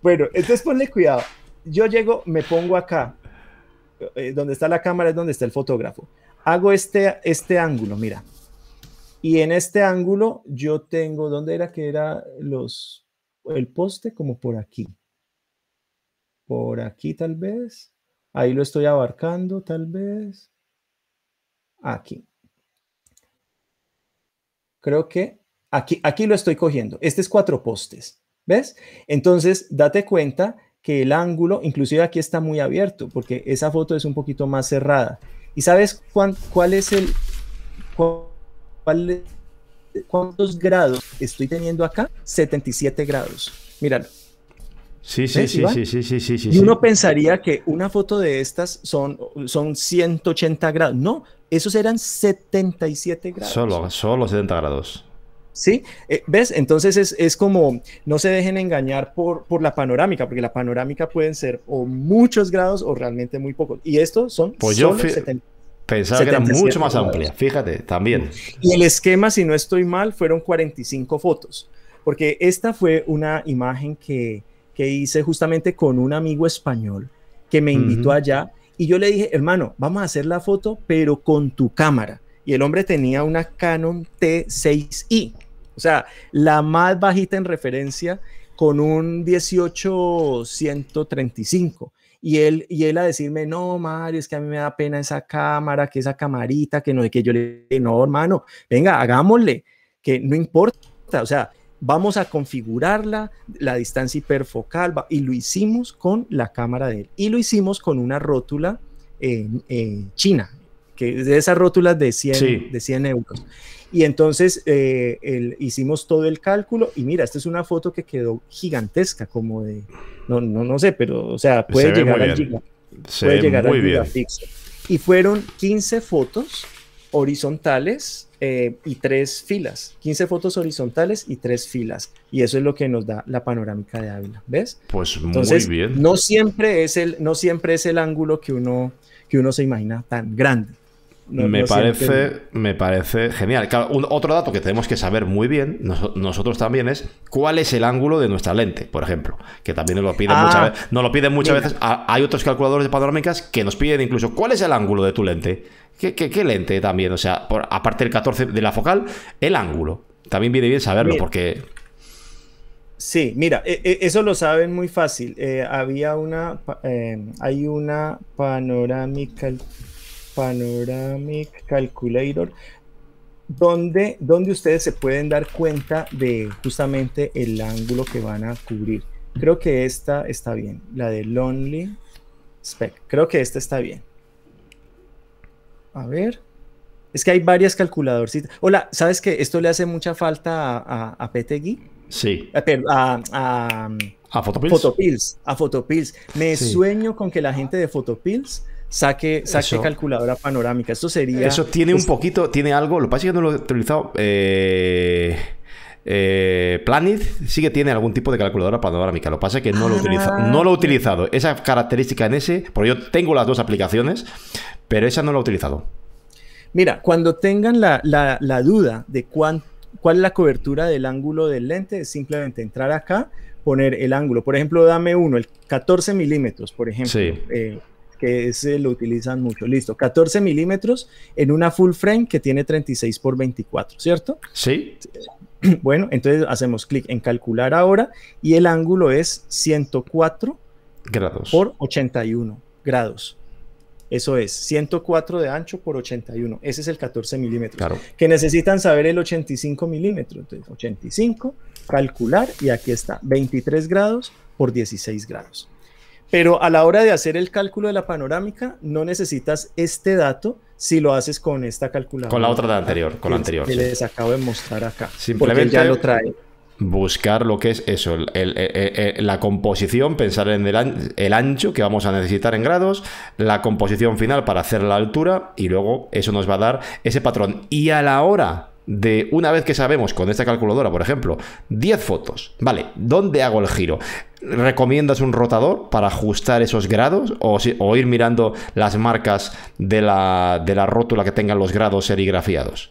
Bueno, entonces ponle cuidado. Yo llego, me pongo acá. Eh, donde está la cámara es donde está el fotógrafo. Hago este, este ángulo, mira. Y en este ángulo yo tengo, ¿dónde era que era los, el poste? Como por aquí. Por aquí tal vez. Ahí lo estoy abarcando tal vez. Aquí. Creo que aquí, aquí lo estoy cogiendo. Este es cuatro postes. ¿Ves? Entonces, date cuenta que el ángulo, inclusive aquí está muy abierto, porque esa foto es un poquito más cerrada. ¿Y sabes cuán, cuál es el... ¿Cuántos grados estoy teniendo acá? 77 grados. Míralo. Sí, sí, sí, sí, sí, sí, sí, Y uno pensaría que una foto de estas son, son 180 grados. No, esos eran 77 grados. Solo, solo 70 grados. ¿Sí? Eh, ¿Ves? Entonces es, como, no se dejen engañar por, por la panorámica, porque la panorámica pueden ser o muchos grados o realmente muy pocos. Y estos son pues solo 70 Pensaba que era mucho más amplia, fíjate, también. Y el esquema, si no estoy mal, fueron 45 fotos, porque esta fue una imagen que, hice justamente con un amigo español que me invitó allá y yo le dije, hermano, vamos a hacer la foto, pero con tu cámara. Y el hombre tenía una Canon T6i, o sea, la más bajita en referencia con un 18-135 y él, y él a decirme, no, Mario, es que a mí me da pena esa cámara, que esa camarita, que no que yo le no, hermano, venga, hagámosle, que no importa, o sea, vamos a configurarla, la distancia hiperfocal, y lo hicimos con la cámara de él, y lo hicimos con una rótula en, china, que de esas rótulas de 100, de 100 euros. Y entonces eh, hicimos todo el cálculo y mira, esta es una foto que quedó gigantesca, como de, no, no, no sé, pero o sea, puede llegar al giga, puede llegar Y fueron 15 fotos horizontales eh, y tres filas, 15 fotos horizontales y tres filas. Y eso es lo que nos da la panorámica de Ávila, ¿ves? Pues muy bien. No siempre, es el, no siempre es el ángulo que uno, que uno se imagina tan grande me, parece, me parece genial. otro dato que tenemos que saber muy bien, nosotros también, es cuál es el ángulo de nuestra lente, por ejemplo. Que también nos lo piden muchas ah, veces. lo piden muchas veces. hay otros calculadores de panorámicas que nos piden incluso cuál es el ángulo de tu lente. ¿Qué, qué, lente también? O sea, aparte del 14 de la focal, el ángulo. También viene bien saberlo, porque. Sí, mira, e, e, eso lo saben muy fácil. Eh, había una. Eh, hay una panorámica Panoramic Calculator, donde, donde ustedes se pueden dar cuenta de justamente el ángulo que van a cubrir. Creo que esta está bien, la de Lonely Spec. Creo que esta está bien. A ver. Es que hay varias calculadorcitas. Hola, ¿sabes que esto le hace mucha falta a, a, a Sí. Eh, a, a, a, Photopills. A Photopills. Me sueño con que la gente de Photopills saque, saque calculadora panorámica. Esto sería. Eso tiene un poquito, tiene algo. Lo que pasa es que no lo he utilizado. Eh, eh, Planet sí que tiene algún tipo de calculadora panorámica. Lo que pasa es que no lo, he utilizado. Ah, no lo he utilizado. Esa característica en ese, pero yo tengo las dos aplicaciones, pero esa no la he utilizado. Mira, cuando tengan la, duda de cuál es la cobertura del ángulo del lente, simplemente entrar acá, poner el ángulo. Por ejemplo, dame uno, el 14 milímetros, por ejemplo. Eh, que ese lo utilizan mucho. Listo, 14 milímetros en una full frame que tiene 36 por 24, ¿cierto? Sí. Bueno, entonces hacemos clic en calcular ahora y el ángulo es 104 grados por 81 grados. Eso es, 104 de ancho por 81. Ese es el 14 milímetros. Que necesitan saber el 85 milímetros. Entonces, 85, calcular y aquí está, 23 grados por 16 grados. Pero a la hora de hacer el cálculo de la panorámica, no necesitas este dato si lo haces con esta calculadora. Con la otra de anterior, con la anterior. Que les acabo de mostrar acá. Simplemente lo trae. Buscar lo que es eso, la composición, pensar en el, ancho que vamos a necesitar en grados, la composición final para hacer la altura y luego eso nos va a dar ese patrón. Y a la hora de una vez que sabemos con esta calculadora, por ejemplo, 10 fotos, vale, ¿dónde hago el giro? ¿Recomiendas un rotador para ajustar esos grados o, o ir mirando las marcas de la, de la rótula que tengan los grados serigrafiados?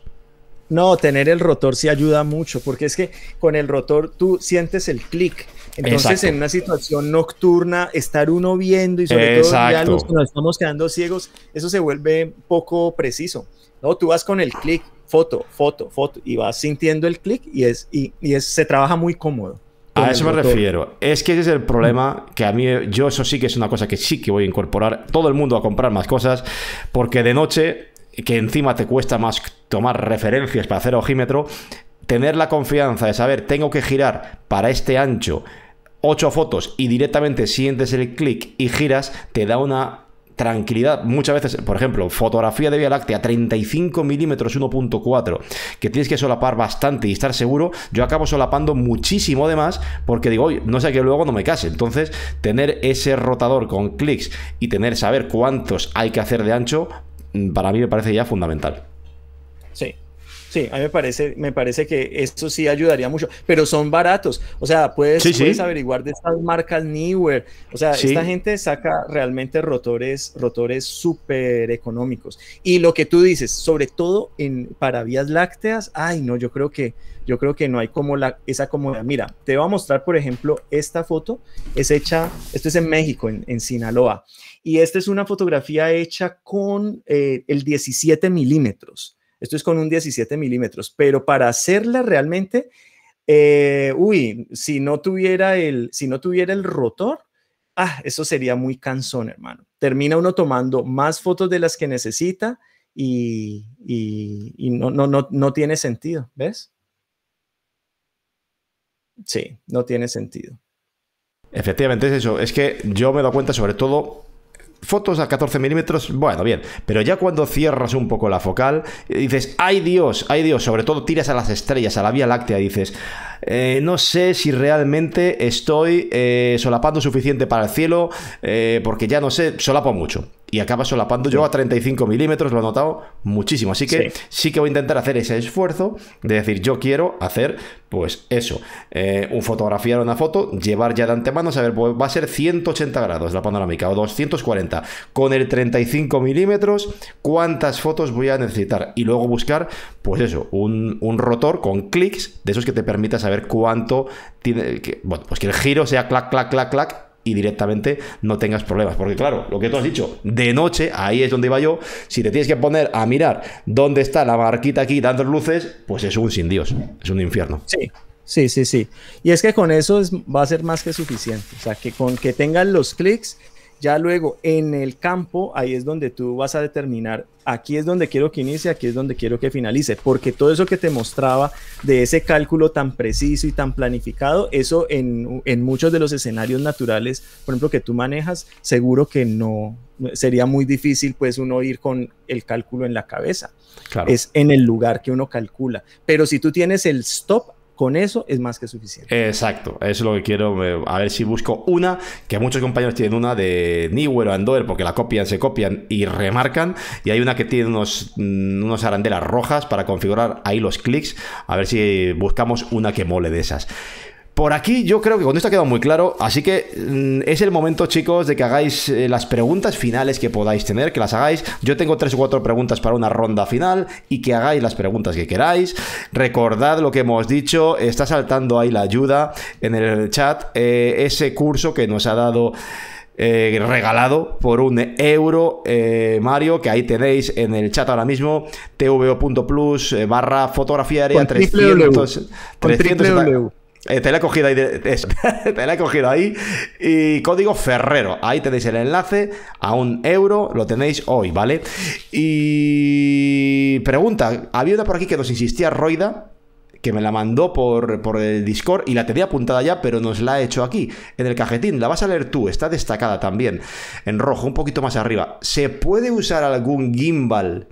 No, tener el rotor sí ayuda mucho, porque es que con el rotor tú sientes el clic. Entonces, en una situación nocturna, estar uno viendo y sobre todo ya nos estamos quedando ciegos, eso se vuelve poco preciso. No, tú vas con el clic foto, foto, foto, y vas sintiendo el clic y, es, y, se trabaja muy cómodo. A eso me refiero. Es que ese es el problema que a mí, yo eso sí que es una cosa que sí que voy a incorporar. Todo el mundo a comprar más cosas, porque de noche, que encima te cuesta más tomar referencias para hacer ojímetro, tener la confianza de saber, tengo que girar para este ancho ocho fotos y directamente sientes el clic y giras, te da una tranquilidad. Muchas veces, por ejemplo, fotografía de Vía Láctea 35 milímetros 1.4, que tienes que solapar bastante y estar seguro, yo acabo solapando muchísimo de más porque digo, no sé que luego no me case. Entonces, tener ese rotador con clics y tener saber cuántos hay que hacer de ancho, mm, para mí me parece ya fundamental. Sí, a mí me parece, me parece que esto sí ayudaría mucho, pero son baratos. O sea, puedes, averiguar de estas marcas Newer. O sea, esta gente saca realmente rotores, rotores súper económicos. Y lo que tú dices, sobre todo en para vías lácteas, ay no, yo creo que, yo creo que no hay como la, esa comodidad. Mira, te voy a mostrar, por ejemplo, esta foto es hecha, esto es en México, en, Sinaloa. Y esta es una fotografía hecha con eh, el 17 milímetros. Esto es con un 17 milímetros, pero para hacerla realmente, eh, uy, si no tuviera el, si no tuviera el rotor, ah, eso sería muy cansón, hermano. Termina uno tomando más fotos de las que necesita y, y no, no, no, no tiene sentido, ¿ves? Sí, no tiene sentido. Efectivamente es eso. Es que yo me doy cuenta sobre todo fotos a 14 milímetros, bueno, bien, pero ya cuando cierras un poco la focal, eh, dices, ay Dios, ay Dios, sobre todo tiras a las estrellas, a la Vía Láctea, dices, eh, no sé si realmente estoy eh, solapando suficiente para el cielo, porque ya no sé, solapo mucho y acaba solapando. Yo a 35 milímetros lo he notado muchísimo. Así que sí. que voy a intentar hacer ese esfuerzo de decir, yo quiero hacer pues eso, eh, un fotografiar una foto, llevar ya de antemano, saber, pues va a ser 180 grados la panorámica o 240. Con el 35 milímetros, ¿cuántas fotos voy a necesitar? Y luego buscar, pues eso, un, rotor con clics de esos que te permita saber cuánto tiene, bueno, pues que el giro sea clac, clac, clac, clac y directamente no tengas problemas. Porque claro, lo que tú has dicho, de noche, ahí es donde iba yo, si te tienes que poner a mirar dónde está la marquita aquí dando luces, pues es un sin Dios, es un infierno. Sí. Sí, sí, sí. Y es que con eso va a ser más que suficiente. O sea, que con que tengan los clics ya luego en el campo, ahí es donde tú vas a determinar, aquí es donde quiero que inicie, aquí es donde quiero que finalice, porque todo eso que te mostraba de ese cálculo tan preciso y tan planificado, eso en, muchos de los escenarios naturales, por ejemplo, que tú manejas, seguro que no, sería muy difícil pues uno ir con el cálculo en la cabeza. Es en el lugar que uno calcula. Pero si tú tienes el stop, con eso es más que suficiente. Exacto, eso es lo que quiero. A ver si busco una, que muchos compañeros tienen una de Newell o Andover, porque la copian, se copian y remarcan. Y hay una que tiene unos, mm, unos arandelas rojas para configurar ahí los clics. A ver si buscamos una que mole de esas. Por aquí yo creo que con esto ha quedado muy claro, así que mm, es el momento chicos de que hagáis eh, las preguntas finales que podáis tener, que las hagáis. Yo tengo tres o cuatro preguntas para una ronda final y que hagáis las preguntas que queráis. Recordad lo que hemos dicho, está saltando ahí la ayuda en el chat, eh, ese curso que nos ha dado... Eh, regalado por un euro Mario que ahí tenéis en el chat ahora mismo tv.plus barra fotografía aérea 300, 300 eh, te la he cogido ahí, te la cogido ahí. Y código Ferrero. Ahí tenéis el enlace a un euro, lo tenéis hoy, ¿vale? Y pregunta, había una por aquí que nos insistía Roida, que me la mandó por, por el Discord y la tenía apuntada ya, pero nos la ha hecho aquí, en el cajetín. La vas a leer tú, está destacada también, en rojo, un poquito más arriba. ¿Se puede usar algún gimbal?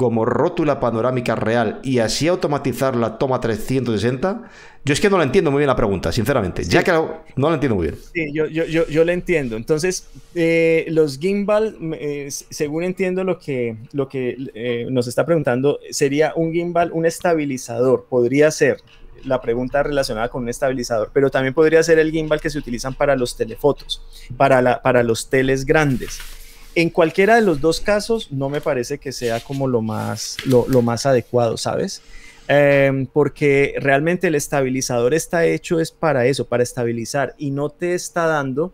como rótula panorámica real y así automatizar la toma 360? Yo es que no la entiendo muy bien la pregunta, sinceramente. Ya que no la entiendo muy bien. Sí, yo, yo, la entiendo. Entonces, eh, los gimbal, eh, según entiendo lo que, lo que eh, nos está preguntando, sería un gimbal, un estabilizador, podría ser la pregunta relacionada con un estabilizador, pero también podría ser el gimbal que se utilizan para los telefotos, para, la, para los teles grandes. En cualquiera de los dos casos no me parece que sea como lo más, lo, más adecuado, ¿sabes? Em, porque realmente el estabilizador está hecho es para eso, para estabilizar y no te está dando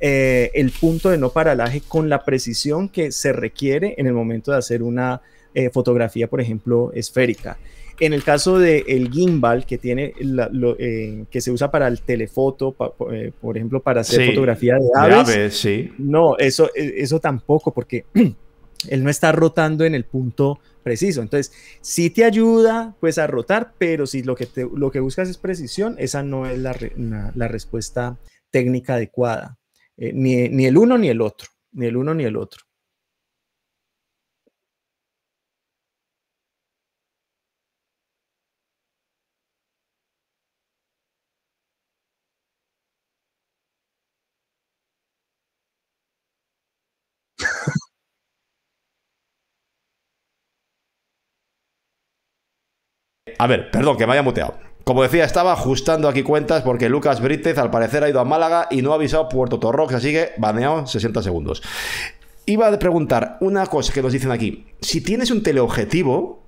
eh, el punto de no paralaje con la precisión que se requiere en el momento de hacer una eh, fotografía, por ejemplo, esférica. En el caso del el gimbal que, tiene eh, que se usa para el telefoto, eh, por ejemplo, para hacer fotografía de aves, no, eso, e, eso tampoco, porque él no está rotando en el punto preciso. Entonces, sí te ayuda pues a rotar, pero si lo que, lo que buscas es precisión, esa no es la, respuesta técnica adecuada. Eh, ni el uno ni el otro, ni el uno ni el otro. a ver, perdón, que me haya muteado. Como decía, estaba ajustando aquí cuentas porque Lucas Brítez al parecer ha ido a Málaga y no ha avisado Puerto Torrox, así que baneado 60 segundos. Iba a preguntar una cosa que nos dicen aquí. Si tienes un teleobjetivo,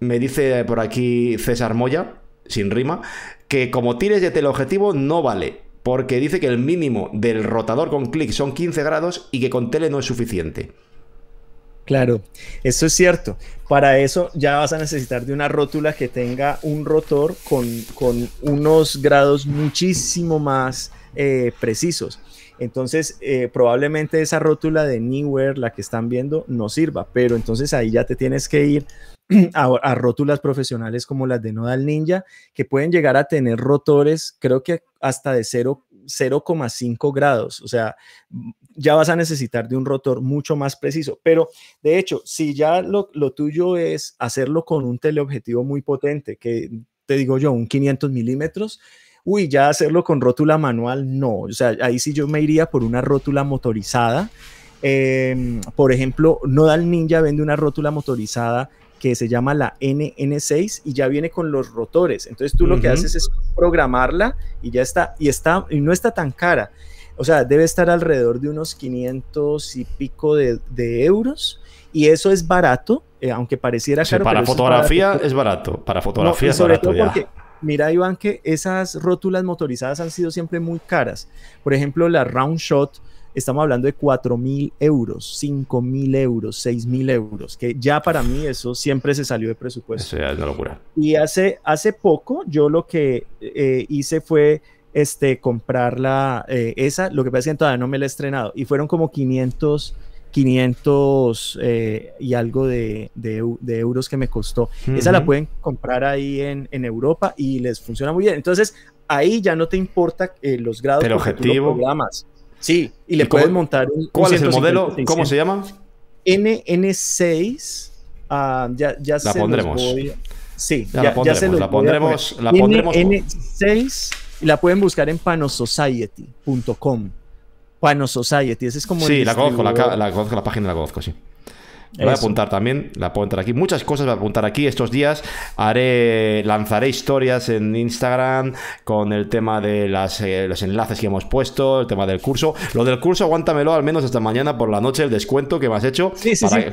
me dice por aquí César Moya, sin rima, que como tires de teleobjetivo no vale, porque dice que el mínimo del rotador con clic son 15 grados y que con tele no es suficiente. Claro, eso es cierto. Para eso ya vas a necesitar de una rótula que tenga un rotor con, unos grados muchísimo más eh, precisos. Entonces, eh, probablemente esa rótula de Newer, la que están viendo, no sirva, pero entonces ahí ya te tienes que ir a, a, rótulas profesionales como las de Nodal Ninja, que pueden llegar a tener rotores, creo que hasta de 0,5 grados. O sea, ya vas a necesitar de un rotor mucho más preciso. Pero de hecho, si ya lo, lo tuyo es hacerlo con un teleobjetivo muy potente, que te digo yo, un 500 milímetros, uy, ya hacerlo con rótula manual, no. O sea, ahí sí yo me iría por una rótula motorizada. Em, por ejemplo, Nodal Ninja vende una rótula motorizada que se llama la NN6 y ya viene con los rotores. Entonces tú lo que haces es programarla y ya está, y está, y no está tan cara o sea, debe estar alrededor de unos 500 y pico de, euros. Y eso es barato, eh, aunque pareciera sí, caro. para fotografía es barato. para fotografía es sobre barato. mira, Iván, que esas rótulas motorizadas han sido siempre muy caras. Por ejemplo, la Round Shot, estamos hablando de 4.000 mil euros, 5.000 mil euros, 6.000 euros, que ya para mí eso siempre se salió de presupuesto. es una locura. Y hace, hace poco yo lo que eh, hice fue este, comprar eh, esa, lo que pasa es que todavía no me la he estrenado y fueron como 500, 500 eh, y algo de, euros que me costó. Esa la pueden comprar ahí en, en, Europa y les funciona muy bien. Entonces ahí ya no te importa eh, los grados, de objetivo, programas. Sí, y le puedes montar un. ¿Cuál es el modelo? ¿Cómo se llama? NN6. Ah, ya, ya la pondremos. sí, la pondremos. la pondremos, la pondremos. NN6 y la pueden buscar en panosociety.com. Panosociety, ese es como. Sí, la conozco, la, la, conozco, la página la conozco, sí voy a apuntar también, la puedo entrar aquí. Muchas cosas voy a apuntar aquí estos días. Haré, lanzaré historias en Instagram con el tema de eh, los enlaces que hemos puesto, el tema del curso. Lo del curso, aguántamelo al menos hasta mañana por la noche, el descuento que me has hecho.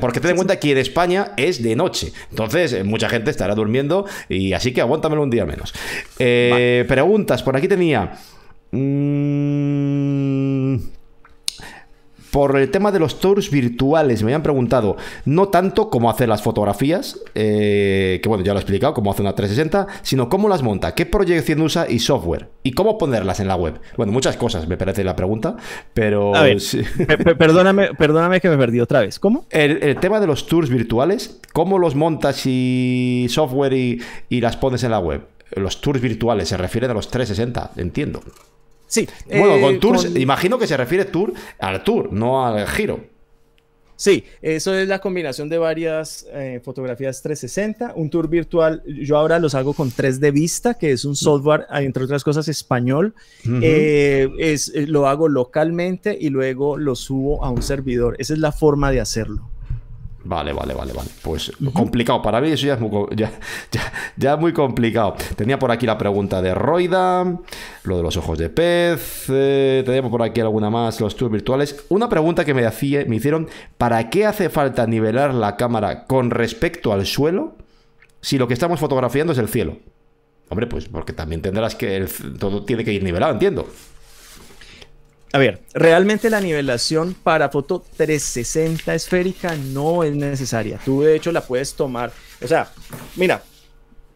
Porque ten en cuenta que en España es de noche. Entonces, eh, mucha gente estará durmiendo y así que aguántamelo un día menos. Eh, preguntas, por aquí tenía. Mm, por el tema de los tours virtuales. Me habían preguntado, no tanto cómo hacer las fotografías, eh, que bueno, ya lo he explicado, cómo hacer una 360, sino cómo las monta, qué proyección usa y software, y cómo ponerlas en la web. Bueno, muchas cosas me parece la pregunta, pero... A ver, perdóname, perdóname que me he perdido otra vez. ¿Cómo? El, tema de los tours virtuales, cómo los montas y software y, y las pones en la web. Los tours virtuales se refieren a los 360, entiendo. Sí. Bueno, con eh, tours, imagino que se refiere Tour al Tour, no al giro. Sí, eso es la combinación de varias eh, fotografías 360, un tour virtual, yo ahora los hago con 3D Vista, que es un software, ah, entre otras cosas, español, eh, es, lo hago localmente y luego lo subo a un servidor, esa es la forma de hacerlo. Vale, vale, vale, vale. Pues complicado. Para mí eso ya es muy, ya, ya, muy complicado. Tenía por aquí la pregunta de Roida, lo de los ojos de pez. Eh, tenemos por aquí alguna más, los tours virtuales. Una pregunta que me, hacía, me hicieron, ¿para qué hace falta nivelar la cámara con respecto al suelo si lo que estamos fotografiando es el cielo? Hombre, pues porque también tendrás que... todo tiene que ir nivelado, entiendo. A ver, realmente la nivelación para foto 360 esférica no es necesaria. Tú de hecho la puedes tomar. O sea, mira,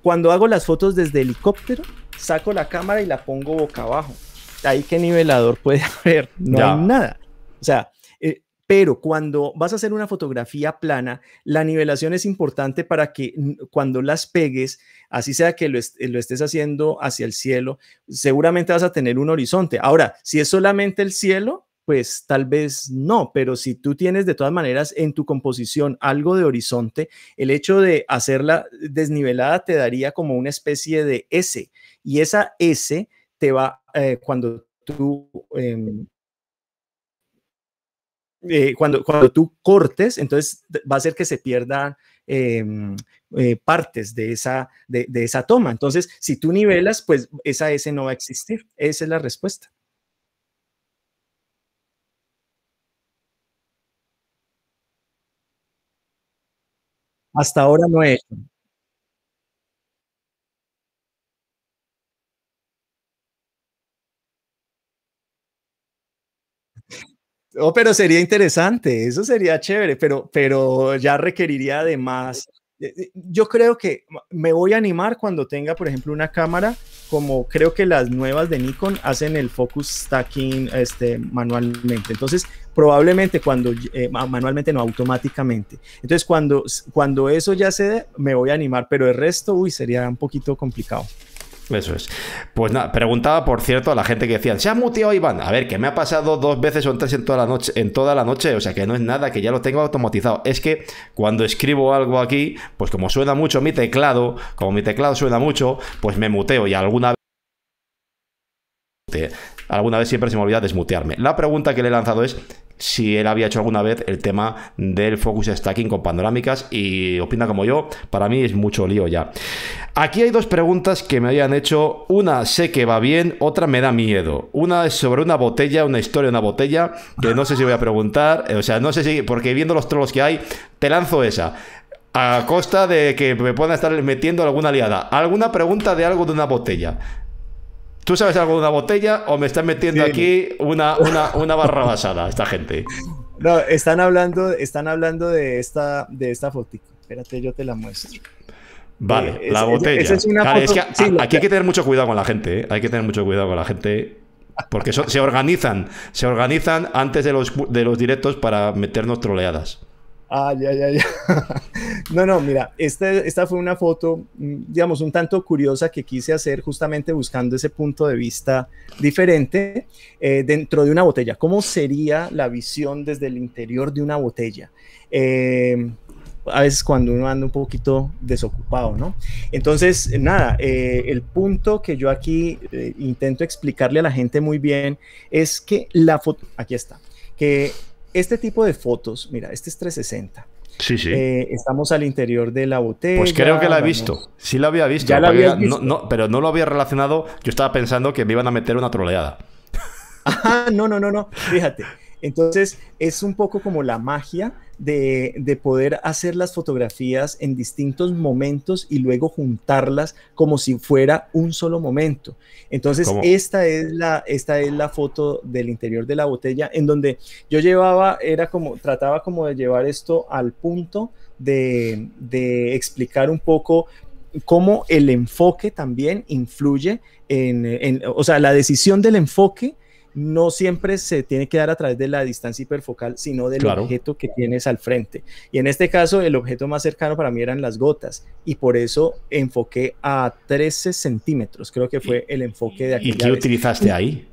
cuando hago las fotos desde helicóptero, saco la cámara y la pongo boca abajo. Ahí qué nivelador puede haber. No hay nada. O sea, pero cuando vas a hacer una fotografía plana, la nivelación es importante para que cuando las pegues, así sea que lo, estés haciendo hacia el cielo, seguramente vas a tener un horizonte. Ahora, si es solamente el cielo, pues tal vez no, pero si tú tienes de todas maneras en tu composición algo de horizonte, el hecho de hacerla desnivelada te daría como una especie de S y esa S te va eh, cuando tú... Em, eh, cuando, cuando tú cortes, entonces va a ser que se pierdan em, eh, partes de esa, de, de, esa toma. Entonces, si tú nivelas, pues esa S no va a existir. Esa es la respuesta. Hasta ahora no he Oh, pero sería interesante, eso sería chévere, pero, pero ya requeriría además. Eh, eh, yo creo que me voy a animar cuando tenga, por ejemplo, una cámara, como creo que las nuevas de Nikon hacen el focus stacking este, manualmente. Entonces, probablemente cuando, eh, manualmente no, automáticamente. Entonces, cuando, cuando eso ya se dé, me voy a animar, pero el resto, uy, sería un poquito complicado. Eso es. Pues nada, preguntaba, por cierto, a la gente que decían, ¿se ha muteado Iván? A ver, que me ha pasado dos veces o tres en toda la noche, en toda la noche, o sea que no es nada, que ya lo tengo automatizado. Es que cuando escribo algo aquí, pues como suena mucho mi teclado, como mi teclado suena mucho, pues me muteo y alguna vez alguna vez siempre se me olvida desmutearme. La pregunta que le he lanzado es si él había hecho alguna vez el tema del focus stacking con panorámicas y opina como yo, para mí es mucho lío ya. Aquí hay dos preguntas que me habían hecho, una sé que va bien, otra me da miedo. Una es sobre una botella, una historia de una botella, que no sé si voy a preguntar, o sea, no sé si, porque viendo los trolls que hay, te lanzo esa. A costa de que me puedan estar metiendo alguna liada. ¿Alguna pregunta de algo de una botella? ¿Tú sabes algo de una botella o me están metiendo aquí una, una, barra basada esta gente? No, están hablando, están hablando de esta, de esta Espérate, yo te la muestro. Vale, la botella. es que aquí hay que tener mucho cuidado con la gente, ¿eh? hay que tener mucho cuidado con la gente. Porque se organizan, se organizan antes de los, de los directos para meternos troleadas. Ah, ya, ya, No, no, mira, este, esta fue una foto, mm, digamos, un tanto curiosa que quise hacer justamente buscando ese punto de vista diferente eh, dentro de una botella. ¿Cómo sería la visión desde el interior de una botella? Eh, a veces cuando uno anda un poquito desocupado, ¿no? Entonces, nada, eh, el punto que yo aquí intento explicarle a la gente muy bien es que la foto, aquí está, que este tipo de fotos, mira, este es 360. Sí, sí. Eh, estamos al interior de la botella. Pues creo que la he visto. Sí la había visto. Ya no, pero no lo había relacionado. Yo estaba pensando que me iban a meter una troleada. Ah, no, no, no, no. Fíjate. Entonces, es un poco como la magia de, poder hacer las fotografías en distintos momentos y luego juntarlas como si fuera un solo momento. Entonces, esta es, la, esta es la foto del interior de la botella en donde yo llevaba, era como, trataba como de llevar esto al punto de, explicar un poco cómo el enfoque también influye en, en o sea, la decisión del enfoque no siempre se tiene que dar a través de la distancia hiperfocal, sino del objeto que tienes al frente. Y en este caso, el objeto más cercano para mí eran las gotas, y por eso enfoqué a 13 centímetros, creo que fue el enfoque de aquí. ¿Y qué utilizaste ahí?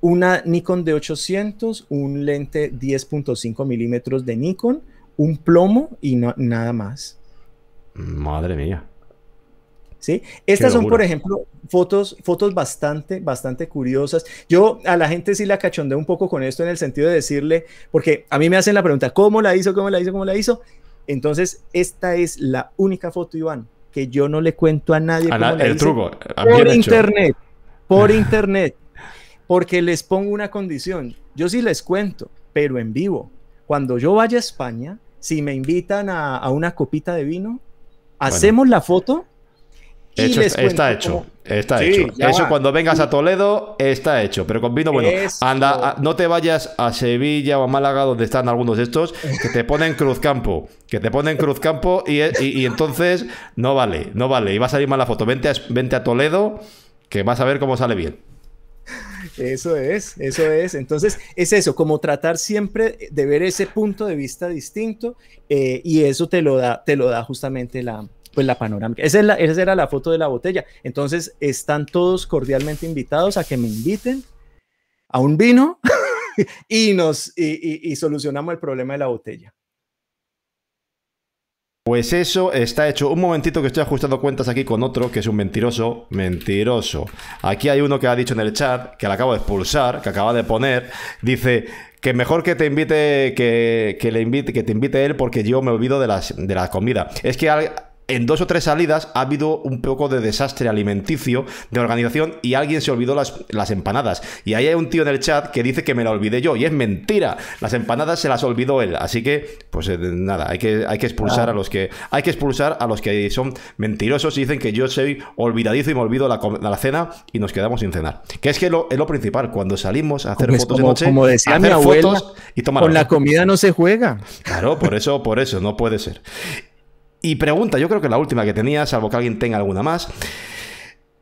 Una Nikon de 800, un lente 10.5 milímetros de Nikon, un plomo y nada más. Madre mía. ¿Sí? Estas son, por ejemplo, fotos, fotos bastante, bastante curiosas. Yo a la gente sí la cachondeo un poco con esto en el sentido de decirle, porque a mí me hacen la pregunta, ¿cómo la hizo? ¿Cómo la hizo? ¿Cómo la hizo? Entonces, esta es la única foto, Iván, que yo no le cuento a nadie. el truco. Por internet, por internet. Porque les pongo una condición. Yo sí les cuento, pero en vivo. Cuando yo vaya a España, si me invitan a, una copita de vino, hacemos la foto está hecho. Está hecho. Eso cuando vengas a Toledo está hecho. Pero con vino bueno. Anda, no te vayas a Sevilla o a Málaga, donde están algunos de estos, que te ponen cruzcampo. Que te ponen cruzcampo y, eh, y, entonces no vale, no vale. Y va a salir mal la foto. Vente a, a Toledo, que vas a ver cómo sale bien. Eso es, eso es. Entonces, es eso, como tratar siempre de ver ese punto de vista distinto eh, y eso te lo da, te lo da justamente la, pues la panorámica. Esa, era la foto de la botella. Entonces, están todos cordialmente invitados a que me inviten a un vino y, nos, y, solucionamos el problema de la botella. Pues eso está hecho. Un momentito que estoy ajustando cuentas aquí con otro que es un mentiroso. Mentiroso. Aquí hay uno que ha dicho en el chat, que le acabo de expulsar, que acaba de poner. Dice que mejor que te invite, que, le invite, que te invite él porque yo me olvido de, las, de la comida. Es que en dos o tres salidas ha habido un poco de desastre alimenticio, de organización, y alguien se olvidó las, empanadas. Y ahí hay un tío en el chat que dice que me la olvidé yo, y es mentira. Las empanadas se las olvidó él. Así que, pues eh, nada, hay que, hay que expulsar a los que. Hay que expulsar a los que son mentirosos y dicen que yo soy olvidadizo y me olvido la, cena y nos quedamos sin cenar. Que es que lo, es lo principal, cuando salimos a hacer fotos de noche, como hacer fotos y tomar. Con la comida no se juega. Claro, por eso, por eso, no puede ser. Y pregunta, yo creo que la última que tenía, salvo que alguien tenga alguna más.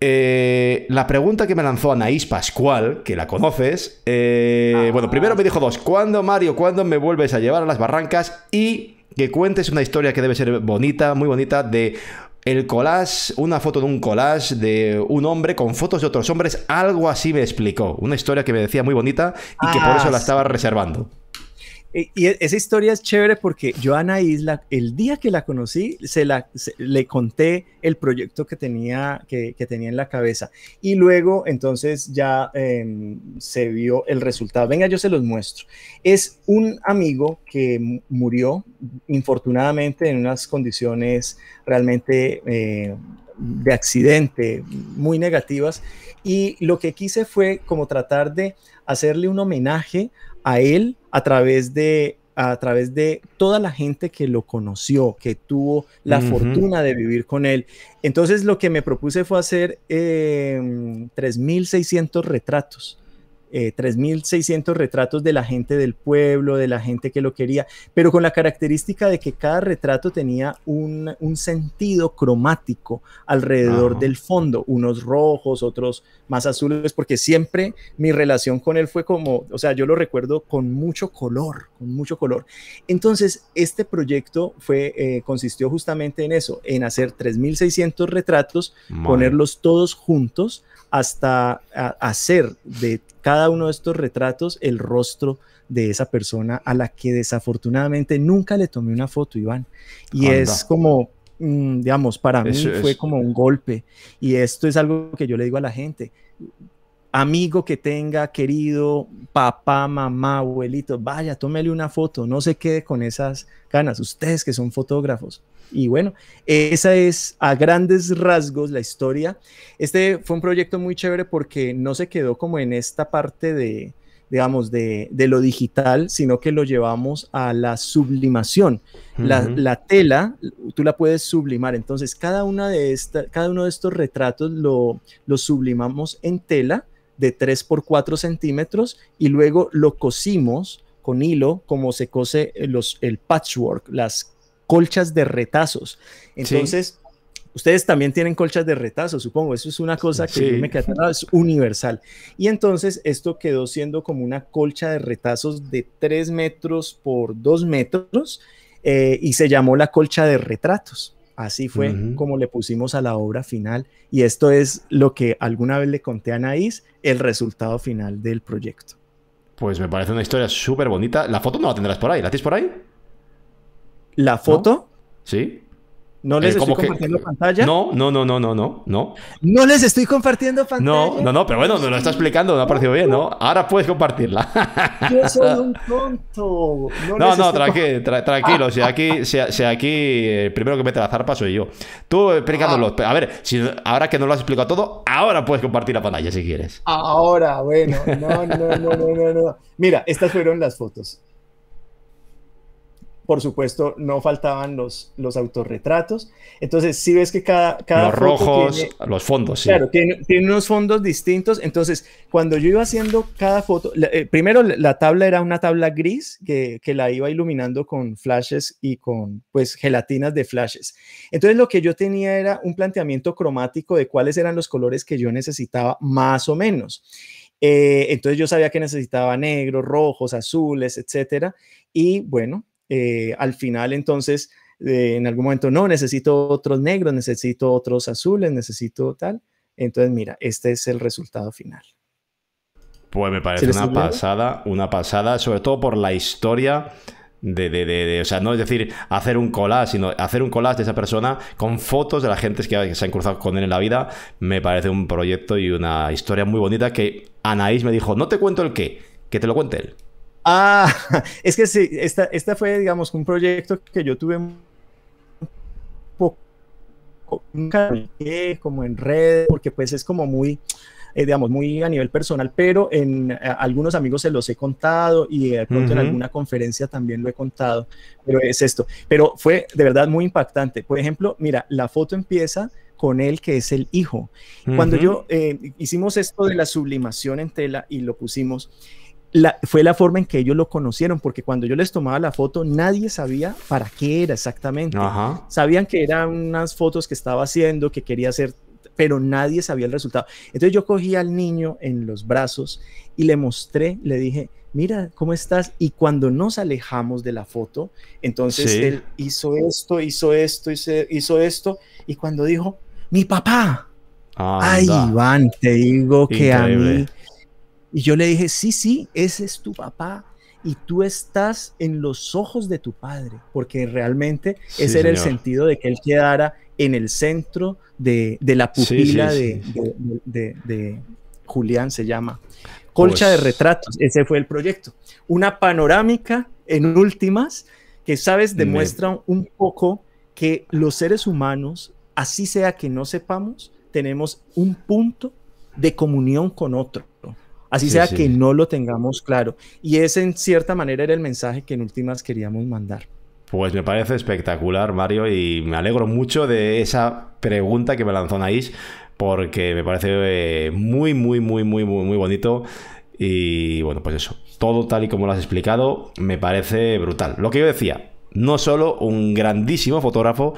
Eh, la pregunta que me lanzó Anaís Pascual, que la conoces, eh, ah. bueno, primero me dijo dos, ¿cuándo Mario, cuándo me vuelves a llevar a las barrancas? Y que cuentes una historia que debe ser bonita, muy bonita, de el collage, una foto de un collage de un hombre con fotos de otros hombres, algo así me explicó. Una historia que me decía muy bonita y que por ah, eso la estaba reservando. Y e, esa historia es chévere porque yo a Ana Isla, el día que la conocí, se la, le conté el proyecto que tenía, que, tenía en la cabeza. Y luego, entonces, ya em, se vio el resultado. Venga, yo se los muestro. Es un amigo que murió, infortunadamente, en unas condiciones realmente... Eh, de accidente, muy negativas. Y lo que quise fue como tratar de hacerle un homenaje a él a través de a través de toda la gente que lo conoció, que tuvo la fortuna de vivir con él. Entonces lo que me propuse fue hacer eh, mil 3.600 retratos 3.600 eh, retratos de la gente del pueblo, de la gente que lo quería, pero con la característica de que cada retrato tenía un, sentido cromático alrededor del fondo, unos rojos, otros más azules, porque siempre mi relación con él fue como, o sea, yo lo recuerdo con mucho color, con mucho color. Entonces, este proyecto fue, eh, consistió justamente en eso, en hacer 3.600 retratos, ponerlos todos juntos, hasta hacer de cada uno de estos retratos el rostro de esa persona a la que desafortunadamente nunca le tomé una foto, Iván. Y es como, mm, digamos, para mí fue como un golpe. Y esto es algo que yo le digo a la gente. Amigo que tenga, querido, papá, mamá, abuelito, vaya, tómele una foto, no se quede con esas ganas. Ustedes que son fotógrafos, y bueno, esa es a grandes rasgos la historia. Este fue un proyecto muy chévere porque no se quedó como en esta parte de, digamos, de, lo digital, sino que lo llevamos a la sublimación. la, tela, tú la puedes sublimar. Entonces, cada, una de esta, cada uno de estos retratos lo, sublimamos en tela de 3 por 4 centímetros y luego lo cosimos con hilo como se cose los, el patchwork, las colchas de retazos. Entonces, ustedes también tienen colchas de retazos, supongo. Eso es una cosa que me es universal. Y entonces esto quedó siendo como una colcha de retazos de 3 metros por 2 metros eh, y se llamó la colcha de retratos. Así fue como le pusimos a la obra final y esto es lo que alguna vez le conté a Anaís, el resultado final del proyecto. Pues me parece una historia súper bonita. La foto no la tendrás por ahí, ¿la tienes por ahí? la foto. Sí. No eh, les estoy compartiendo pantalla. No, no, no, no, no, no, no. les estoy compartiendo pantalla. No, no, no, pero bueno, me lo está explicando, me ha parecido bien, ¿no? Ahora puedes compartirla. Yo soy un tonto. No, no, tranquilo. Si aquí, aquí el eh, primero que mete la zarpa soy yo. Tú los. A ver, ahora que no lo has explicado todo, ahora puedes compartir la pantalla si quieres. Ahora, bueno. no, no, no, no. no. Mira, estas fueron las fotos por supuesto, no faltaban los, los autorretratos. Entonces, si ves que cada... cada los rojos, los fondos, sí. Claro, tiene, tiene, unos fondos distintos. Entonces, cuando yo iba haciendo cada foto, eh, primero la tabla era una tabla gris que, la iba iluminando con flashes y con, pues, gelatinas de flashes. Entonces, lo que yo tenía era un planteamiento cromático de cuáles eran los colores que yo necesitaba más o menos. Eh, entonces yo sabía que necesitaba negros, rojos, azules, etcétera. Y bueno, eh, al final entonces eh, en algún momento, no, necesito otros negros, necesito otros azules, necesito tal. Entonces, mira, este es el resultado final. Pues me parece una pasada, una pasada, sobre todo por la historia de, o sea, no es decir hacer un collage, sino hacer un collage de esa persona con fotos de la gente que, se han cruzado con él en la vida, me parece un proyecto y una historia muy bonita que Anaís me dijo, no te cuento el qué, que te lo cuente él. Ah, es que sí, esta, esta fue, digamos, un proyecto que yo tuve un poco, como en red porque pues es como muy, eh, digamos, muy a nivel personal, pero en algunos amigos se los he contado y de pronto en alguna conferencia también lo he contado, pero es esto. Pero fue de verdad muy impactante. Por ejemplo, mira, la foto empieza con él que es el hijo. Cuando yo eh, hicimos esto de la sublimación en tela y lo pusimos, fue la forma en que ellos lo conocieron, porque cuando yo les tomaba la foto, nadie sabía para qué era exactamente. Sabían que eran unas fotos que estaba haciendo, que quería hacer, pero nadie sabía el resultado. Entonces yo cogí al niño en los brazos y le mostré, le dije, mira, ¿cómo estás? Y cuando nos alejamos de la foto, entonces él hizo esto, hizo esto, hizo, hizo esto, y cuando dijo, mi papá, Anda. Ay, Iván, te digo que a mí y yo le dije, sí, sí, ese es tu papá. Y tú estás en los ojos de tu padre, porque realmente ese era el sentido de que él quedara en el centro de, de la pupila de, Julián, se llama. Colcha de pues retratos, ese fue el proyecto. Una panorámica en últimas que, sabes, demuestra un poco que los seres humanos, así sea que no sepamos, tenemos un punto de comunión con otro así sea que no lo tengamos claro. Y ese en cierta manera era el mensaje que en últimas queríamos mandar. Pues me parece espectacular, Mario, y me alegro mucho de esa pregunta que me lanzó Naís, porque me parece eh, muy, muy, muy, muy, muy, muy bonito. Y bueno, pues eso, todo tal y como lo has explicado, me parece brutal. Lo que yo decía, no solo un grandísimo fotógrafo,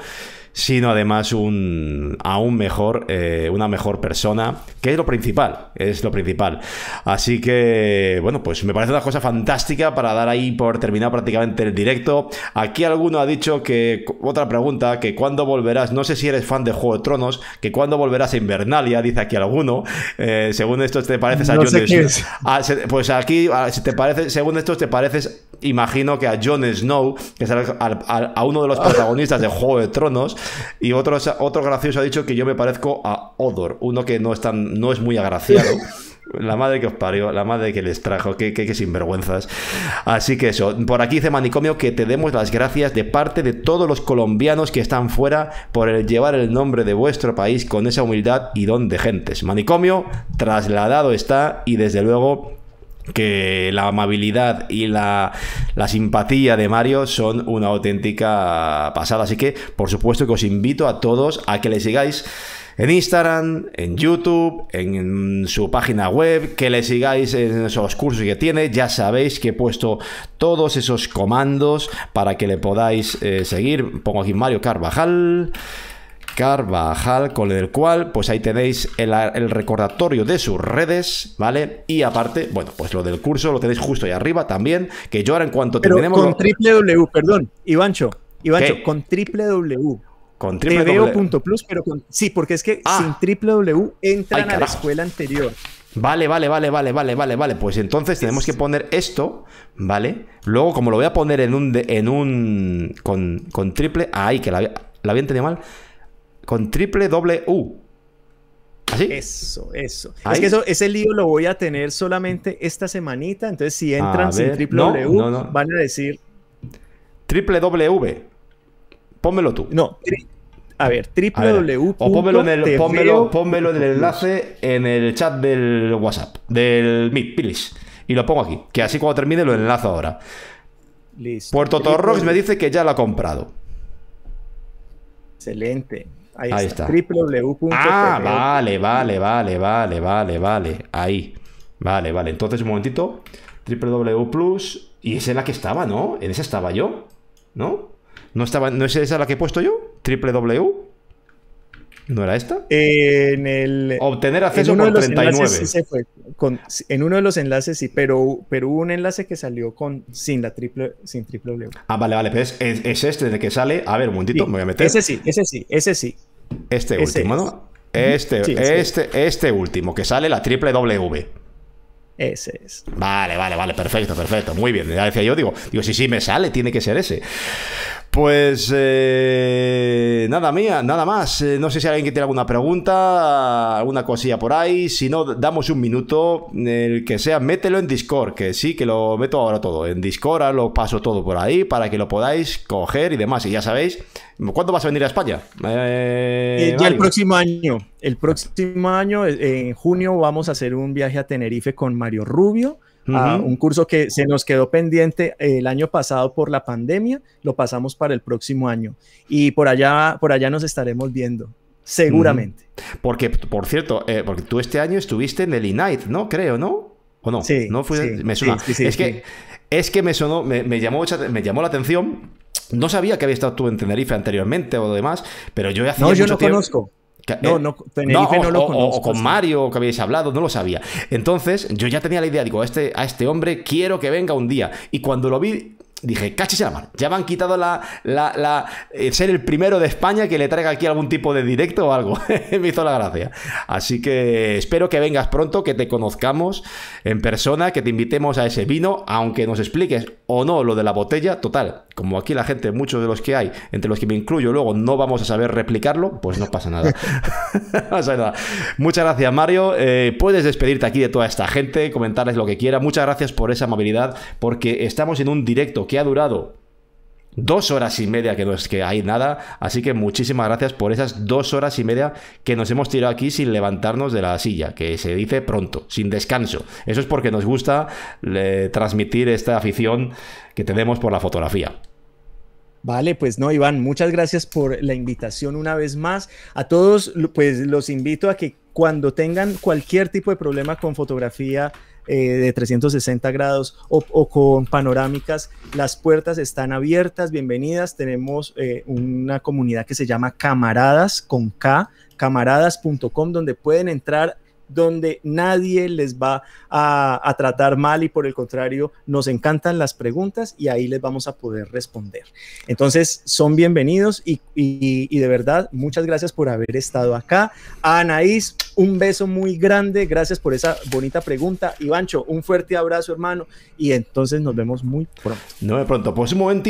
sino además un aún mejor, eh, una mejor persona, que es lo principal, es lo principal. Así que, bueno, pues me parece una cosa fantástica para dar ahí por terminar prácticamente el directo. Aquí alguno ha dicho que, otra pregunta, que cuándo volverás, no sé si eres fan de Juego de Tronos, que cuándo volverás a Invernalia, dice aquí alguno, eh, según esto te pareces a ah, pues aquí, ah, si te parece, según esto te pareces, imagino que a Jon Snow, que es a uno de los protagonistas de Juego de Tronos, Y otro, otro gracioso ha dicho que yo me parezco a Odor, uno que no es, no es muy agraciado. La madre que os parió, la madre que les trajo, que sinvergüenzas. Así que eso, por aquí dice Manicomio que te demos las gracias de parte de todos los colombianos que están fuera por llevar el nombre de vuestro país con esa humildad y don de gentes. Manicomio trasladado está y desde luego que la amabilidad y la, simpatía de Mario son una auténtica pasada. Así que, por supuesto, que os invito a todos a que le sigáis en Instagram, en YouTube, en su página web, que le sigáis en esos cursos que tiene. Ya sabéis que he puesto todos esos comandos para que le podáis eh, seguir. Pongo aquí Mario Carvajal. Carvajal, con el cual, pues ahí tenéis el, recordatorio de sus redes, ¿vale? Y aparte, bueno, pues lo del curso lo tenéis justo ahí arriba también, que yo ahora en cuanto tenemos Con triple W, perdón, Ivancho, Ivancho, con triple W. Con triple punto plus, pero con... Sí, porque es que ah. sin triple W entran a la escuela anterior. Vale, vale, vale, vale, vale, vale, vale. Pues entonces tenemos que poner esto, ¿vale? Luego, como lo voy a poner en un... en un con, con triple... ay, que la, la había entendido mal con triple W. ¿Así? Eso, eso. Es que eso, ese lío lo voy a tener solamente esta semanita. Entonces, si entran sin triple W, van a decir. Triple W. Pónmelo tú. No, a ver, triple W. O en, el, en el enlace en el chat del WhatsApp, del Meet, Pilis. Y lo pongo aquí, que así cuando termine lo enlazo ahora. Listo. Puerto Torrox me dice que ya lo ha comprado. Excelente. Ahí, está. Ah, vale, vale, vale, vale, vale, vale. Ahí. Vale, vale. Entonces, un momentito. www plus. Y esa es la que estaba, ¿no? En esa estaba yo. ¿No? ¿No, estaba, ¿no es esa la que he puesto yo? www. ¿No era esta? en el, Obtener acceso en 39. en uno de los enlaces sí, pero, pero hubo un enlace que salió con sin la triple, sin triple Ah, vale, vale, pues es, este en este que sale. A ver, un momentito, me voy a meter. Ese sí, ese sí, ese sí. Este último, ¿no? Este, este, este último, que sale la triple W. Ese es. Vale, vale, vale, perfecto, perfecto. Muy bien. Ya decía yo, digo, digo, sí, sí, me sale, tiene que ser ese. Pues eh, nada mía, nada más. Eh, no sé si alguien que tiene alguna pregunta, alguna cosilla por ahí. Si no, damos un minuto. El que sea, mételo en Discord, que sí, que lo meto ahora todo. En Discord ahora lo paso todo por ahí para que lo podáis coger y demás. Y ya sabéis, ¿cuándo vas a venir a España? Eh, ya el próximo año. El próximo año, en junio, vamos a hacer un viaje a Tenerife con Mario Rubio un curso que se nos quedó pendiente eh, el año pasado por la pandemia, lo pasamos para el próximo año y por allá, por allá nos estaremos viendo. Seguramente. Porque, por cierto, eh, porque tú este año estuviste en el INITE, ¿no? Creo, ¿no? ¿O no? Sí. ¿No fui me suena. es, que, es que me sonó, me, me, llamó, me llamó la atención. No sabía que había estado tú en Tenerife anteriormente o demás, pero yo hacía. No, yo no conozco no, no, no, con Mario que habéis hablado, no lo sabía. Entonces, yo ya tenía la idea, digo, este, a este hombre quiero que venga un día. Y cuando lo vi, dije, cachis la mano. Ya me han quitado la, eh, ser el primero de España que le traiga aquí algún tipo de directo o algo. me hizo la gracia. Así que espero que vengas pronto, que te conozcamos en persona, que te invitemos a ese vino, aunque nos expliques o no lo de la botella. Total, como aquí la gente, muchos de los que hay, entre los que me incluyo, luego no vamos a saber replicarlo, pues no pasa nada. Muchas gracias, Mario. Eh, puedes despedirte aquí de toda esta gente, comentarles lo que quiera. Muchas gracias por esa amabilidad, porque estamos en un directo que ha durado dos horas y media, que no es que hay nada. Así que muchísimas gracias por esas dos horas y media que nos hemos tirado aquí sin levantarnos de la silla, que se dice pronto, sin descanso. Eso es porque nos gusta transmitir esta afición que tenemos por la fotografía. Vale, pues no, Iván, muchas gracias por la invitación una vez más. A todos, pues los invito a que cuando tengan cualquier tipo de problema con fotografía, eh, de 360 grados o, con panorámicas. Las puertas están abiertas, bienvenidas. Tenemos eh, una comunidad que se llama Camaradas con K, camaradas.com, donde pueden entrar donde nadie les va a, tratar mal y por el contrario, nos encantan las preguntas y ahí les vamos a poder responder. Entonces, son bienvenidos y, de verdad, muchas gracias por haber estado acá. Anaís, un beso muy grande, gracias por esa bonita pregunta. Ivancho, un fuerte abrazo, hermano, y entonces nos vemos muy pronto. No, de pronto, próximo pues momento.